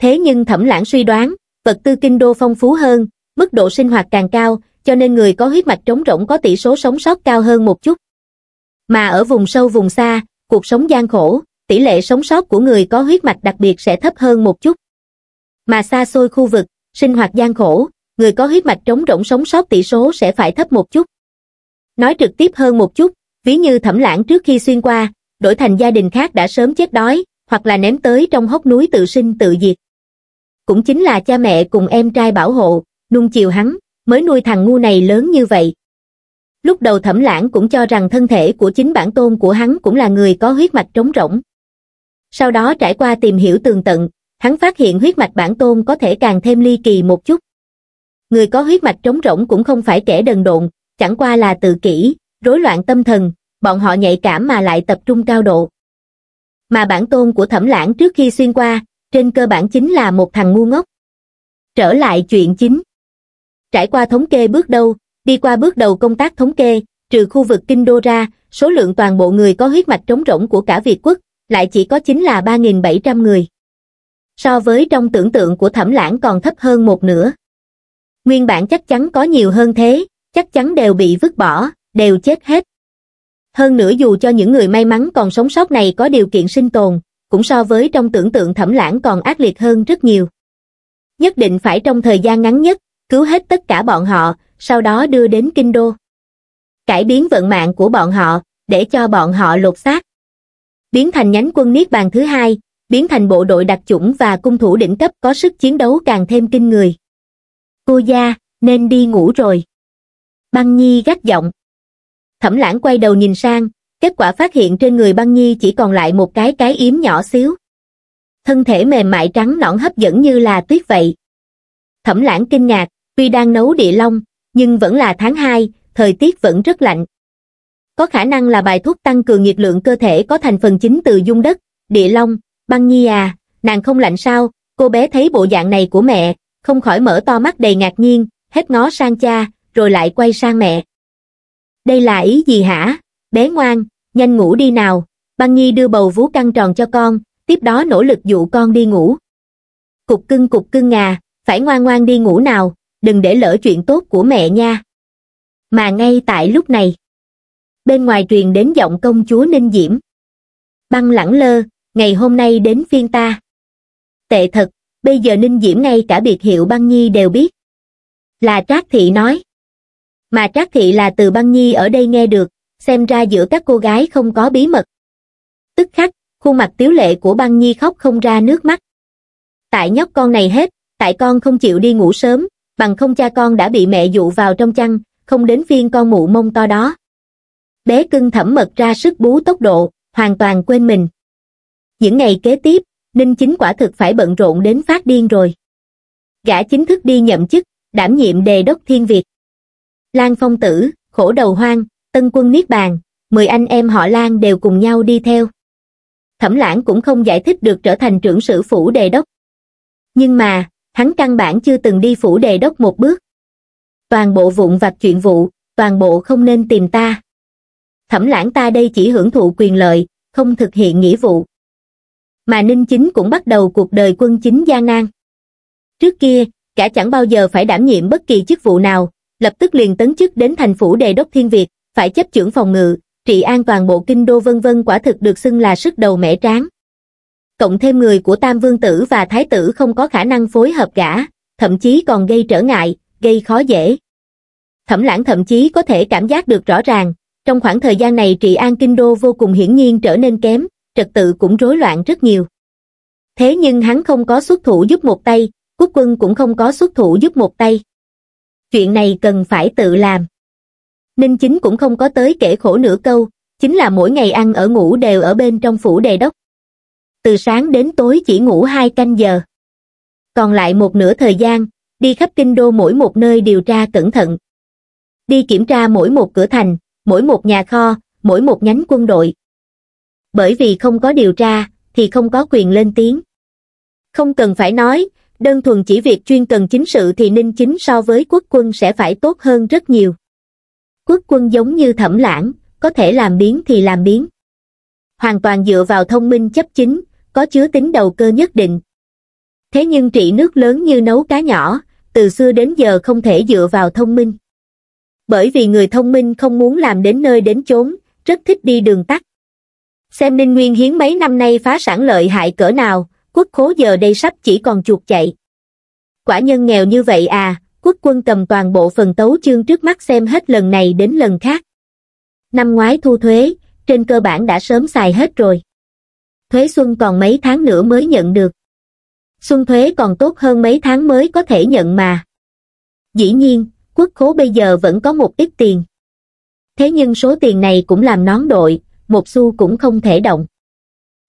Thế nhưng thẩm lãng suy đoán, vật tư kinh đô phong phú hơn, mức độ sinh hoạt càng cao, cho nên người có huyết mạch trống rỗng có tỷ số sống sót cao hơn một chút. Mà ở vùng sâu vùng xa, cuộc sống gian khổ, tỷ lệ sống sót của người có huyết mạch đặc biệt sẽ thấp hơn một chút. Mà xa xôi khu vực, sinh hoạt gian khổ, người có huyết mạch trống rỗng sống sót tỷ số sẽ phải thấp một chút. Nói trực tiếp hơn một chút, ví như thẩm lãng trước khi xuyên qua, đổi thành gia đình khác đã sớm chết đói, hoặc là ném tới trong hốc núi tự sinh tự diệt. Cũng chính là cha mẹ cùng em trai bảo hộ, nung chiều hắn, mới nuôi thằng ngu này lớn như vậy. Lúc đầu thẩm lãng cũng cho rằng thân thể của chính bản tôn của hắn cũng là người có huyết mạch trống rỗng. Sau đó trải qua tìm hiểu tường tận, hắn phát hiện huyết mạch bản tôn có thể càng thêm ly kỳ một chút người có huyết mạch trống rỗng cũng không phải kẻ đần độn, chẳng qua là tự kỷ, rối loạn tâm thần, bọn họ nhạy cảm mà lại tập trung cao độ. Mà bản tôn của thẩm lãng trước khi xuyên qua, trên cơ bản chính là một thằng ngu ngốc. Trở lại chuyện chính. Trải qua thống kê bước đầu, đi qua bước đầu công tác thống kê, trừ khu vực kinh đô ra, số lượng toàn bộ người có huyết mạch trống rỗng của cả Việt quốc, lại chỉ có chính là 3.700 người. So với trong tưởng tượng của thẩm lãng còn thấp hơn một nửa nguyên bản chắc chắn có nhiều hơn thế, chắc chắn đều bị vứt bỏ, đều chết hết. Hơn nữa dù cho những người may mắn còn sống sót này có điều kiện sinh tồn, cũng so với trong tưởng tượng thẩm lãng còn ác liệt hơn rất nhiều. Nhất định phải trong thời gian ngắn nhất, cứu hết tất cả bọn họ, sau đó đưa đến kinh đô. Cải biến vận mạng của bọn họ, để cho bọn họ lột xác. Biến thành nhánh quân Niết Bàn thứ hai, biến thành bộ đội đặc chủng và cung thủ đỉnh cấp có sức chiến đấu càng thêm kinh người cô gia, nên đi ngủ rồi. Băng Nhi gắt giọng. Thẩm lãng quay đầu nhìn sang, kết quả phát hiện trên người băng Nhi chỉ còn lại một cái cái yếm nhỏ xíu. Thân thể mềm mại trắng nõn hấp dẫn như là tuyết vậy. Thẩm lãng kinh ngạc, tuy đang nấu địa long, nhưng vẫn là tháng 2, thời tiết vẫn rất lạnh. Có khả năng là bài thuốc tăng cường nhiệt lượng cơ thể có thành phần chính từ dung đất, địa long, băng nhi à, nàng không lạnh sao, cô bé thấy bộ dạng này của mẹ, không khỏi mở to mắt đầy ngạc nhiên hết ngó sang cha rồi lại quay sang mẹ đây là ý gì hả bé ngoan nhanh ngủ đi nào băng nhi đưa bầu vú căng tròn cho con tiếp đó nỗ lực dụ con đi ngủ cục cưng cục cưng à phải ngoan ngoan đi ngủ nào đừng để lỡ chuyện tốt của mẹ nha mà ngay tại lúc này bên ngoài truyền đến giọng công chúa ninh diễm băng lẳng lơ ngày hôm nay đến phiên ta tệ thật bây giờ Ninh Diễm ngay cả biệt hiệu Băng Nhi đều biết. Là Trác Thị nói. Mà Trác Thị là từ Băng Nhi ở đây nghe được, xem ra giữa các cô gái không có bí mật. Tức khắc, khuôn mặt tiếu lệ của Băng Nhi khóc không ra nước mắt. Tại nhóc con này hết, tại con không chịu đi ngủ sớm, bằng không cha con đã bị mẹ dụ vào trong chăn, không đến phiên con mụ mông to đó. Bé cưng thẩm mật ra sức bú tốc độ, hoàn toàn quên mình. Những ngày kế tiếp, ninh Chính quả thực phải bận rộn đến phát điên rồi. Gã chính thức đi nhậm chức, đảm nhiệm đề đốc thiên Việt. Lan Phong Tử, Khổ Đầu Hoang, Tân Quân Niết Bàn, mười anh em họ Lan đều cùng nhau đi theo. Thẩm lãng cũng không giải thích được trở thành trưởng sử phủ đề đốc. Nhưng mà, hắn căn bản chưa từng đi phủ đề đốc một bước. Toàn bộ vụn vặt chuyện vụ, toàn bộ không nên tìm ta. Thẩm lãng ta đây chỉ hưởng thụ quyền lợi, không thực hiện nghĩa vụ mà Ninh Chính cũng bắt đầu cuộc đời quân chính gian nan. Trước kia, cả chẳng bao giờ phải đảm nhiệm bất kỳ chức vụ nào, lập tức liền tấn chức đến thành phủ đề đốc thiên Việt, phải chấp trưởng phòng ngự, trị an toàn bộ kinh đô vân vân quả thực được xưng là sức đầu mẻ tráng. Cộng thêm người của Tam Vương Tử và Thái Tử không có khả năng phối hợp gã, thậm chí còn gây trở ngại, gây khó dễ. Thẩm lãng thậm chí có thể cảm giác được rõ ràng, trong khoảng thời gian này trị an kinh đô vô cùng hiển nhiên trở nên kém, trật tự cũng rối loạn rất nhiều. Thế nhưng hắn không có xuất thủ giúp một tay, quốc quân cũng không có xuất thủ giúp một tay. Chuyện này cần phải tự làm. Ninh chính cũng không có tới kể khổ nửa câu, chính là mỗi ngày ăn ở ngủ đều ở bên trong phủ đề đốc. Từ sáng đến tối chỉ ngủ hai canh giờ. Còn lại một nửa thời gian, đi khắp kinh đô mỗi một nơi điều tra cẩn thận. Đi kiểm tra mỗi một cửa thành, mỗi một nhà kho, mỗi một nhánh quân đội bởi vì không có điều tra, thì không có quyền lên tiếng. Không cần phải nói, đơn thuần chỉ việc chuyên cần chính sự thì ninh chính so với quốc quân sẽ phải tốt hơn rất nhiều. Quốc quân giống như thẩm lãng, có thể làm biến thì làm biến. Hoàn toàn dựa vào thông minh chấp chính, có chứa tính đầu cơ nhất định. Thế nhưng trị nước lớn như nấu cá nhỏ, từ xưa đến giờ không thể dựa vào thông minh. Bởi vì người thông minh không muốn làm đến nơi đến chốn, rất thích đi đường tắt xem ninh nguyên hiến mấy năm nay phá sản lợi hại cỡ nào quốc khố giờ đây sắp chỉ còn chuột chạy quả nhân nghèo như vậy à quốc quân cầm toàn bộ phần tấu chương trước mắt xem hết lần này đến lần khác năm ngoái thu thuế trên cơ bản đã sớm xài hết rồi thuế xuân còn mấy tháng nữa mới nhận được xuân thuế còn tốt hơn mấy tháng mới có thể nhận mà dĩ nhiên quốc khố bây giờ vẫn có một ít tiền thế nhưng số tiền này cũng làm nón đội một xu cũng không thể động.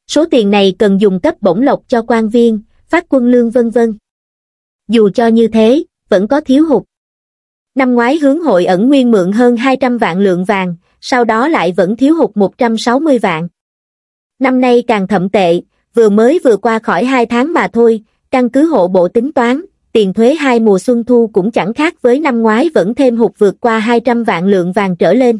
Số tiền này cần dùng cấp bổng lộc cho quan viên, phát quân lương vân vân. Dù cho như thế, vẫn có thiếu hụt. Năm ngoái hướng hội ẩn nguyên mượn hơn 200 vạn lượng vàng, sau đó lại vẫn thiếu hụt 160 vạn. Năm nay càng thậm tệ, vừa mới vừa qua khỏi 2 tháng mà thôi, căn cứ hộ bộ tính toán, tiền thuế hai mùa xuân thu cũng chẳng khác với năm ngoái vẫn thêm hụt vượt qua 200 vạn lượng vàng trở lên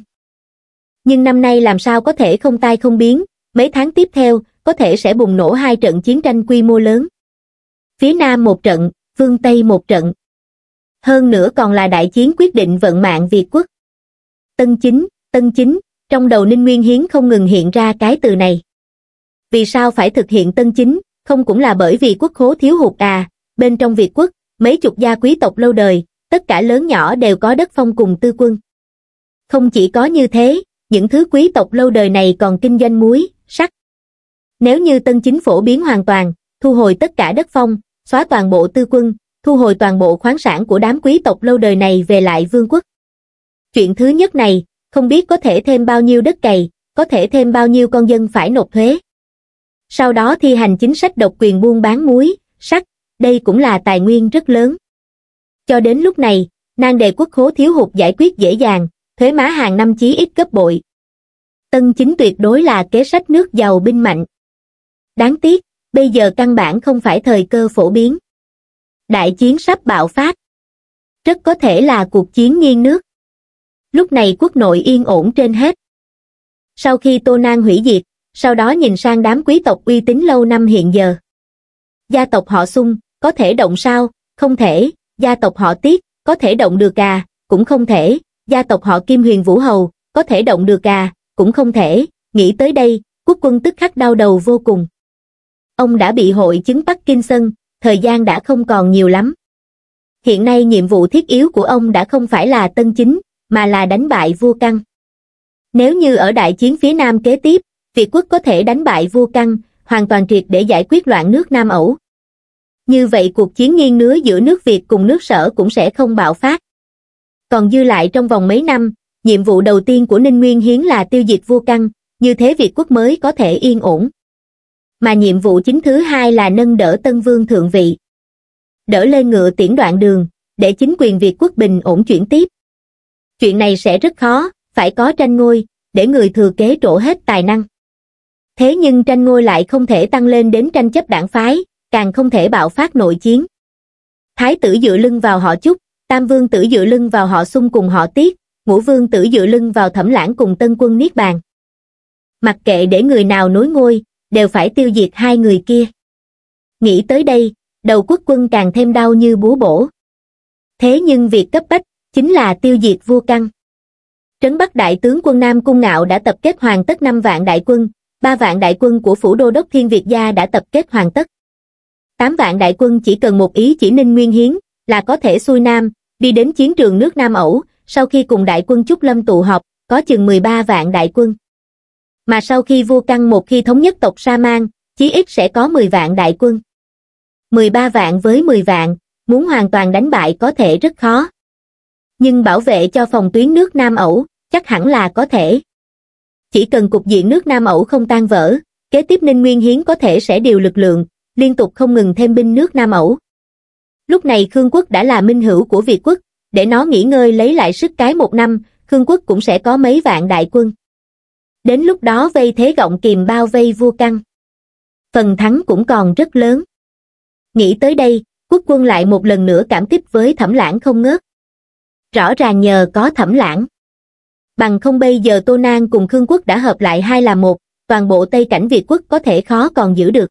nhưng năm nay làm sao có thể không tai không biến, mấy tháng tiếp theo, có thể sẽ bùng nổ hai trận chiến tranh quy mô lớn. Phía Nam một trận, phương Tây một trận. Hơn nữa còn là đại chiến quyết định vận mạng Việt quốc. Tân chính, tân chính, trong đầu Ninh Nguyên Hiến không ngừng hiện ra cái từ này. Vì sao phải thực hiện tân chính, không cũng là bởi vì quốc khố thiếu hụt à, bên trong Việt quốc, mấy chục gia quý tộc lâu đời, tất cả lớn nhỏ đều có đất phong cùng tư quân. Không chỉ có như thế, những thứ quý tộc lâu đời này còn kinh doanh muối, sắt. Nếu như tân chính phổ biến hoàn toàn, thu hồi tất cả đất phong, xóa toàn bộ tư quân, thu hồi toàn bộ khoáng sản của đám quý tộc lâu đời này về lại vương quốc. Chuyện thứ nhất này, không biết có thể thêm bao nhiêu đất cày, có thể thêm bao nhiêu con dân phải nộp thuế. Sau đó thi hành chính sách độc quyền buôn bán muối, sắt, đây cũng là tài nguyên rất lớn. Cho đến lúc này, nang đề quốc khố thiếu hụt giải quyết dễ dàng, thuế má hàng năm chí ít gấp bội. Tân chính tuyệt đối là kế sách nước giàu binh mạnh. Đáng tiếc, bây giờ căn bản không phải thời cơ phổ biến. Đại chiến sắp bạo phát. Rất có thể là cuộc chiến nghiêng nước. Lúc này quốc nội yên ổn trên hết. Sau khi Tô Nang hủy diệt, sau đó nhìn sang đám quý tộc uy tín lâu năm hiện giờ. Gia tộc họ sung, có thể động sao, không thể, gia tộc họ tiết, có thể động được à, cũng không thể, gia tộc họ Kim Huyền Vũ Hầu, có thể động được à, cũng không thể, nghĩ tới đây, quốc quân tức khắc đau đầu vô cùng. Ông đã bị hội chứng bắc kinh Parkinson, thời gian đã không còn nhiều lắm. Hiện nay nhiệm vụ thiết yếu của ông đã không phải là tân chính, mà là đánh bại vua căng. Nếu như ở đại chiến phía Nam kế tiếp, Việt quốc có thể đánh bại vua căng, hoàn toàn triệt để giải quyết loạn nước Nam ẩu. Như vậy cuộc chiến nghiêng nứa giữa nước Việt cùng nước sở cũng sẽ không bạo phát còn dư lại trong vòng mấy năm, nhiệm vụ đầu tiên của Ninh Nguyên Hiến là tiêu diệt vua căn, như thế Việt quốc mới có thể yên ổn. Mà nhiệm vụ chính thứ hai là nâng đỡ Tân Vương Thượng Vị. Đỡ lên ngựa tiễn đoạn đường, để chính quyền Việt quốc bình ổn chuyển tiếp. Chuyện này sẽ rất khó, phải có tranh ngôi, để người thừa kế trổ hết tài năng. Thế nhưng tranh ngôi lại không thể tăng lên đến tranh chấp đảng phái, càng không thể bạo phát nội chiến. Thái tử dựa lưng vào họ chút, Tam vương tử dựa lưng vào họ xung cùng họ tiết, ngũ vương tử dựa lưng vào thẩm lãng cùng tân quân Niết Bàn. Mặc kệ để người nào nối ngôi, đều phải tiêu diệt hai người kia. Nghĩ tới đây, đầu quốc quân càng thêm đau như búa bổ. Thế nhưng việc cấp bách, chính là tiêu diệt vua căng. Trấn Bắc Đại tướng quân Nam Cung Ngạo đã tập kết hoàn tất 5 vạn đại quân, 3 vạn đại quân của phủ đô đốc Thiên Việt Gia đã tập kết hoàn tất. 8 vạn đại quân chỉ cần một ý chỉ ninh nguyên hiến, là có thể xuôi Nam, đi đến chiến trường nước Nam Ẩu, sau khi cùng đại quân Trúc Lâm tụ họp, có chừng 13 vạn đại quân. Mà sau khi vua căng một khi thống nhất tộc Sa Mang, chí ít sẽ có 10 vạn đại quân. 13 vạn với 10 vạn, muốn hoàn toàn đánh bại có thể rất khó. Nhưng bảo vệ cho phòng tuyến nước Nam Ẩu, chắc hẳn là có thể. Chỉ cần cục diện nước Nam Ẩu không tan vỡ, kế tiếp Ninh Nguyên Hiến có thể sẽ điều lực lượng, liên tục không ngừng thêm binh nước Nam Ẩu, Lúc này Khương quốc đã là minh hữu của Việt quốc, để nó nghỉ ngơi lấy lại sức cái một năm, Khương quốc cũng sẽ có mấy vạn đại quân. Đến lúc đó vây thế gọng kìm bao vây vua căng. Phần thắng cũng còn rất lớn. Nghĩ tới đây, quốc quân lại một lần nữa cảm kích với thẩm lãng không ngớt. Rõ ràng nhờ có thẩm lãng. Bằng không bây giờ Tô Nang cùng Khương quốc đã hợp lại hai là một, toàn bộ Tây cảnh Việt quốc có thể khó còn giữ được.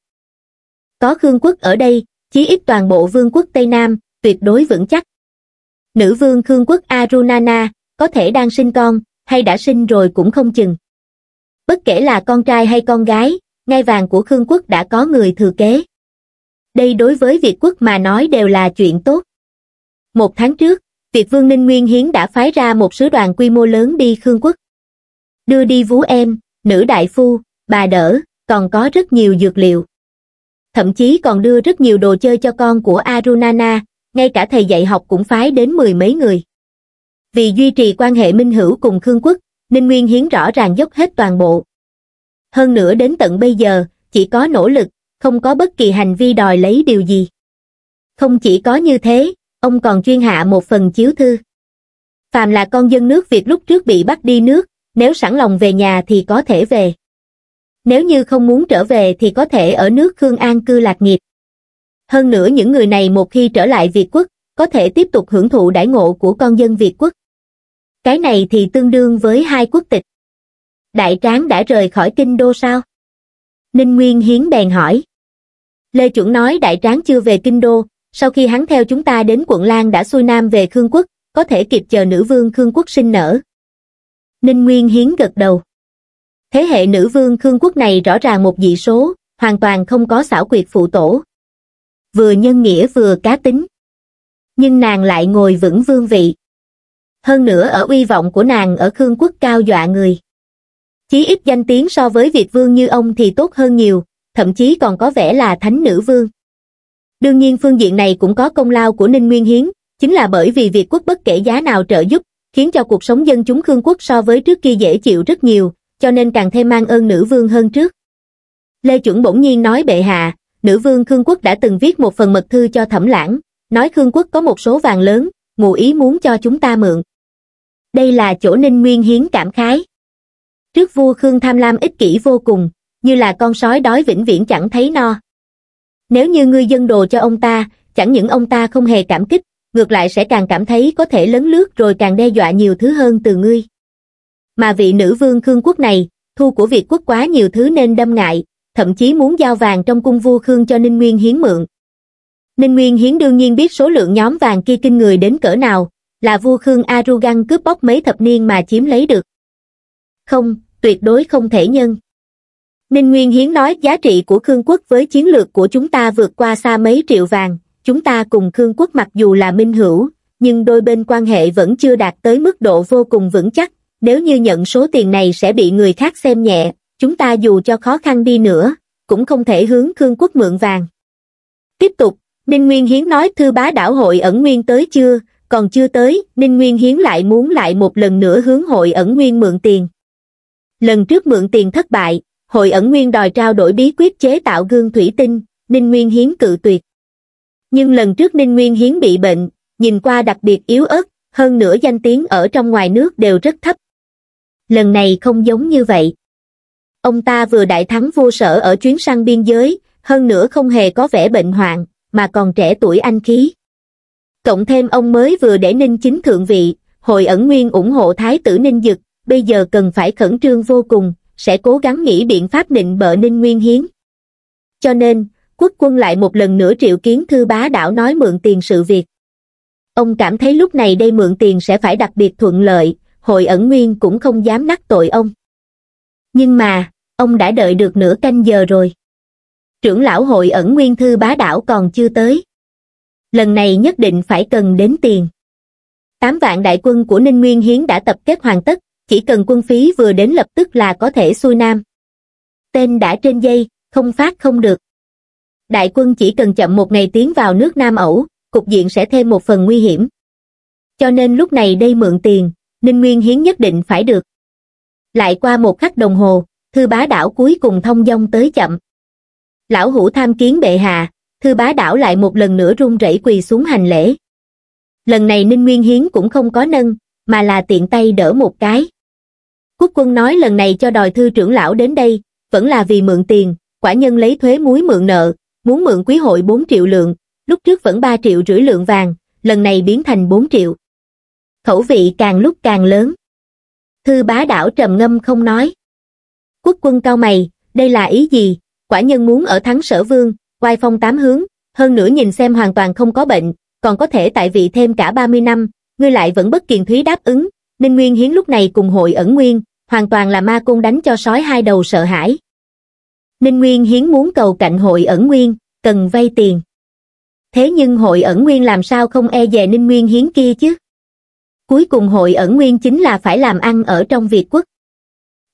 Có Khương quốc ở đây, chí ít toàn bộ vương quốc Tây Nam, tuyệt đối vững chắc. Nữ vương Khương quốc Arunana, có thể đang sinh con, hay đã sinh rồi cũng không chừng. Bất kể là con trai hay con gái, ngai vàng của Khương quốc đã có người thừa kế. Đây đối với Việt quốc mà nói đều là chuyện tốt. Một tháng trước, Việt vương Ninh Nguyên Hiến đã phái ra một sứ đoàn quy mô lớn đi Khương quốc. Đưa đi vú em, nữ đại phu, bà đỡ, còn có rất nhiều dược liệu thậm chí còn đưa rất nhiều đồ chơi cho con của arunana ngay cả thầy dạy học cũng phái đến mười mấy người vì duy trì quan hệ minh hữu cùng khương quốc nên nguyên hiến rõ ràng dốc hết toàn bộ hơn nữa đến tận bây giờ chỉ có nỗ lực không có bất kỳ hành vi đòi lấy điều gì không chỉ có như thế ông còn chuyên hạ một phần chiếu thư phàm là con dân nước việt lúc trước bị bắt đi nước nếu sẵn lòng về nhà thì có thể về nếu như không muốn trở về thì có thể ở nước Khương An cư lạc nghiệp. Hơn nữa những người này một khi trở lại Việt quốc, có thể tiếp tục hưởng thụ đãi ngộ của con dân Việt quốc. Cái này thì tương đương với hai quốc tịch. Đại tráng đã rời khỏi kinh đô sao? Ninh Nguyên Hiến bèn hỏi. Lê Chuẩn nói đại tráng chưa về kinh đô, sau khi hắn theo chúng ta đến quận Lan đã xuôi nam về Khương quốc, có thể kịp chờ nữ vương Khương quốc sinh nở. Ninh Nguyên Hiến gật đầu. Thế hệ nữ vương Khương quốc này rõ ràng một dị số, hoàn toàn không có xảo quyệt phụ tổ. Vừa nhân nghĩa vừa cá tính. Nhưng nàng lại ngồi vững vương vị. Hơn nữa ở uy vọng của nàng ở Khương quốc cao dọa người. Chí ít danh tiếng so với Việt vương như ông thì tốt hơn nhiều, thậm chí còn có vẻ là thánh nữ vương. Đương nhiên phương diện này cũng có công lao của Ninh Nguyên Hiến, chính là bởi vì Việt quốc bất kể giá nào trợ giúp, khiến cho cuộc sống dân chúng Khương quốc so với trước kia dễ chịu rất nhiều, cho nên càng thêm mang ơn nữ vương hơn trước. Lê Chuẩn bỗng nhiên nói bệ hạ, nữ vương Khương Quốc đã từng viết một phần mật thư cho Thẩm Lãng, nói Khương Quốc có một số vàng lớn, ngụ ý muốn cho chúng ta mượn. Đây là chỗ Ninh Nguyên hiến cảm khái. Trước vua Khương tham lam ích kỷ vô cùng, như là con sói đói vĩnh viễn chẳng thấy no. Nếu như ngươi dân đồ cho ông ta, chẳng những ông ta không hề cảm kích, ngược lại sẽ càng cảm thấy có thể lấn lướt rồi càng đe dọa nhiều thứ hơn từ ngươi mà vị nữ vương Khương quốc này, thu của Việt quốc quá nhiều thứ nên đâm ngại, thậm chí muốn giao vàng trong cung vua Khương cho Ninh Nguyên Hiến mượn. Ninh Nguyên Hiến đương nhiên biết số lượng nhóm vàng kia kinh người đến cỡ nào, là vua Khương Arugan cướp bóc mấy thập niên mà chiếm lấy được. Không, tuyệt đối không thể nhân. Ninh Nguyên Hiến nói giá trị của Khương quốc với chiến lược của chúng ta vượt qua xa mấy triệu vàng, chúng ta cùng Khương quốc mặc dù là minh hữu, nhưng đôi bên quan hệ vẫn chưa đạt tới mức độ vô cùng vững chắc, nếu như nhận số tiền này sẽ bị người khác xem nhẹ, chúng ta dù cho khó khăn đi nữa, cũng không thể hướng Khương quốc mượn vàng. Tiếp tục, Ninh Nguyên Hiến nói thư bá đảo hội ẩn nguyên tới chưa, còn chưa tới, Ninh Nguyên Hiến lại muốn lại một lần nữa hướng hội ẩn nguyên mượn tiền. Lần trước mượn tiền thất bại, hội ẩn nguyên đòi trao đổi bí quyết chế tạo gương thủy tinh, Ninh Nguyên Hiến cự tuyệt. Nhưng lần trước Ninh Nguyên Hiến bị bệnh, nhìn qua đặc biệt yếu ớt, hơn nữa danh tiếng ở trong ngoài nước đều rất thấp, lần này không giống như vậy. Ông ta vừa đại thắng vô sở ở chuyến sang biên giới, hơn nữa không hề có vẻ bệnh hoạn, mà còn trẻ tuổi anh khí. Cộng thêm ông mới vừa để Ninh Chính thượng vị, hội ẩn nguyên ủng hộ Thái tử Ninh Dực, bây giờ cần phải khẩn trương vô cùng, sẽ cố gắng nghĩ biện pháp định bợ Ninh Nguyên Hiến. Cho nên, quốc quân lại một lần nữa triệu kiến thư bá đảo nói mượn tiền sự việc. Ông cảm thấy lúc này đây mượn tiền sẽ phải đặc biệt thuận lợi, hội ẩn nguyên cũng không dám nắc tội ông. Nhưng mà, ông đã đợi được nửa canh giờ rồi. Trưởng lão hội ẩn nguyên thư bá đảo còn chưa tới. Lần này nhất định phải cần đến tiền. Tám vạn đại quân của Ninh Nguyên Hiến đã tập kết hoàn tất, chỉ cần quân phí vừa đến lập tức là có thể xuôi nam. Tên đã trên dây, không phát không được. Đại quân chỉ cần chậm một ngày tiến vào nước Nam ẩu, cục diện sẽ thêm một phần nguy hiểm. Cho nên lúc này đây mượn tiền, Ninh Nguyên Hiến nhất định phải được. Lại qua một khắc đồng hồ, thư bá đảo cuối cùng thông dong tới chậm. Lão hủ tham kiến bệ hạ, thư bá đảo lại một lần nữa run rẩy quỳ xuống hành lễ. Lần này Ninh Nguyên Hiến cũng không có nâng, mà là tiện tay đỡ một cái. Quốc quân nói lần này cho đòi thư trưởng lão đến đây, vẫn là vì mượn tiền, quả nhân lấy thuế muối mượn nợ, muốn mượn quý hội 4 triệu lượng, lúc trước vẫn 3 triệu rưỡi lượng vàng, lần này biến thành 4 triệu khẩu vị càng lúc càng lớn. Thư bá đảo trầm ngâm không nói. Quốc quân cao mày, đây là ý gì? Quả nhân muốn ở thắng sở vương, quay phong tám hướng, hơn nữa nhìn xem hoàn toàn không có bệnh, còn có thể tại vị thêm cả 30 năm, ngươi lại vẫn bất kiền thúy đáp ứng. Ninh Nguyên Hiến lúc này cùng hội ẩn nguyên, hoàn toàn là ma cung đánh cho sói hai đầu sợ hãi. Ninh Nguyên Hiến muốn cầu cạnh hội ẩn nguyên, cần vay tiền. Thế nhưng hội ẩn nguyên làm sao không e dè Ninh Nguyên Hiến kia chứ? cuối cùng hội ẩn nguyên chính là phải làm ăn ở trong Việt quốc.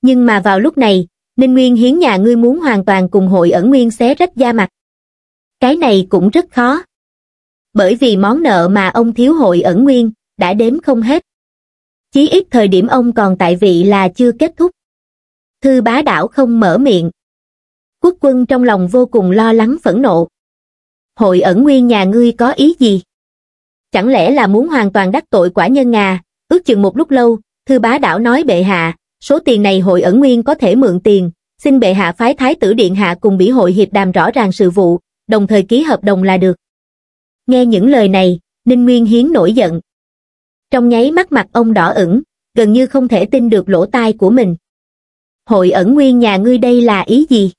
Nhưng mà vào lúc này, Ninh Nguyên hiến nhà ngươi muốn hoàn toàn cùng hội ẩn nguyên xé rách da mặt. Cái này cũng rất khó. Bởi vì món nợ mà ông thiếu hội ẩn nguyên, đã đếm không hết. Chí ít thời điểm ông còn tại vị là chưa kết thúc. Thư bá đảo không mở miệng. Quốc quân trong lòng vô cùng lo lắng phẫn nộ. Hội ẩn nguyên nhà ngươi có ý gì? chẳng lẽ là muốn hoàn toàn đắc tội quả nhân à, ước chừng một lúc lâu, thư bá đảo nói bệ hạ, số tiền này hội ẩn nguyên có thể mượn tiền, xin bệ hạ phái thái tử điện hạ cùng bỉ hội hiệp đàm rõ ràng sự vụ, đồng thời ký hợp đồng là được. Nghe những lời này, Ninh Nguyên Hiến nổi giận. Trong nháy mắt mặt ông đỏ ửng, gần như không thể tin được lỗ tai của mình. Hội ẩn nguyên nhà ngươi đây là ý gì?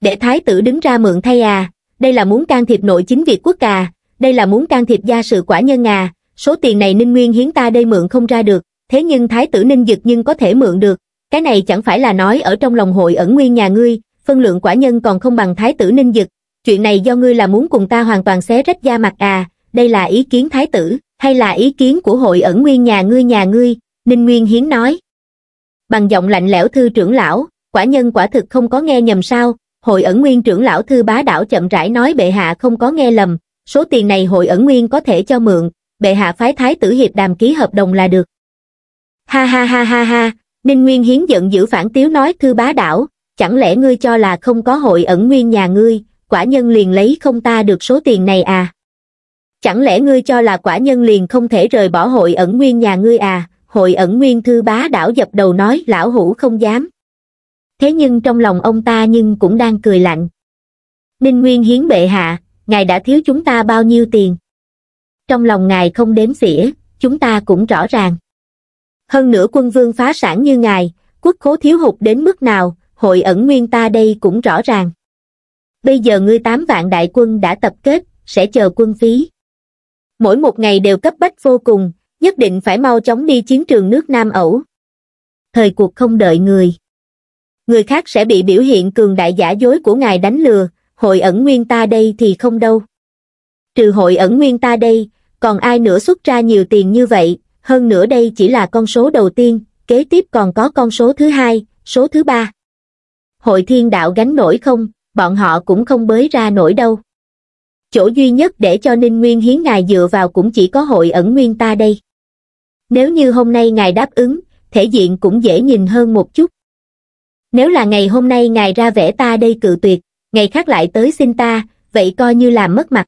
Để thái tử đứng ra mượn thay à, đây là muốn can thiệp nội chính việc quốc cà đây là muốn can thiệp gia sự quả nhân à, số tiền này Ninh Nguyên hiến ta đây mượn không ra được, thế nhưng Thái tử Ninh Dực nhưng có thể mượn được, cái này chẳng phải là nói ở trong lòng hội ẩn nguyên nhà ngươi, phân lượng quả nhân còn không bằng Thái tử Ninh Dực, chuyện này do ngươi là muốn cùng ta hoàn toàn xé rách da mặt à, đây là ý kiến Thái tử, hay là ý kiến của hội ẩn nguyên nhà ngươi nhà ngươi, Ninh Nguyên hiến nói. Bằng giọng lạnh lẽo thư trưởng lão, quả nhân quả thực không có nghe nhầm sao, hội ẩn nguyên trưởng lão thư bá đảo chậm rãi nói bệ hạ không có nghe lầm, số tiền này hội ẩn nguyên có thể cho mượn, bệ hạ phái thái tử hiệp đàm ký hợp đồng là được. Ha ha ha ha ha, Ninh Nguyên Hiến giận giữ phản tiếu nói thư bá đảo, chẳng lẽ ngươi cho là không có hội ẩn nguyên nhà ngươi, quả nhân liền lấy không ta được số tiền này à? Chẳng lẽ ngươi cho là quả nhân liền không thể rời bỏ hội ẩn nguyên nhà ngươi à? Hội ẩn nguyên thư bá đảo dập đầu nói lão hủ không dám. Thế nhưng trong lòng ông ta nhưng cũng đang cười lạnh. Ninh Nguyên Hiến bệ hạ, ngài đã thiếu chúng ta bao nhiêu tiền. Trong lòng ngài không đếm xỉa, chúng ta cũng rõ ràng. Hơn nữa quân vương phá sản như ngài, quốc khố thiếu hụt đến mức nào, hội ẩn nguyên ta đây cũng rõ ràng. Bây giờ ngươi tám vạn đại quân đã tập kết, sẽ chờ quân phí. Mỗi một ngày đều cấp bách vô cùng, nhất định phải mau chóng đi chiến trường nước Nam ẩu. Thời cuộc không đợi người. Người khác sẽ bị biểu hiện cường đại giả dối của ngài đánh lừa, hội ẩn nguyên ta đây thì không đâu. Trừ hội ẩn nguyên ta đây, còn ai nữa xuất ra nhiều tiền như vậy, hơn nữa đây chỉ là con số đầu tiên, kế tiếp còn có con số thứ hai, số thứ ba. Hội thiên đạo gánh nổi không, bọn họ cũng không bới ra nổi đâu. Chỗ duy nhất để cho Ninh Nguyên hiến ngài dựa vào cũng chỉ có hội ẩn nguyên ta đây. Nếu như hôm nay ngài đáp ứng, thể diện cũng dễ nhìn hơn một chút. Nếu là ngày hôm nay ngài ra vẽ ta đây cự tuyệt, ngày khác lại tới xin ta, vậy coi như là mất mặt.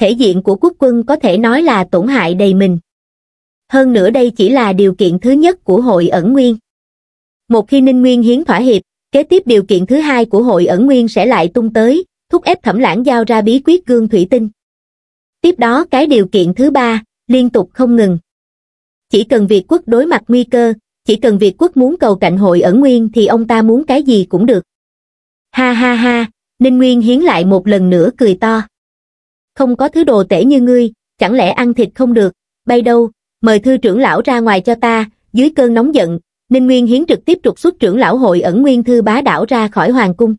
Thể diện của quốc quân có thể nói là tổn hại đầy mình. Hơn nữa đây chỉ là điều kiện thứ nhất của hội ẩn nguyên. Một khi Ninh Nguyên hiến thỏa hiệp, kế tiếp điều kiện thứ hai của hội ẩn nguyên sẽ lại tung tới, thúc ép thẩm lãng giao ra bí quyết gương thủy tinh. Tiếp đó cái điều kiện thứ ba, liên tục không ngừng. Chỉ cần Việt quốc đối mặt nguy cơ, chỉ cần Việt quốc muốn cầu cạnh hội ẩn nguyên thì ông ta muốn cái gì cũng được. Ha ha ha, Ninh Nguyên Hiến lại một lần nữa cười to. Không có thứ đồ tể như ngươi, chẳng lẽ ăn thịt không được, bay đâu, mời thư trưởng lão ra ngoài cho ta, dưới cơn nóng giận, Ninh Nguyên Hiến trực tiếp trục xuất trưởng lão hội ẩn nguyên thư bá đảo ra khỏi hoàng cung.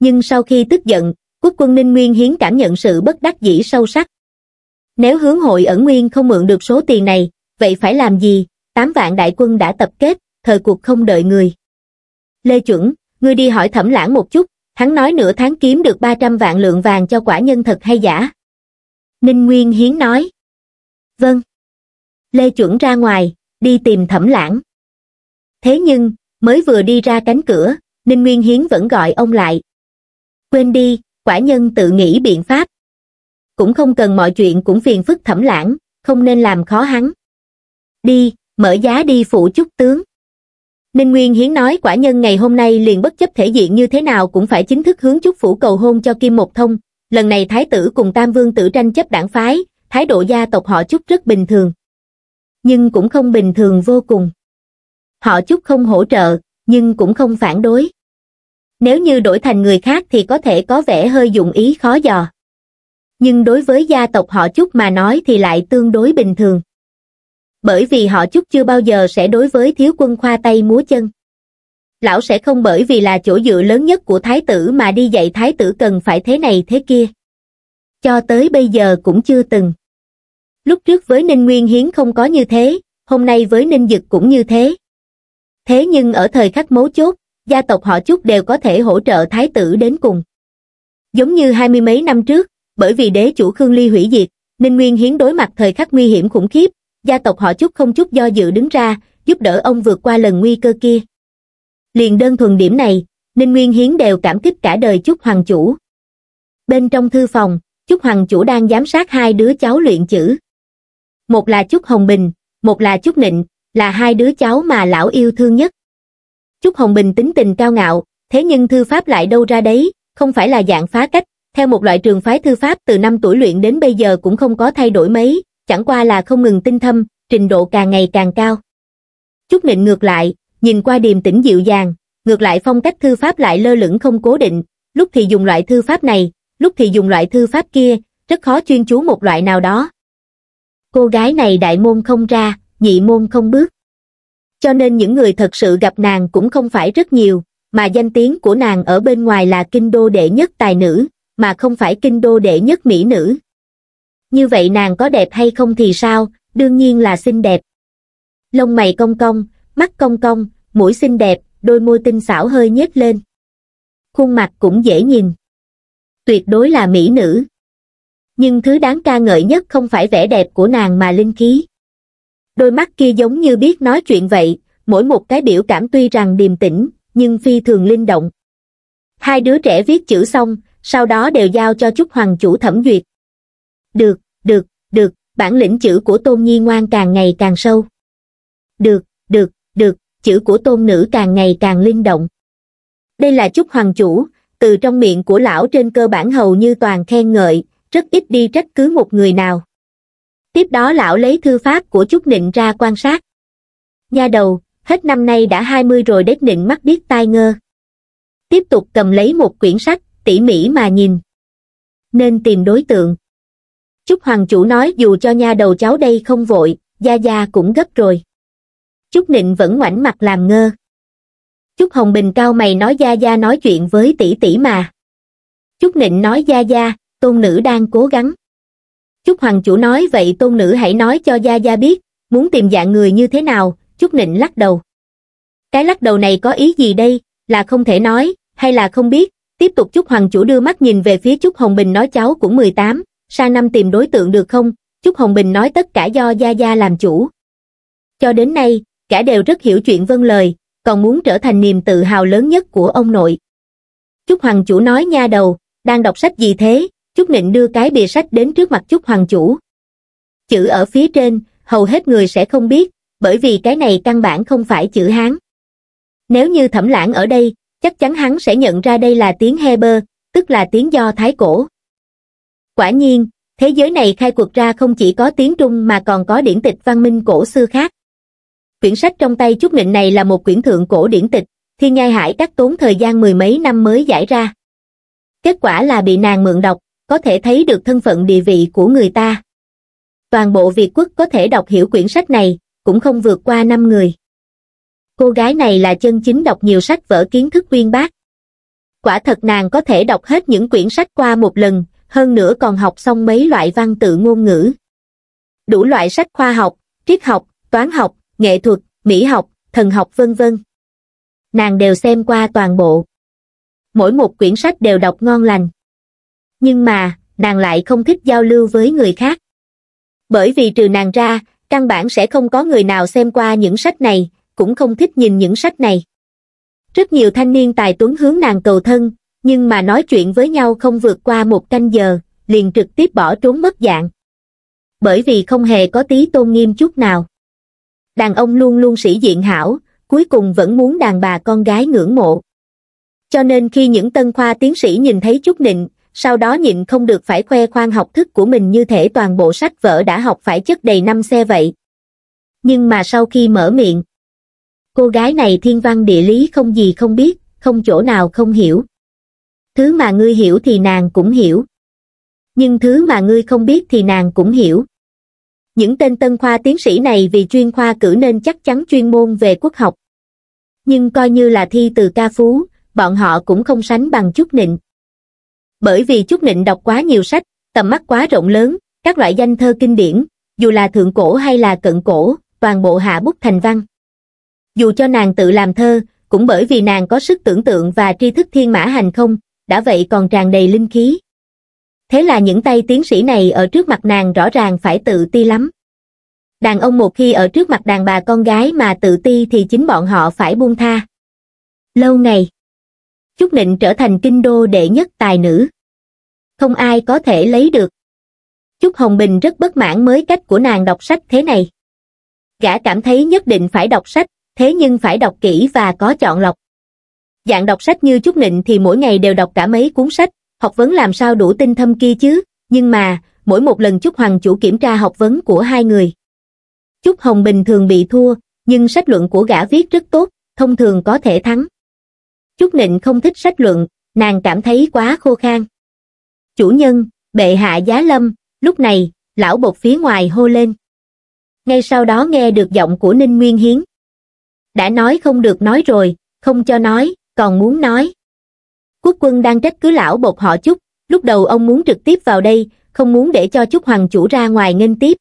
Nhưng sau khi tức giận, quốc quân Ninh Nguyên Hiến cảm nhận sự bất đắc dĩ sâu sắc. Nếu hướng hội ẩn nguyên không mượn được số tiền này, vậy phải làm gì? Tám vạn đại quân đã tập kết, thời cuộc không đợi người. Lê Chuẩn, ngươi đi hỏi thẩm lãng một chút, hắn nói nửa tháng kiếm được 300 vạn lượng vàng cho quả nhân thật hay giả. Ninh Nguyên Hiến nói. Vâng. Lê chuẩn ra ngoài, đi tìm thẩm lãng. Thế nhưng, mới vừa đi ra cánh cửa, Ninh Nguyên Hiến vẫn gọi ông lại. Quên đi, quả nhân tự nghĩ biện pháp. Cũng không cần mọi chuyện cũng phiền phức thẩm lãng, không nên làm khó hắn. Đi, mở giá đi phụ chúc tướng. Ninh Nguyên Hiến nói quả nhân ngày hôm nay liền bất chấp thể diện như thế nào cũng phải chính thức hướng chúc phủ cầu hôn cho Kim Một Thông, lần này Thái tử cùng Tam Vương tử tranh chấp đảng phái, thái độ gia tộc họ chúc rất bình thường. Nhưng cũng không bình thường vô cùng. Họ chúc không hỗ trợ, nhưng cũng không phản đối. Nếu như đổi thành người khác thì có thể có vẻ hơi dụng ý khó dò. Nhưng đối với gia tộc họ chúc mà nói thì lại tương đối bình thường bởi vì họ chút chưa bao giờ sẽ đối với thiếu quân khoa tay múa chân. Lão sẽ không bởi vì là chỗ dựa lớn nhất của thái tử mà đi dạy thái tử cần phải thế này thế kia. Cho tới bây giờ cũng chưa từng. Lúc trước với Ninh Nguyên Hiến không có như thế, hôm nay với Ninh Dực cũng như thế. Thế nhưng ở thời khắc mấu chốt, gia tộc họ chút đều có thể hỗ trợ thái tử đến cùng. Giống như hai mươi mấy năm trước, bởi vì đế chủ Khương Ly hủy diệt, Ninh Nguyên Hiến đối mặt thời khắc nguy hiểm khủng khiếp, gia tộc họ chút không chút do dự đứng ra giúp đỡ ông vượt qua lần nguy cơ kia liền đơn thuần điểm này ninh nguyên hiến đều cảm kích cả đời chút hoàng chủ bên trong thư phòng chút hoàng chủ đang giám sát hai đứa cháu luyện chữ một là chút hồng bình một là chút nịnh là hai đứa cháu mà lão yêu thương nhất chút hồng bình tính tình cao ngạo thế nhưng thư pháp lại đâu ra đấy không phải là dạng phá cách theo một loại trường phái thư pháp từ năm tuổi luyện đến bây giờ cũng không có thay đổi mấy chẳng qua là không ngừng tinh thâm, trình độ càng ngày càng cao. Chút nịnh ngược lại, nhìn qua điềm tĩnh dịu dàng, ngược lại phong cách thư pháp lại lơ lửng không cố định, lúc thì dùng loại thư pháp này, lúc thì dùng loại thư pháp kia, rất khó chuyên chú một loại nào đó. Cô gái này đại môn không ra, nhị môn không bước. Cho nên những người thật sự gặp nàng cũng không phải rất nhiều, mà danh tiếng của nàng ở bên ngoài là kinh đô đệ nhất tài nữ, mà không phải kinh đô đệ nhất mỹ nữ như vậy nàng có đẹp hay không thì sao, đương nhiên là xinh đẹp. Lông mày cong cong, mắt cong cong, mũi xinh đẹp, đôi môi tinh xảo hơi nhếch lên. Khuôn mặt cũng dễ nhìn. Tuyệt đối là mỹ nữ. Nhưng thứ đáng ca ngợi nhất không phải vẻ đẹp của nàng mà linh khí. Đôi mắt kia giống như biết nói chuyện vậy, mỗi một cái biểu cảm tuy rằng điềm tĩnh, nhưng phi thường linh động. Hai đứa trẻ viết chữ xong, sau đó đều giao cho chúc hoàng chủ thẩm duyệt được, được, được, bản lĩnh chữ của tôn nhi ngoan càng ngày càng sâu. Được, được, được, chữ của tôn nữ càng ngày càng linh động. Đây là chúc hoàng chủ, từ trong miệng của lão trên cơ bản hầu như toàn khen ngợi, rất ít đi trách cứ một người nào. Tiếp đó lão lấy thư pháp của chúc nịnh ra quan sát. Nha đầu, hết năm nay đã 20 rồi đếch nịnh mắt biết tai ngơ. Tiếp tục cầm lấy một quyển sách, tỉ mỉ mà nhìn. Nên tìm đối tượng chúc hoàng chủ nói dù cho nha đầu cháu đây không vội gia gia cũng gấp rồi chúc nịnh vẫn ngoảnh mặt làm ngơ chúc hồng bình cao mày nói gia gia nói chuyện với tỷ tỷ mà chúc nịnh nói gia gia tôn nữ đang cố gắng chúc hoàng chủ nói vậy tôn nữ hãy nói cho gia gia biết muốn tìm dạng người như thế nào chúc nịnh lắc đầu cái lắc đầu này có ý gì đây là không thể nói hay là không biết tiếp tục chúc hoàng chủ đưa mắt nhìn về phía chúc hồng bình nói cháu cũng 18, sang năm tìm đối tượng được không? Chúc Hồng Bình nói tất cả do Gia Gia làm chủ. Cho đến nay, cả đều rất hiểu chuyện vâng lời, còn muốn trở thành niềm tự hào lớn nhất của ông nội. Chúc Hoàng Chủ nói nha đầu, đang đọc sách gì thế? Chúc Nịnh đưa cái bìa sách đến trước mặt Chúc Hoàng Chủ. Chữ ở phía trên, hầu hết người sẽ không biết, bởi vì cái này căn bản không phải chữ Hán. Nếu như thẩm lãng ở đây, chắc chắn hắn sẽ nhận ra đây là tiếng Heber, tức là tiếng do Thái Cổ quả nhiên thế giới này khai cuộc ra không chỉ có tiếng trung mà còn có điển tịch văn minh cổ xưa khác quyển sách trong tay chút nịnh này là một quyển thượng cổ điển tịch thiên nhai hải cắt tốn thời gian mười mấy năm mới giải ra kết quả là bị nàng mượn đọc có thể thấy được thân phận địa vị của người ta toàn bộ việt quốc có thể đọc hiểu quyển sách này cũng không vượt qua năm người cô gái này là chân chính đọc nhiều sách vở kiến thức uyên bác quả thật nàng có thể đọc hết những quyển sách qua một lần hơn nữa còn học xong mấy loại văn tự ngôn ngữ. Đủ loại sách khoa học, triết học, toán học, nghệ thuật, mỹ học, thần học vân vân. Nàng đều xem qua toàn bộ. Mỗi một quyển sách đều đọc ngon lành. Nhưng mà, nàng lại không thích giao lưu với người khác. Bởi vì trừ nàng ra, căn bản sẽ không có người nào xem qua những sách này, cũng không thích nhìn những sách này. Rất nhiều thanh niên tài tuấn hướng nàng cầu thân, nhưng mà nói chuyện với nhau không vượt qua một canh giờ, liền trực tiếp bỏ trốn mất dạng. Bởi vì không hề có tí tôn nghiêm chút nào. Đàn ông luôn luôn sĩ diện hảo, cuối cùng vẫn muốn đàn bà con gái ngưỡng mộ. Cho nên khi những tân khoa tiến sĩ nhìn thấy chút nịnh, sau đó nhịn không được phải khoe khoang học thức của mình như thể toàn bộ sách vở đã học phải chất đầy năm xe vậy. Nhưng mà sau khi mở miệng, cô gái này thiên văn địa lý không gì không biết, không chỗ nào không hiểu thứ mà ngươi hiểu thì nàng cũng hiểu nhưng thứ mà ngươi không biết thì nàng cũng hiểu những tên tân khoa tiến sĩ này vì chuyên khoa cử nên chắc chắn chuyên môn về quốc học nhưng coi như là thi từ ca phú bọn họ cũng không sánh bằng chút nịnh bởi vì chút nịnh đọc quá nhiều sách tầm mắt quá rộng lớn các loại danh thơ kinh điển dù là thượng cổ hay là cận cổ toàn bộ hạ bút thành văn dù cho nàng tự làm thơ cũng bởi vì nàng có sức tưởng tượng và tri thức thiên mã hành không đã vậy còn tràn đầy linh khí. Thế là những tay tiến sĩ này ở trước mặt nàng rõ ràng phải tự ti lắm. Đàn ông một khi ở trước mặt đàn bà con gái mà tự ti thì chính bọn họ phải buông tha. Lâu ngày, Chúc Nịnh trở thành kinh đô đệ nhất tài nữ. Không ai có thể lấy được. Chúc Hồng Bình rất bất mãn mới cách của nàng đọc sách thế này. Gã cảm thấy nhất định phải đọc sách, thế nhưng phải đọc kỹ và có chọn lọc dạng đọc sách như chút nịnh thì mỗi ngày đều đọc cả mấy cuốn sách, học vấn làm sao đủ tinh thâm kia chứ, nhưng mà, mỗi một lần Trúc Hoàng chủ kiểm tra học vấn của hai người. Trúc Hồng bình thường bị thua, nhưng sách luận của gã viết rất tốt, thông thường có thể thắng. Trúc Nịnh không thích sách luận, nàng cảm thấy quá khô khan. Chủ nhân, bệ hạ giá lâm, lúc này, lão bột phía ngoài hô lên. Ngay sau đó nghe được giọng của Ninh Nguyên Hiến. Đã nói không được nói rồi, không cho nói, còn muốn nói. Quốc quân đang trách cứ lão bột họ chút, lúc đầu ông muốn trực tiếp vào đây, không muốn để cho chút hoàng chủ ra ngoài nghênh tiếp.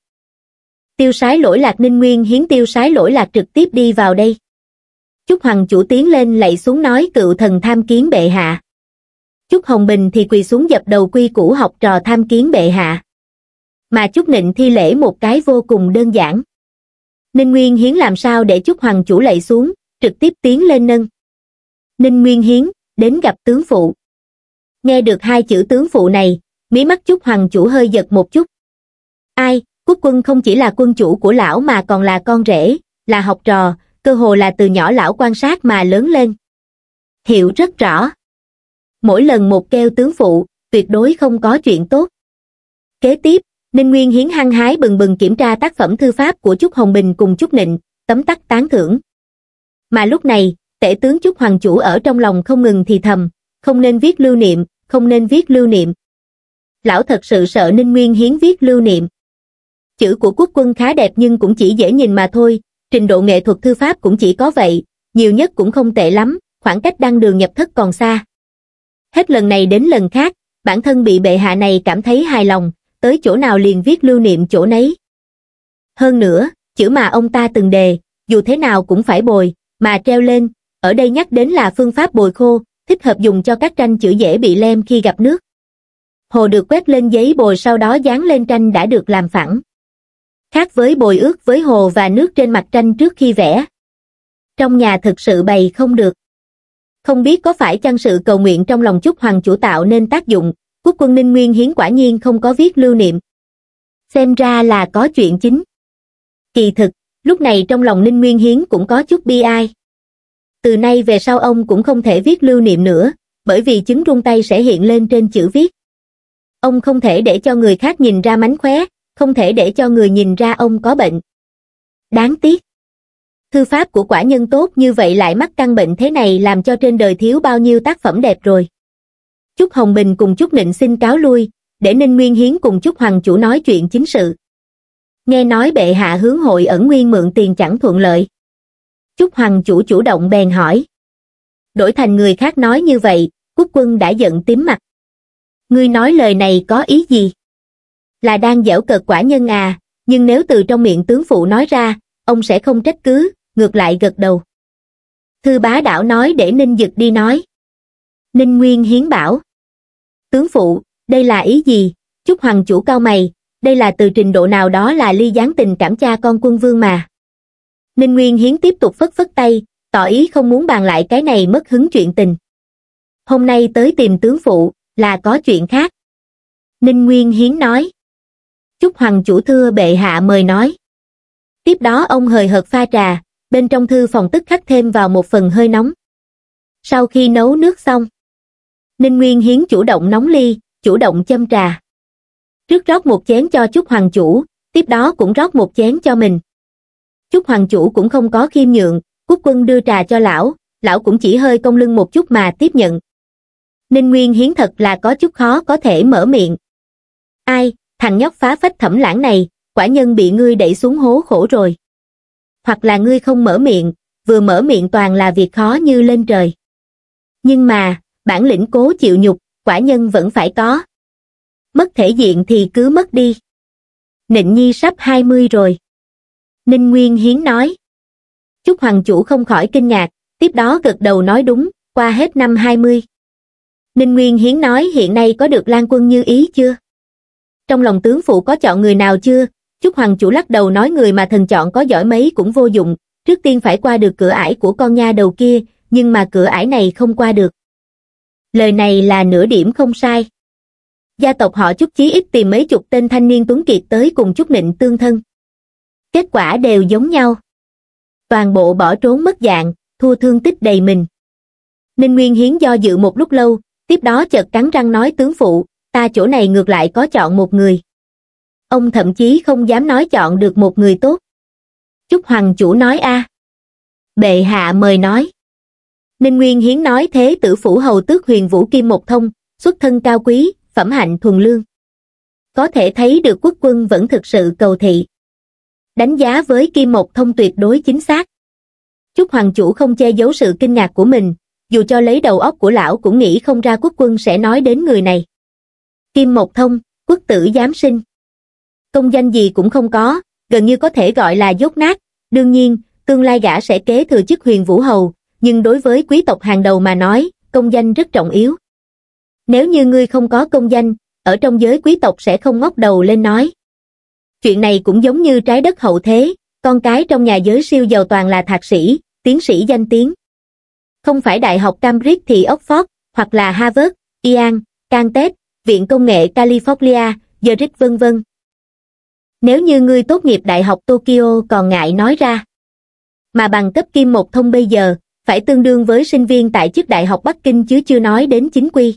Tiêu sái lỗi lạc ninh nguyên hiến tiêu sái lỗi lạc trực tiếp đi vào đây. Chúc hoàng chủ tiến lên lạy xuống nói cựu thần tham kiến bệ hạ. Chúc hồng bình thì quỳ xuống dập đầu quy củ học trò tham kiến bệ hạ. Mà chúc nịnh thi lễ một cái vô cùng đơn giản. Ninh Nguyên hiến làm sao để chúc hoàng chủ lạy xuống, trực tiếp tiến lên nâng ninh nguyên hiến đến gặp tướng phụ nghe được hai chữ tướng phụ này mí mắt chút hoàng chủ hơi giật một chút ai quốc quân không chỉ là quân chủ của lão mà còn là con rể là học trò cơ hồ là từ nhỏ lão quan sát mà lớn lên hiểu rất rõ mỗi lần một kêu tướng phụ tuyệt đối không có chuyện tốt kế tiếp ninh nguyên hiến hăng hái bừng bừng kiểm tra tác phẩm thư pháp của trúc hồng bình cùng trúc nịnh tấm tắc tán thưởng mà lúc này tể tướng chúc hoàng chủ ở trong lòng không ngừng thì thầm, không nên viết lưu niệm, không nên viết lưu niệm. Lão thật sự sợ Ninh Nguyên Hiến viết lưu niệm. Chữ của quốc quân khá đẹp nhưng cũng chỉ dễ nhìn mà thôi, trình độ nghệ thuật thư pháp cũng chỉ có vậy, nhiều nhất cũng không tệ lắm, khoảng cách đăng đường nhập thất còn xa. Hết lần này đến lần khác, bản thân bị bệ hạ này cảm thấy hài lòng, tới chỗ nào liền viết lưu niệm chỗ nấy. Hơn nữa, chữ mà ông ta từng đề, dù thế nào cũng phải bồi, mà treo lên, ở đây nhắc đến là phương pháp bồi khô thích hợp dùng cho các tranh chữ dễ bị lem khi gặp nước hồ được quét lên giấy bồi sau đó dán lên tranh đã được làm phẳng khác với bồi ướt với hồ và nước trên mặt tranh trước khi vẽ trong nhà thực sự bày không được không biết có phải chăng sự cầu nguyện trong lòng chúc hoàng chủ tạo nên tác dụng quốc quân ninh nguyên hiến quả nhiên không có viết lưu niệm xem ra là có chuyện chính kỳ thực lúc này trong lòng ninh nguyên hiến cũng có chút bi ai từ nay về sau ông cũng không thể viết lưu niệm nữa, bởi vì chứng rung tay sẽ hiện lên trên chữ viết. Ông không thể để cho người khác nhìn ra mánh khóe, không thể để cho người nhìn ra ông có bệnh. Đáng tiếc. Thư pháp của quả nhân tốt như vậy lại mắc căn bệnh thế này làm cho trên đời thiếu bao nhiêu tác phẩm đẹp rồi. Chúc Hồng Bình cùng Chúc Nịnh xin cáo lui, để Ninh Nguyên Hiến cùng Chúc Hoàng Chủ nói chuyện chính sự. Nghe nói bệ hạ hướng hội ẩn nguyên mượn tiền chẳng thuận lợi. Trúc Hoàng chủ chủ động bèn hỏi. Đổi thành người khác nói như vậy, quốc quân đã giận tím mặt. Ngươi nói lời này có ý gì? Là đang dở cợt quả nhân à, nhưng nếu từ trong miệng tướng phụ nói ra, ông sẽ không trách cứ, ngược lại gật đầu. Thư bá đảo nói để Ninh Dực đi nói. Ninh Nguyên hiến bảo. Tướng phụ, đây là ý gì? Chúc hoàng chủ cao mày, đây là từ trình độ nào đó là ly gián tình cảm cha con quân vương mà ninh nguyên hiến tiếp tục phất phất tay tỏ ý không muốn bàn lại cái này mất hứng chuyện tình hôm nay tới tìm tướng phụ là có chuyện khác ninh nguyên hiến nói chúc hoàng chủ thưa bệ hạ mời nói tiếp đó ông hời hợt pha trà bên trong thư phòng tức khắc thêm vào một phần hơi nóng sau khi nấu nước xong ninh nguyên hiến chủ động nóng ly chủ động châm trà trước rót một chén cho chúc hoàng chủ tiếp đó cũng rót một chén cho mình chút hoàng chủ cũng không có khiêm nhượng, quốc quân đưa trà cho lão, lão cũng chỉ hơi cong lưng một chút mà tiếp nhận. Ninh Nguyên Hiến thật là có chút khó có thể mở miệng. Ai, thằng nhóc phá phách thẩm lãng này, quả nhân bị ngươi đẩy xuống hố khổ rồi. Hoặc là ngươi không mở miệng, vừa mở miệng toàn là việc khó như lên trời. Nhưng mà, bản lĩnh cố chịu nhục, quả nhân vẫn phải có. Mất thể diện thì cứ mất đi. Nịnh Nhi sắp 20 rồi. Ninh Nguyên Hiến nói. Chúc Hoàng Chủ không khỏi kinh ngạc, tiếp đó gật đầu nói đúng, qua hết năm 20. Ninh Nguyên Hiến nói hiện nay có được Lan Quân như ý chưa? Trong lòng tướng phụ có chọn người nào chưa? Chúc Hoàng Chủ lắc đầu nói người mà thần chọn có giỏi mấy cũng vô dụng, trước tiên phải qua được cửa ải của con nha đầu kia, nhưng mà cửa ải này không qua được. Lời này là nửa điểm không sai. Gia tộc họ chúc chí ít tìm mấy chục tên thanh niên tuấn kiệt tới cùng chúc nịnh tương thân kết quả đều giống nhau. Toàn bộ bỏ trốn mất dạng, thua thương tích đầy mình. Ninh Nguyên Hiến do dự một lúc lâu, tiếp đó chợt cắn răng nói tướng phụ, ta chỗ này ngược lại có chọn một người. Ông thậm chí không dám nói chọn được một người tốt. Chúc Hoàng chủ nói a. Bệ hạ mời nói. Ninh Nguyên Hiến nói thế tử phủ hầu tước huyền vũ kim một thông, xuất thân cao quý, phẩm hạnh thuần lương. Có thể thấy được quốc quân vẫn thực sự cầu thị đánh giá với Kim Mộc Thông tuyệt đối chính xác. Chúc Hoàng Chủ không che giấu sự kinh ngạc của mình, dù cho lấy đầu óc của lão cũng nghĩ không ra quốc quân sẽ nói đến người này. Kim Mộc Thông, quốc tử giám sinh. Công danh gì cũng không có, gần như có thể gọi là dốt nát, đương nhiên, tương lai gã sẽ kế thừa chức huyền vũ hầu, nhưng đối với quý tộc hàng đầu mà nói, công danh rất trọng yếu. Nếu như ngươi không có công danh, ở trong giới quý tộc sẽ không ngóc đầu lên nói chuyện này cũng giống như trái đất hậu thế, con cái trong nhà giới siêu giàu toàn là thạc sĩ, tiến sĩ danh tiếng. Không phải Đại học Cambridge thì Oxford, hoặc là Harvard, Ian, Caltech, Viện Công nghệ California, Zurich vân vân. Nếu như ngươi tốt nghiệp Đại học Tokyo còn ngại nói ra, mà bằng cấp kim một thông bây giờ, phải tương đương với sinh viên tại chức Đại học Bắc Kinh chứ chưa nói đến chính quy.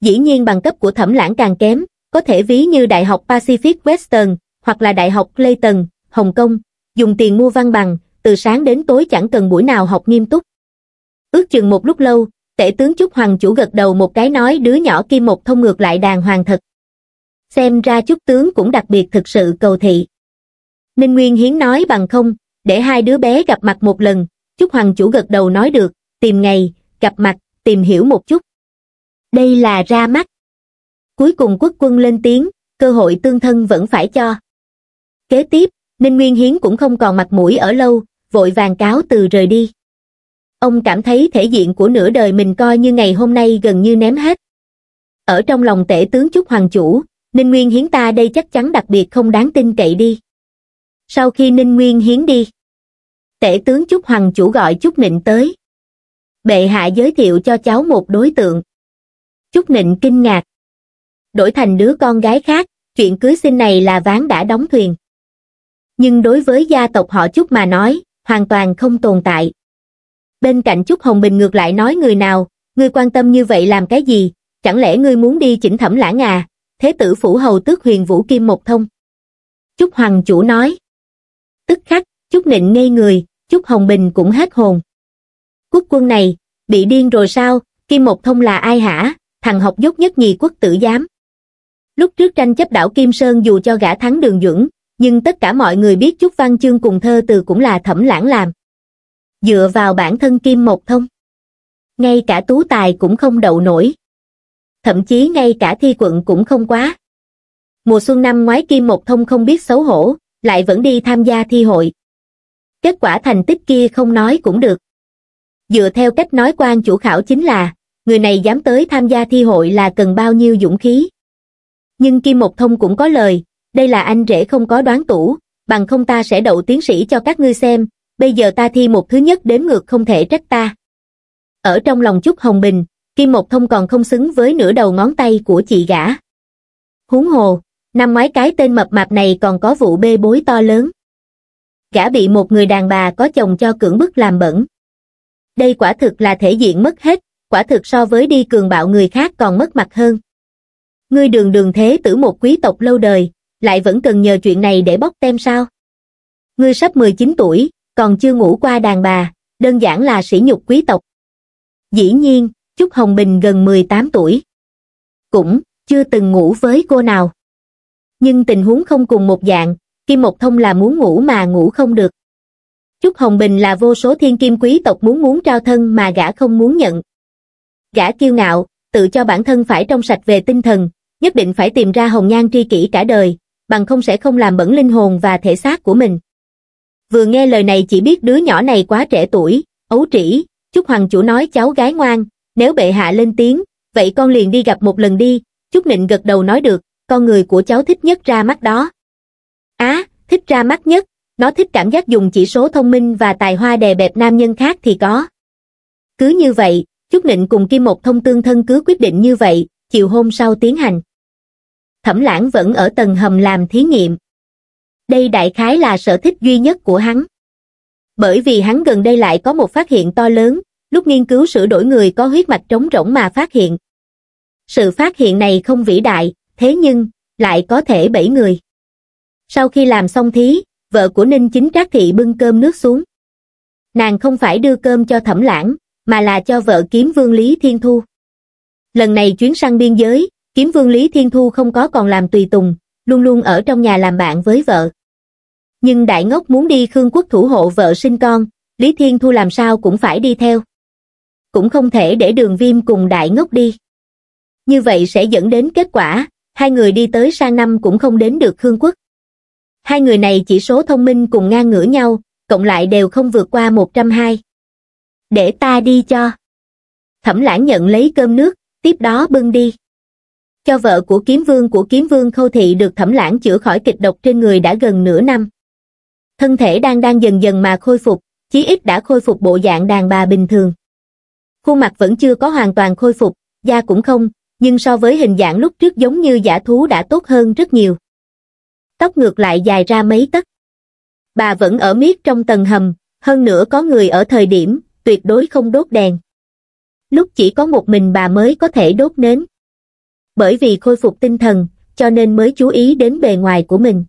Dĩ nhiên bằng cấp của thẩm lãng càng kém, có thể ví như Đại học Pacific Western hoặc là Đại học Clayton, Hồng Kông, dùng tiền mua văn bằng, từ sáng đến tối chẳng cần buổi nào học nghiêm túc. Ước chừng một lúc lâu, tể tướng Trúc Hoàng chủ gật đầu một cái nói đứa nhỏ Kim Mộc thông ngược lại đàng hoàng thật. Xem ra Trúc tướng cũng đặc biệt thực sự cầu thị. Ninh Nguyên Hiến nói bằng không, để hai đứa bé gặp mặt một lần, Trúc Hoàng chủ gật đầu nói được, tìm ngày, gặp mặt, tìm hiểu một chút. Đây là ra mắt cuối cùng quốc quân lên tiếng cơ hội tương thân vẫn phải cho kế tiếp ninh nguyên hiến cũng không còn mặt mũi ở lâu vội vàng cáo từ rời đi ông cảm thấy thể diện của nửa đời mình coi như ngày hôm nay gần như ném hết ở trong lòng tể tướng trúc hoàng chủ ninh nguyên hiến ta đây chắc chắn đặc biệt không đáng tin cậy đi sau khi ninh nguyên hiến đi tể tướng trúc hoàng chủ gọi trúc nịnh tới bệ hạ giới thiệu cho cháu một đối tượng trúc nịnh kinh ngạc đổi thành đứa con gái khác, chuyện cưới xin này là ván đã đóng thuyền. Nhưng đối với gia tộc họ Trúc mà nói, hoàn toàn không tồn tại. Bên cạnh Trúc Hồng Bình ngược lại nói người nào, ngươi quan tâm như vậy làm cái gì, chẳng lẽ ngươi muốn đi chỉnh thẩm lãng à, thế tử phủ hầu tước huyền vũ kim một thông. Trúc Hoàng chủ nói. Tức khắc, Trúc Nịnh ngây người, Trúc Hồng Bình cũng hết hồn. Quốc quân này, bị điên rồi sao, kim một thông là ai hả, thằng học dốt nhất nhì quốc tử giám lúc trước tranh chấp đảo kim sơn dù cho gã thắng đường duẩn nhưng tất cả mọi người biết chút văn chương cùng thơ từ cũng là thẩm lãng làm dựa vào bản thân kim mộc thông ngay cả tú tài cũng không đậu nổi thậm chí ngay cả thi quận cũng không quá mùa xuân năm ngoái kim mộc thông không biết xấu hổ lại vẫn đi tham gia thi hội kết quả thành tích kia không nói cũng được dựa theo cách nói quan chủ khảo chính là người này dám tới tham gia thi hội là cần bao nhiêu dũng khí nhưng Kim Mộc Thông cũng có lời, đây là anh rể không có đoán tủ, bằng không ta sẽ đậu tiến sĩ cho các ngươi xem, bây giờ ta thi một thứ nhất đếm ngược không thể trách ta. Ở trong lòng chút Hồng Bình, Kim Mộc Thông còn không xứng với nửa đầu ngón tay của chị gã. Huống hồ, năm ngoái cái tên mập mạp này còn có vụ bê bối to lớn. Gã bị một người đàn bà có chồng cho cưỡng bức làm bẩn. Đây quả thực là thể diện mất hết, quả thực so với đi cường bạo người khác còn mất mặt hơn ngươi đường đường thế tử một quý tộc lâu đời, lại vẫn cần nhờ chuyện này để bóc tem sao? Ngươi sắp 19 tuổi, còn chưa ngủ qua đàn bà, đơn giản là sĩ nhục quý tộc. Dĩ nhiên, Trúc Hồng Bình gần 18 tuổi. Cũng, chưa từng ngủ với cô nào. Nhưng tình huống không cùng một dạng, Kim Mộc Thông là muốn ngủ mà ngủ không được. Trúc Hồng Bình là vô số thiên kim quý tộc muốn muốn trao thân mà gã không muốn nhận. Gã kiêu ngạo, tự cho bản thân phải trong sạch về tinh thần, nhất định phải tìm ra hồng nhan tri kỷ cả đời, bằng không sẽ không làm bẩn linh hồn và thể xác của mình. Vừa nghe lời này chỉ biết đứa nhỏ này quá trẻ tuổi, ấu trĩ, chúc hoàng chủ nói cháu gái ngoan, nếu bệ hạ lên tiếng, vậy con liền đi gặp một lần đi, chúc nịnh gật đầu nói được, con người của cháu thích nhất ra mắt đó. Á, thích ra mắt nhất, nó thích cảm giác dùng chỉ số thông minh và tài hoa đè bẹp nam nhân khác thì có. Cứ như vậy, Chúc Nịnh cùng Kim Một Thông Tương thân cứ quyết định như vậy, chiều hôm sau tiến hành thẩm lãng vẫn ở tầng hầm làm thí nghiệm. Đây đại khái là sở thích duy nhất của hắn. Bởi vì hắn gần đây lại có một phát hiện to lớn, lúc nghiên cứu sửa đổi người có huyết mạch trống rỗng mà phát hiện. Sự phát hiện này không vĩ đại, thế nhưng, lại có thể bảy người. Sau khi làm xong thí, vợ của Ninh Chính Trác Thị bưng cơm nước xuống. Nàng không phải đưa cơm cho thẩm lãng, mà là cho vợ kiếm vương Lý Thiên Thu. Lần này chuyến sang biên giới, kiếm vương lý thiên thu không có còn làm tùy tùng luôn luôn ở trong nhà làm bạn với vợ nhưng đại ngốc muốn đi khương quốc thủ hộ vợ sinh con lý thiên thu làm sao cũng phải đi theo cũng không thể để đường viêm cùng đại ngốc đi như vậy sẽ dẫn đến kết quả hai người đi tới sang năm cũng không đến được khương quốc hai người này chỉ số thông minh cùng ngang ngửa nhau cộng lại đều không vượt qua một trăm hai để ta đi cho thẩm lãng nhận lấy cơm nước tiếp đó bưng đi cho vợ của kiếm vương của kiếm vương khâu thị được thẩm lãng chữa khỏi kịch độc trên người đã gần nửa năm thân thể đang đang dần dần mà khôi phục chí ít đã khôi phục bộ dạng đàn bà bình thường khuôn mặt vẫn chưa có hoàn toàn khôi phục da cũng không nhưng so với hình dạng lúc trước giống như giả thú đã tốt hơn rất nhiều tóc ngược lại dài ra mấy tấc bà vẫn ở miết trong tầng hầm hơn nữa có người ở thời điểm tuyệt đối không đốt đèn lúc chỉ có một mình bà mới có thể đốt nến bởi vì khôi phục tinh thần, cho nên mới chú ý đến bề ngoài của mình.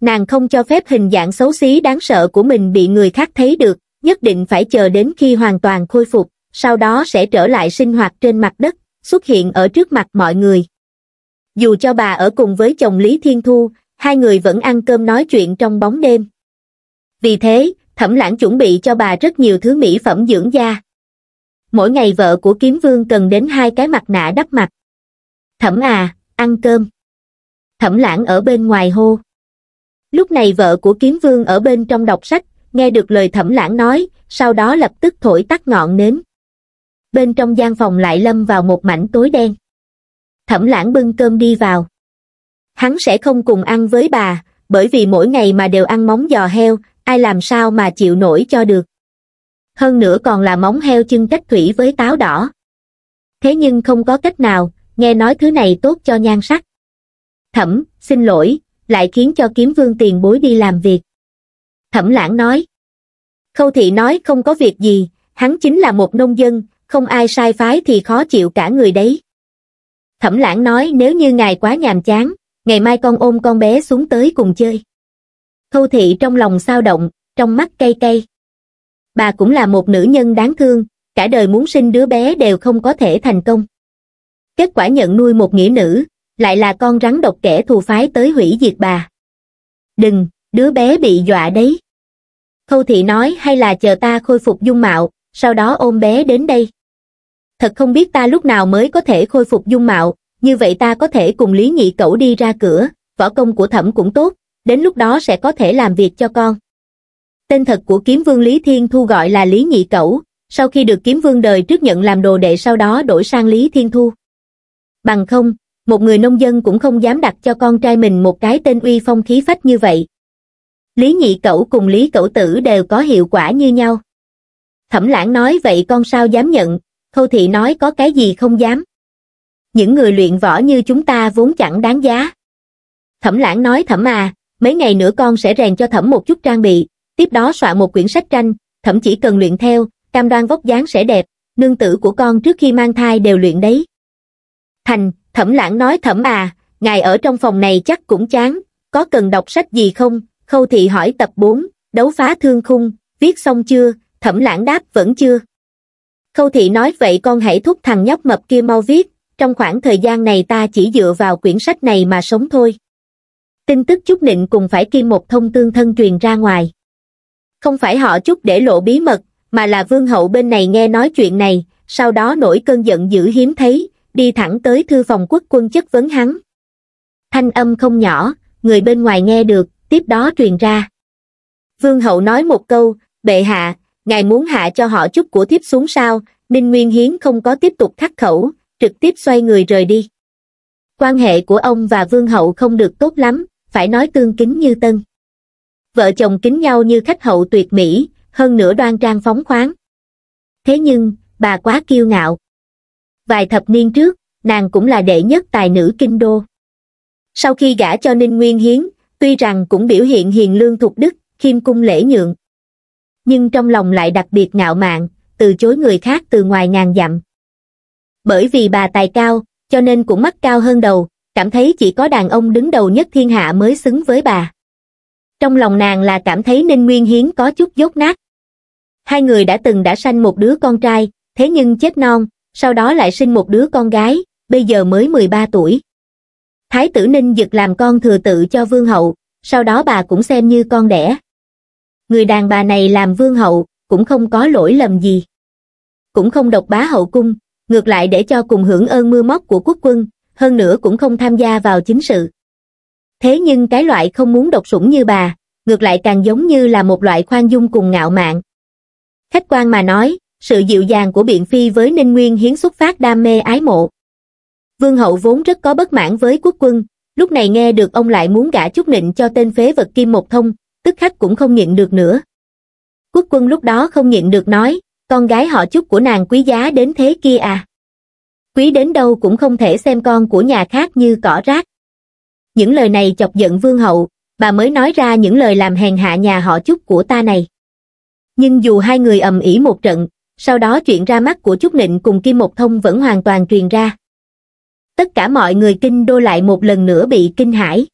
Nàng không cho phép hình dạng xấu xí đáng sợ của mình bị người khác thấy được, nhất định phải chờ đến khi hoàn toàn khôi phục, sau đó sẽ trở lại sinh hoạt trên mặt đất, xuất hiện ở trước mặt mọi người. Dù cho bà ở cùng với chồng Lý Thiên Thu, hai người vẫn ăn cơm nói chuyện trong bóng đêm. Vì thế, Thẩm Lãng chuẩn bị cho bà rất nhiều thứ mỹ phẩm dưỡng da. Mỗi ngày vợ của Kiếm Vương cần đến hai cái mặt nạ đắp mặt thẩm à ăn cơm thẩm lãng ở bên ngoài hô lúc này vợ của kiếm vương ở bên trong đọc sách nghe được lời thẩm lãng nói sau đó lập tức thổi tắt ngọn nến bên trong gian phòng lại lâm vào một mảnh tối đen thẩm lãng bưng cơm đi vào hắn sẽ không cùng ăn với bà bởi vì mỗi ngày mà đều ăn móng giò heo ai làm sao mà chịu nổi cho được hơn nữa còn là móng heo chân cách thủy với táo đỏ thế nhưng không có cách nào nghe nói thứ này tốt cho nhan sắc. Thẩm, xin lỗi, lại khiến cho kiếm vương tiền bối đi làm việc. Thẩm lãng nói. Khâu thị nói không có việc gì, hắn chính là một nông dân, không ai sai phái thì khó chịu cả người đấy. Thẩm lãng nói nếu như ngài quá nhàm chán, ngày mai con ôm con bé xuống tới cùng chơi. Khâu thị trong lòng sao động, trong mắt cay cay. Bà cũng là một nữ nhân đáng thương, cả đời muốn sinh đứa bé đều không có thể thành công kết quả nhận nuôi một nghĩa nữ lại là con rắn độc kẻ thù phái tới hủy diệt bà đừng đứa bé bị dọa đấy khâu thị nói hay là chờ ta khôi phục dung mạo sau đó ôm bé đến đây thật không biết ta lúc nào mới có thể khôi phục dung mạo như vậy ta có thể cùng lý nhị cẩu đi ra cửa võ công của thẩm cũng tốt đến lúc đó sẽ có thể làm việc cho con tên thật của kiếm vương lý thiên thu gọi là lý nhị cẩu sau khi được kiếm vương đời trước nhận làm đồ đệ sau đó đổi sang lý thiên thu bằng không, một người nông dân cũng không dám đặt cho con trai mình một cái tên uy phong khí phách như vậy. Lý Nhị Cẩu cùng Lý Cẩu Tử đều có hiệu quả như nhau. Thẩm lãng nói vậy con sao dám nhận, Thô Thị nói có cái gì không dám. Những người luyện võ như chúng ta vốn chẳng đáng giá. Thẩm lãng nói thẩm à, mấy ngày nữa con sẽ rèn cho thẩm một chút trang bị, tiếp đó soạn một quyển sách tranh, thẩm chỉ cần luyện theo, cam đoan vóc dáng sẽ đẹp, nương tử của con trước khi mang thai đều luyện đấy thành thẩm lãng nói thẩm à ngài ở trong phòng này chắc cũng chán có cần đọc sách gì không khâu thị hỏi tập 4, đấu phá thương khung viết xong chưa thẩm lãng đáp vẫn chưa khâu thị nói vậy con hãy thúc thằng nhóc mập kia mau viết trong khoảng thời gian này ta chỉ dựa vào quyển sách này mà sống thôi tin tức chúc nịnh cùng phải kim một thông tương thân truyền ra ngoài không phải họ chúc để lộ bí mật mà là vương hậu bên này nghe nói chuyện này sau đó nổi cơn giận dữ hiếm thấy đi thẳng tới thư phòng quốc quân chất vấn hắn thanh âm không nhỏ người bên ngoài nghe được tiếp đó truyền ra vương hậu nói một câu bệ hạ ngài muốn hạ cho họ chút của thiếp xuống sao ninh nguyên hiến không có tiếp tục khắc khẩu trực tiếp xoay người rời đi quan hệ của ông và vương hậu không được tốt lắm phải nói tương kính như tân vợ chồng kính nhau như khách hậu tuyệt mỹ hơn nữa đoan trang phóng khoáng thế nhưng bà quá kiêu ngạo vài thập niên trước, nàng cũng là đệ nhất tài nữ kinh đô. Sau khi gả cho Ninh Nguyên Hiến, tuy rằng cũng biểu hiện hiền lương thuộc đức, khiêm cung lễ nhượng. Nhưng trong lòng lại đặc biệt ngạo mạn, từ chối người khác từ ngoài ngàn dặm. Bởi vì bà tài cao, cho nên cũng mắt cao hơn đầu, cảm thấy chỉ có đàn ông đứng đầu nhất thiên hạ mới xứng với bà. Trong lòng nàng là cảm thấy Ninh Nguyên Hiến có chút dốt nát. Hai người đã từng đã sanh một đứa con trai, thế nhưng chết non, sau đó lại sinh một đứa con gái, bây giờ mới 13 tuổi. Thái tử Ninh Dực làm con thừa tự cho vương hậu, sau đó bà cũng xem như con đẻ. Người đàn bà này làm vương hậu, cũng không có lỗi lầm gì. Cũng không độc bá hậu cung, ngược lại để cho cùng hưởng ơn mưa móc của quốc quân, hơn nữa cũng không tham gia vào chính sự. Thế nhưng cái loại không muốn độc sủng như bà, ngược lại càng giống như là một loại khoan dung cùng ngạo mạn. Khách quan mà nói, sự dịu dàng của Biện Phi với Ninh Nguyên hiến xuất phát đam mê ái mộ. Vương hậu vốn rất có bất mãn với quốc quân, lúc này nghe được ông lại muốn gả chút nịnh cho tên phế vật Kim Một Thông, tức khắc cũng không nhịn được nữa. Quốc quân lúc đó không nhịn được nói, con gái họ chút của nàng quý giá đến thế kia à. Quý đến đâu cũng không thể xem con của nhà khác như cỏ rác. Những lời này chọc giận vương hậu, bà mới nói ra những lời làm hèn hạ nhà họ chút của ta này. Nhưng dù hai người ầm ĩ một trận, sau đó chuyện ra mắt của Trúc Nịnh cùng Kim một Thông vẫn hoàn toàn truyền ra. Tất cả mọi người kinh đô lại một lần nữa bị kinh hãi.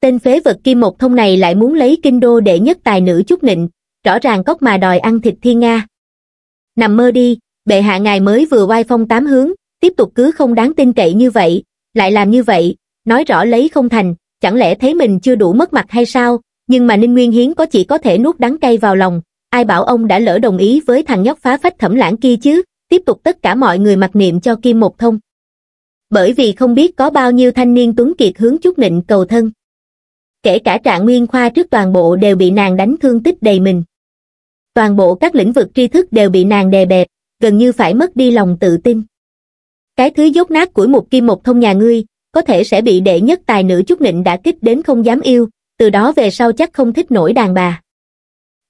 Tên phế vật Kim một Thông này lại muốn lấy kinh đô để nhất tài nữ Trúc Nịnh, rõ ràng cốc mà đòi ăn thịt thiên Nga. Nằm mơ đi, bệ hạ ngài mới vừa oai phong tám hướng, tiếp tục cứ không đáng tin cậy như vậy, lại làm như vậy, nói rõ lấy không thành, chẳng lẽ thấy mình chưa đủ mất mặt hay sao, nhưng mà Ninh Nguyên Hiến có chỉ có thể nuốt đắng cay vào lòng, ai bảo ông đã lỡ đồng ý với thằng nhóc phá phách thẩm lãng kia chứ, tiếp tục tất cả mọi người mặc niệm cho Kim Một Thông. Bởi vì không biết có bao nhiêu thanh niên tuấn kiệt hướng chút nịnh cầu thân. Kể cả trạng nguyên khoa trước toàn bộ đều bị nàng đánh thương tích đầy mình. Toàn bộ các lĩnh vực tri thức đều bị nàng đè bẹp, gần như phải mất đi lòng tự tin. Cái thứ dốt nát của một kim một thông nhà ngươi, có thể sẽ bị đệ nhất tài nữ chút nịnh đã kích đến không dám yêu, từ đó về sau chắc không thích nổi đàn bà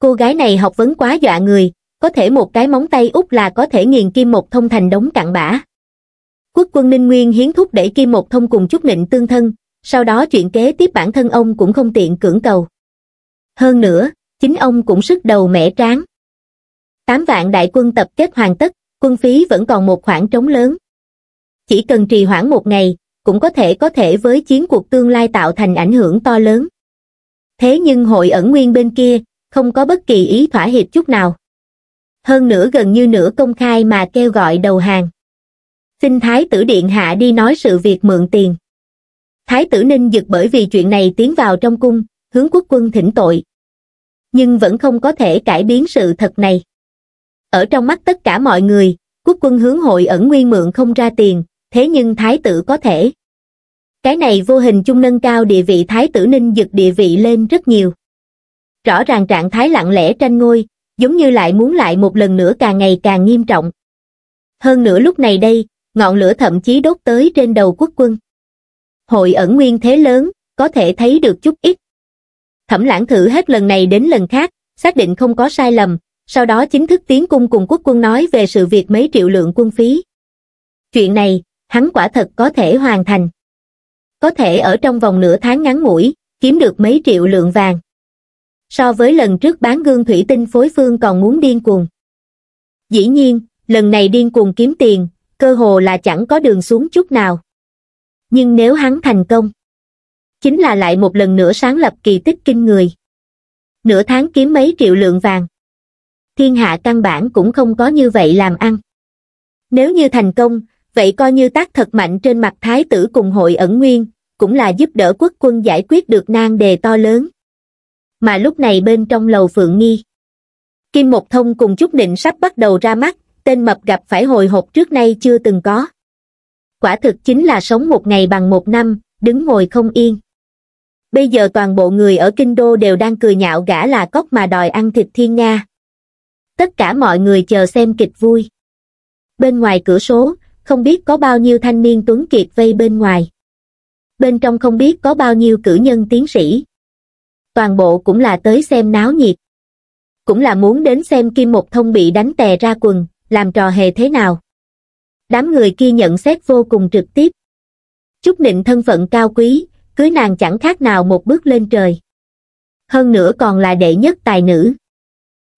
cô gái này học vấn quá dọa người có thể một cái móng tay út là có thể nghiền kim một thông thành đống cặn bã quốc quân ninh nguyên hiến thúc để kim một thông cùng chút nịnh tương thân sau đó chuyện kế tiếp bản thân ông cũng không tiện cưỡng cầu hơn nữa chính ông cũng sức đầu mẻ tráng tám vạn đại quân tập kết hoàn tất quân phí vẫn còn một khoảng trống lớn chỉ cần trì hoãn một ngày cũng có thể có thể với chiến cuộc tương lai tạo thành ảnh hưởng to lớn thế nhưng hội ẩn nguyên bên kia không có bất kỳ ý thỏa hiệp chút nào. Hơn nữa gần như nửa công khai mà kêu gọi đầu hàng. Xin Thái tử Điện Hạ đi nói sự việc mượn tiền. Thái tử Ninh giật bởi vì chuyện này tiến vào trong cung, hướng quốc quân thỉnh tội. Nhưng vẫn không có thể cải biến sự thật này. Ở trong mắt tất cả mọi người, quốc quân hướng hội ẩn nguyên mượn không ra tiền, thế nhưng thái tử có thể. Cái này vô hình chung nâng cao địa vị thái tử ninh dực địa vị lên rất nhiều rõ ràng trạng thái lặng lẽ tranh ngôi, giống như lại muốn lại một lần nữa càng ngày càng nghiêm trọng. Hơn nữa lúc này đây, ngọn lửa thậm chí đốt tới trên đầu quốc quân. Hội ẩn nguyên thế lớn, có thể thấy được chút ít. Thẩm lãng thử hết lần này đến lần khác, xác định không có sai lầm, sau đó chính thức tiến cung cùng quốc quân nói về sự việc mấy triệu lượng quân phí. Chuyện này, hắn quả thật có thể hoàn thành. Có thể ở trong vòng nửa tháng ngắn ngủi, kiếm được mấy triệu lượng vàng so với lần trước bán gương thủy tinh phối phương còn muốn điên cuồng. Dĩ nhiên, lần này điên cuồng kiếm tiền, cơ hồ là chẳng có đường xuống chút nào. Nhưng nếu hắn thành công, chính là lại một lần nữa sáng lập kỳ tích kinh người. Nửa tháng kiếm mấy triệu lượng vàng. Thiên hạ căn bản cũng không có như vậy làm ăn. Nếu như thành công, vậy coi như tác thật mạnh trên mặt thái tử cùng hội ẩn nguyên, cũng là giúp đỡ quốc quân giải quyết được nan đề to lớn mà lúc này bên trong lầu Phượng Nghi. Kim Mộc Thông cùng Trúc định sắp bắt đầu ra mắt, tên mập gặp phải hồi hộp trước nay chưa từng có. Quả thực chính là sống một ngày bằng một năm, đứng ngồi không yên. Bây giờ toàn bộ người ở Kinh Đô đều đang cười nhạo gã là cóc mà đòi ăn thịt thiên Nga. Tất cả mọi người chờ xem kịch vui. Bên ngoài cửa số, không biết có bao nhiêu thanh niên tuấn kiệt vây bên ngoài. Bên trong không biết có bao nhiêu cử nhân tiến sĩ, toàn bộ cũng là tới xem náo nhiệt. Cũng là muốn đến xem Kim Một Thông bị đánh tè ra quần, làm trò hề thế nào. Đám người kia nhận xét vô cùng trực tiếp. Chúc nịnh thân phận cao quý, cưới nàng chẳng khác nào một bước lên trời. Hơn nữa còn là đệ nhất tài nữ.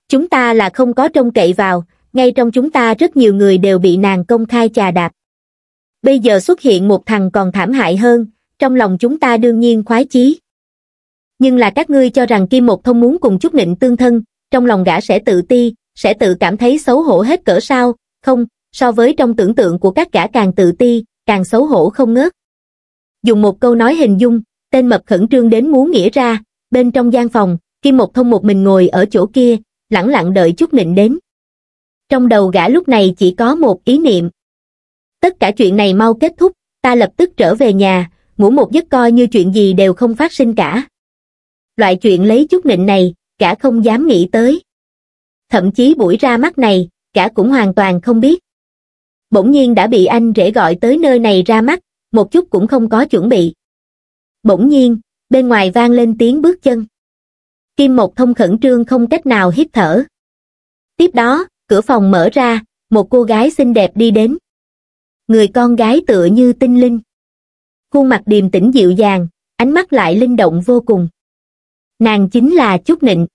Chúng ta là không có trông cậy vào, ngay trong chúng ta rất nhiều người đều bị nàng công khai chà đạp. Bây giờ xuất hiện một thằng còn thảm hại hơn, trong lòng chúng ta đương nhiên khoái chí nhưng là các ngươi cho rằng Kim Một Thông muốn cùng chút Nịnh tương thân, trong lòng gã sẽ tự ti, sẽ tự cảm thấy xấu hổ hết cỡ sao, không, so với trong tưởng tượng của các gã càng tự ti, càng xấu hổ không ngớt. Dùng một câu nói hình dung, tên mập khẩn trương đến muốn nghĩa ra, bên trong gian phòng, Kim Một Thông một mình ngồi ở chỗ kia, lẳng lặng đợi chút Nịnh đến. Trong đầu gã lúc này chỉ có một ý niệm. Tất cả chuyện này mau kết thúc, ta lập tức trở về nhà, ngủ một giấc coi như chuyện gì đều không phát sinh cả loại chuyện lấy chút nịnh này, cả không dám nghĩ tới. Thậm chí buổi ra mắt này, cả cũng hoàn toàn không biết. Bỗng nhiên đã bị anh rể gọi tới nơi này ra mắt, một chút cũng không có chuẩn bị. Bỗng nhiên, bên ngoài vang lên tiếng bước chân. Kim Mộc Thông khẩn trương không cách nào hít thở. Tiếp đó, cửa phòng mở ra, một cô gái xinh đẹp đi đến. Người con gái tựa như tinh linh. Khuôn mặt điềm tĩnh dịu dàng, ánh mắt lại linh động vô cùng nàng chính là Trúc Nịnh.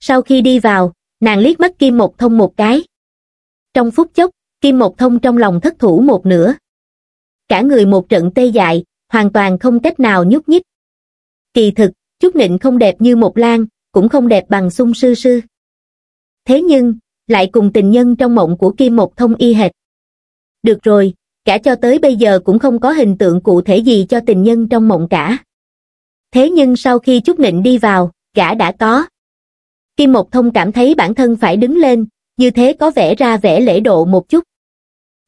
Sau khi đi vào, nàng liếc mắt Kim Một Thông một cái. Trong phút chốc, Kim Một Thông trong lòng thất thủ một nửa. Cả người một trận tê dại, hoàn toàn không cách nào nhúc nhích. Kỳ thực, Trúc Nịnh không đẹp như một lan, cũng không đẹp bằng sung sư sư. Thế nhưng, lại cùng tình nhân trong mộng của Kim Một Thông y hệt. Được rồi, cả cho tới bây giờ cũng không có hình tượng cụ thể gì cho tình nhân trong mộng cả thế nhưng sau khi Trúc Nịnh đi vào, gã đã có. Kim Mộc Thông cảm thấy bản thân phải đứng lên, như thế có vẻ ra vẻ lễ độ một chút.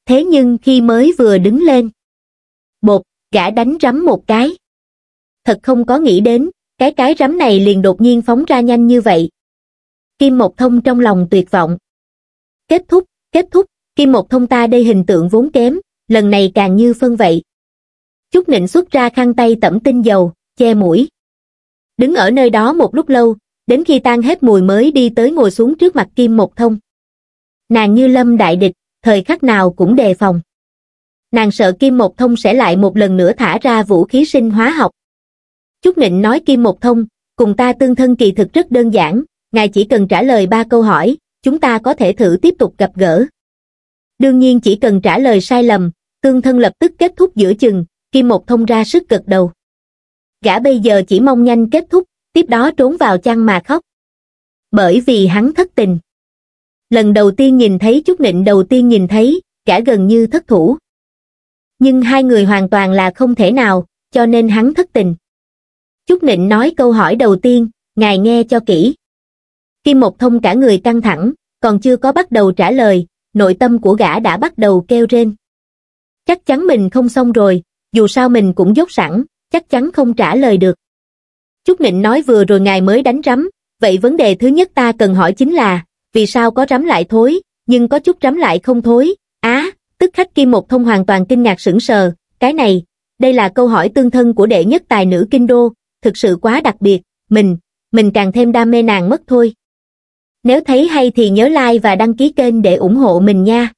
Thế nhưng khi mới vừa đứng lên, bột, gã đánh rắm một cái. Thật không có nghĩ đến, cái cái rắm này liền đột nhiên phóng ra nhanh như vậy. Kim Mộc Thông trong lòng tuyệt vọng. Kết thúc, kết thúc, Kim Mộc Thông ta đây hình tượng vốn kém, lần này càng như phân vậy. Trúc Nịnh xuất ra khăn tay tẩm tinh dầu, che mũi. Đứng ở nơi đó một lúc lâu, đến khi tan hết mùi mới đi tới ngồi xuống trước mặt Kim Mộc Thông. Nàng như lâm đại địch, thời khắc nào cũng đề phòng. Nàng sợ Kim Mộc Thông sẽ lại một lần nữa thả ra vũ khí sinh hóa học. Chúc Nịnh nói Kim Mộc Thông, cùng ta tương thân kỳ thực rất đơn giản, ngài chỉ cần trả lời ba câu hỏi, chúng ta có thể thử tiếp tục gặp gỡ. Đương nhiên chỉ cần trả lời sai lầm, tương thân lập tức kết thúc giữa chừng, Kim Mộc Thông ra sức gật đầu gã bây giờ chỉ mong nhanh kết thúc tiếp đó trốn vào chăn mà khóc bởi vì hắn thất tình lần đầu tiên nhìn thấy chút nịnh đầu tiên nhìn thấy gã gần như thất thủ nhưng hai người hoàn toàn là không thể nào cho nên hắn thất tình chút nịnh nói câu hỏi đầu tiên ngài nghe cho kỹ kim Mộc thông cả người căng thẳng còn chưa có bắt đầu trả lời nội tâm của gã đã bắt đầu kêu rên chắc chắn mình không xong rồi dù sao mình cũng dốt sẵn chắc chắn không trả lời được. Trúc Nịnh nói vừa rồi ngài mới đánh rắm, vậy vấn đề thứ nhất ta cần hỏi chính là, vì sao có rắm lại thối, nhưng có chút rắm lại không thối, á, tức khách kim một thông hoàn toàn kinh ngạc sững sờ, cái này, đây là câu hỏi tương thân của đệ nhất tài nữ kinh đô, thực sự quá đặc biệt, mình, mình càng thêm đam mê nàng mất thôi. Nếu thấy hay thì nhớ like và đăng ký kênh để ủng hộ mình nha.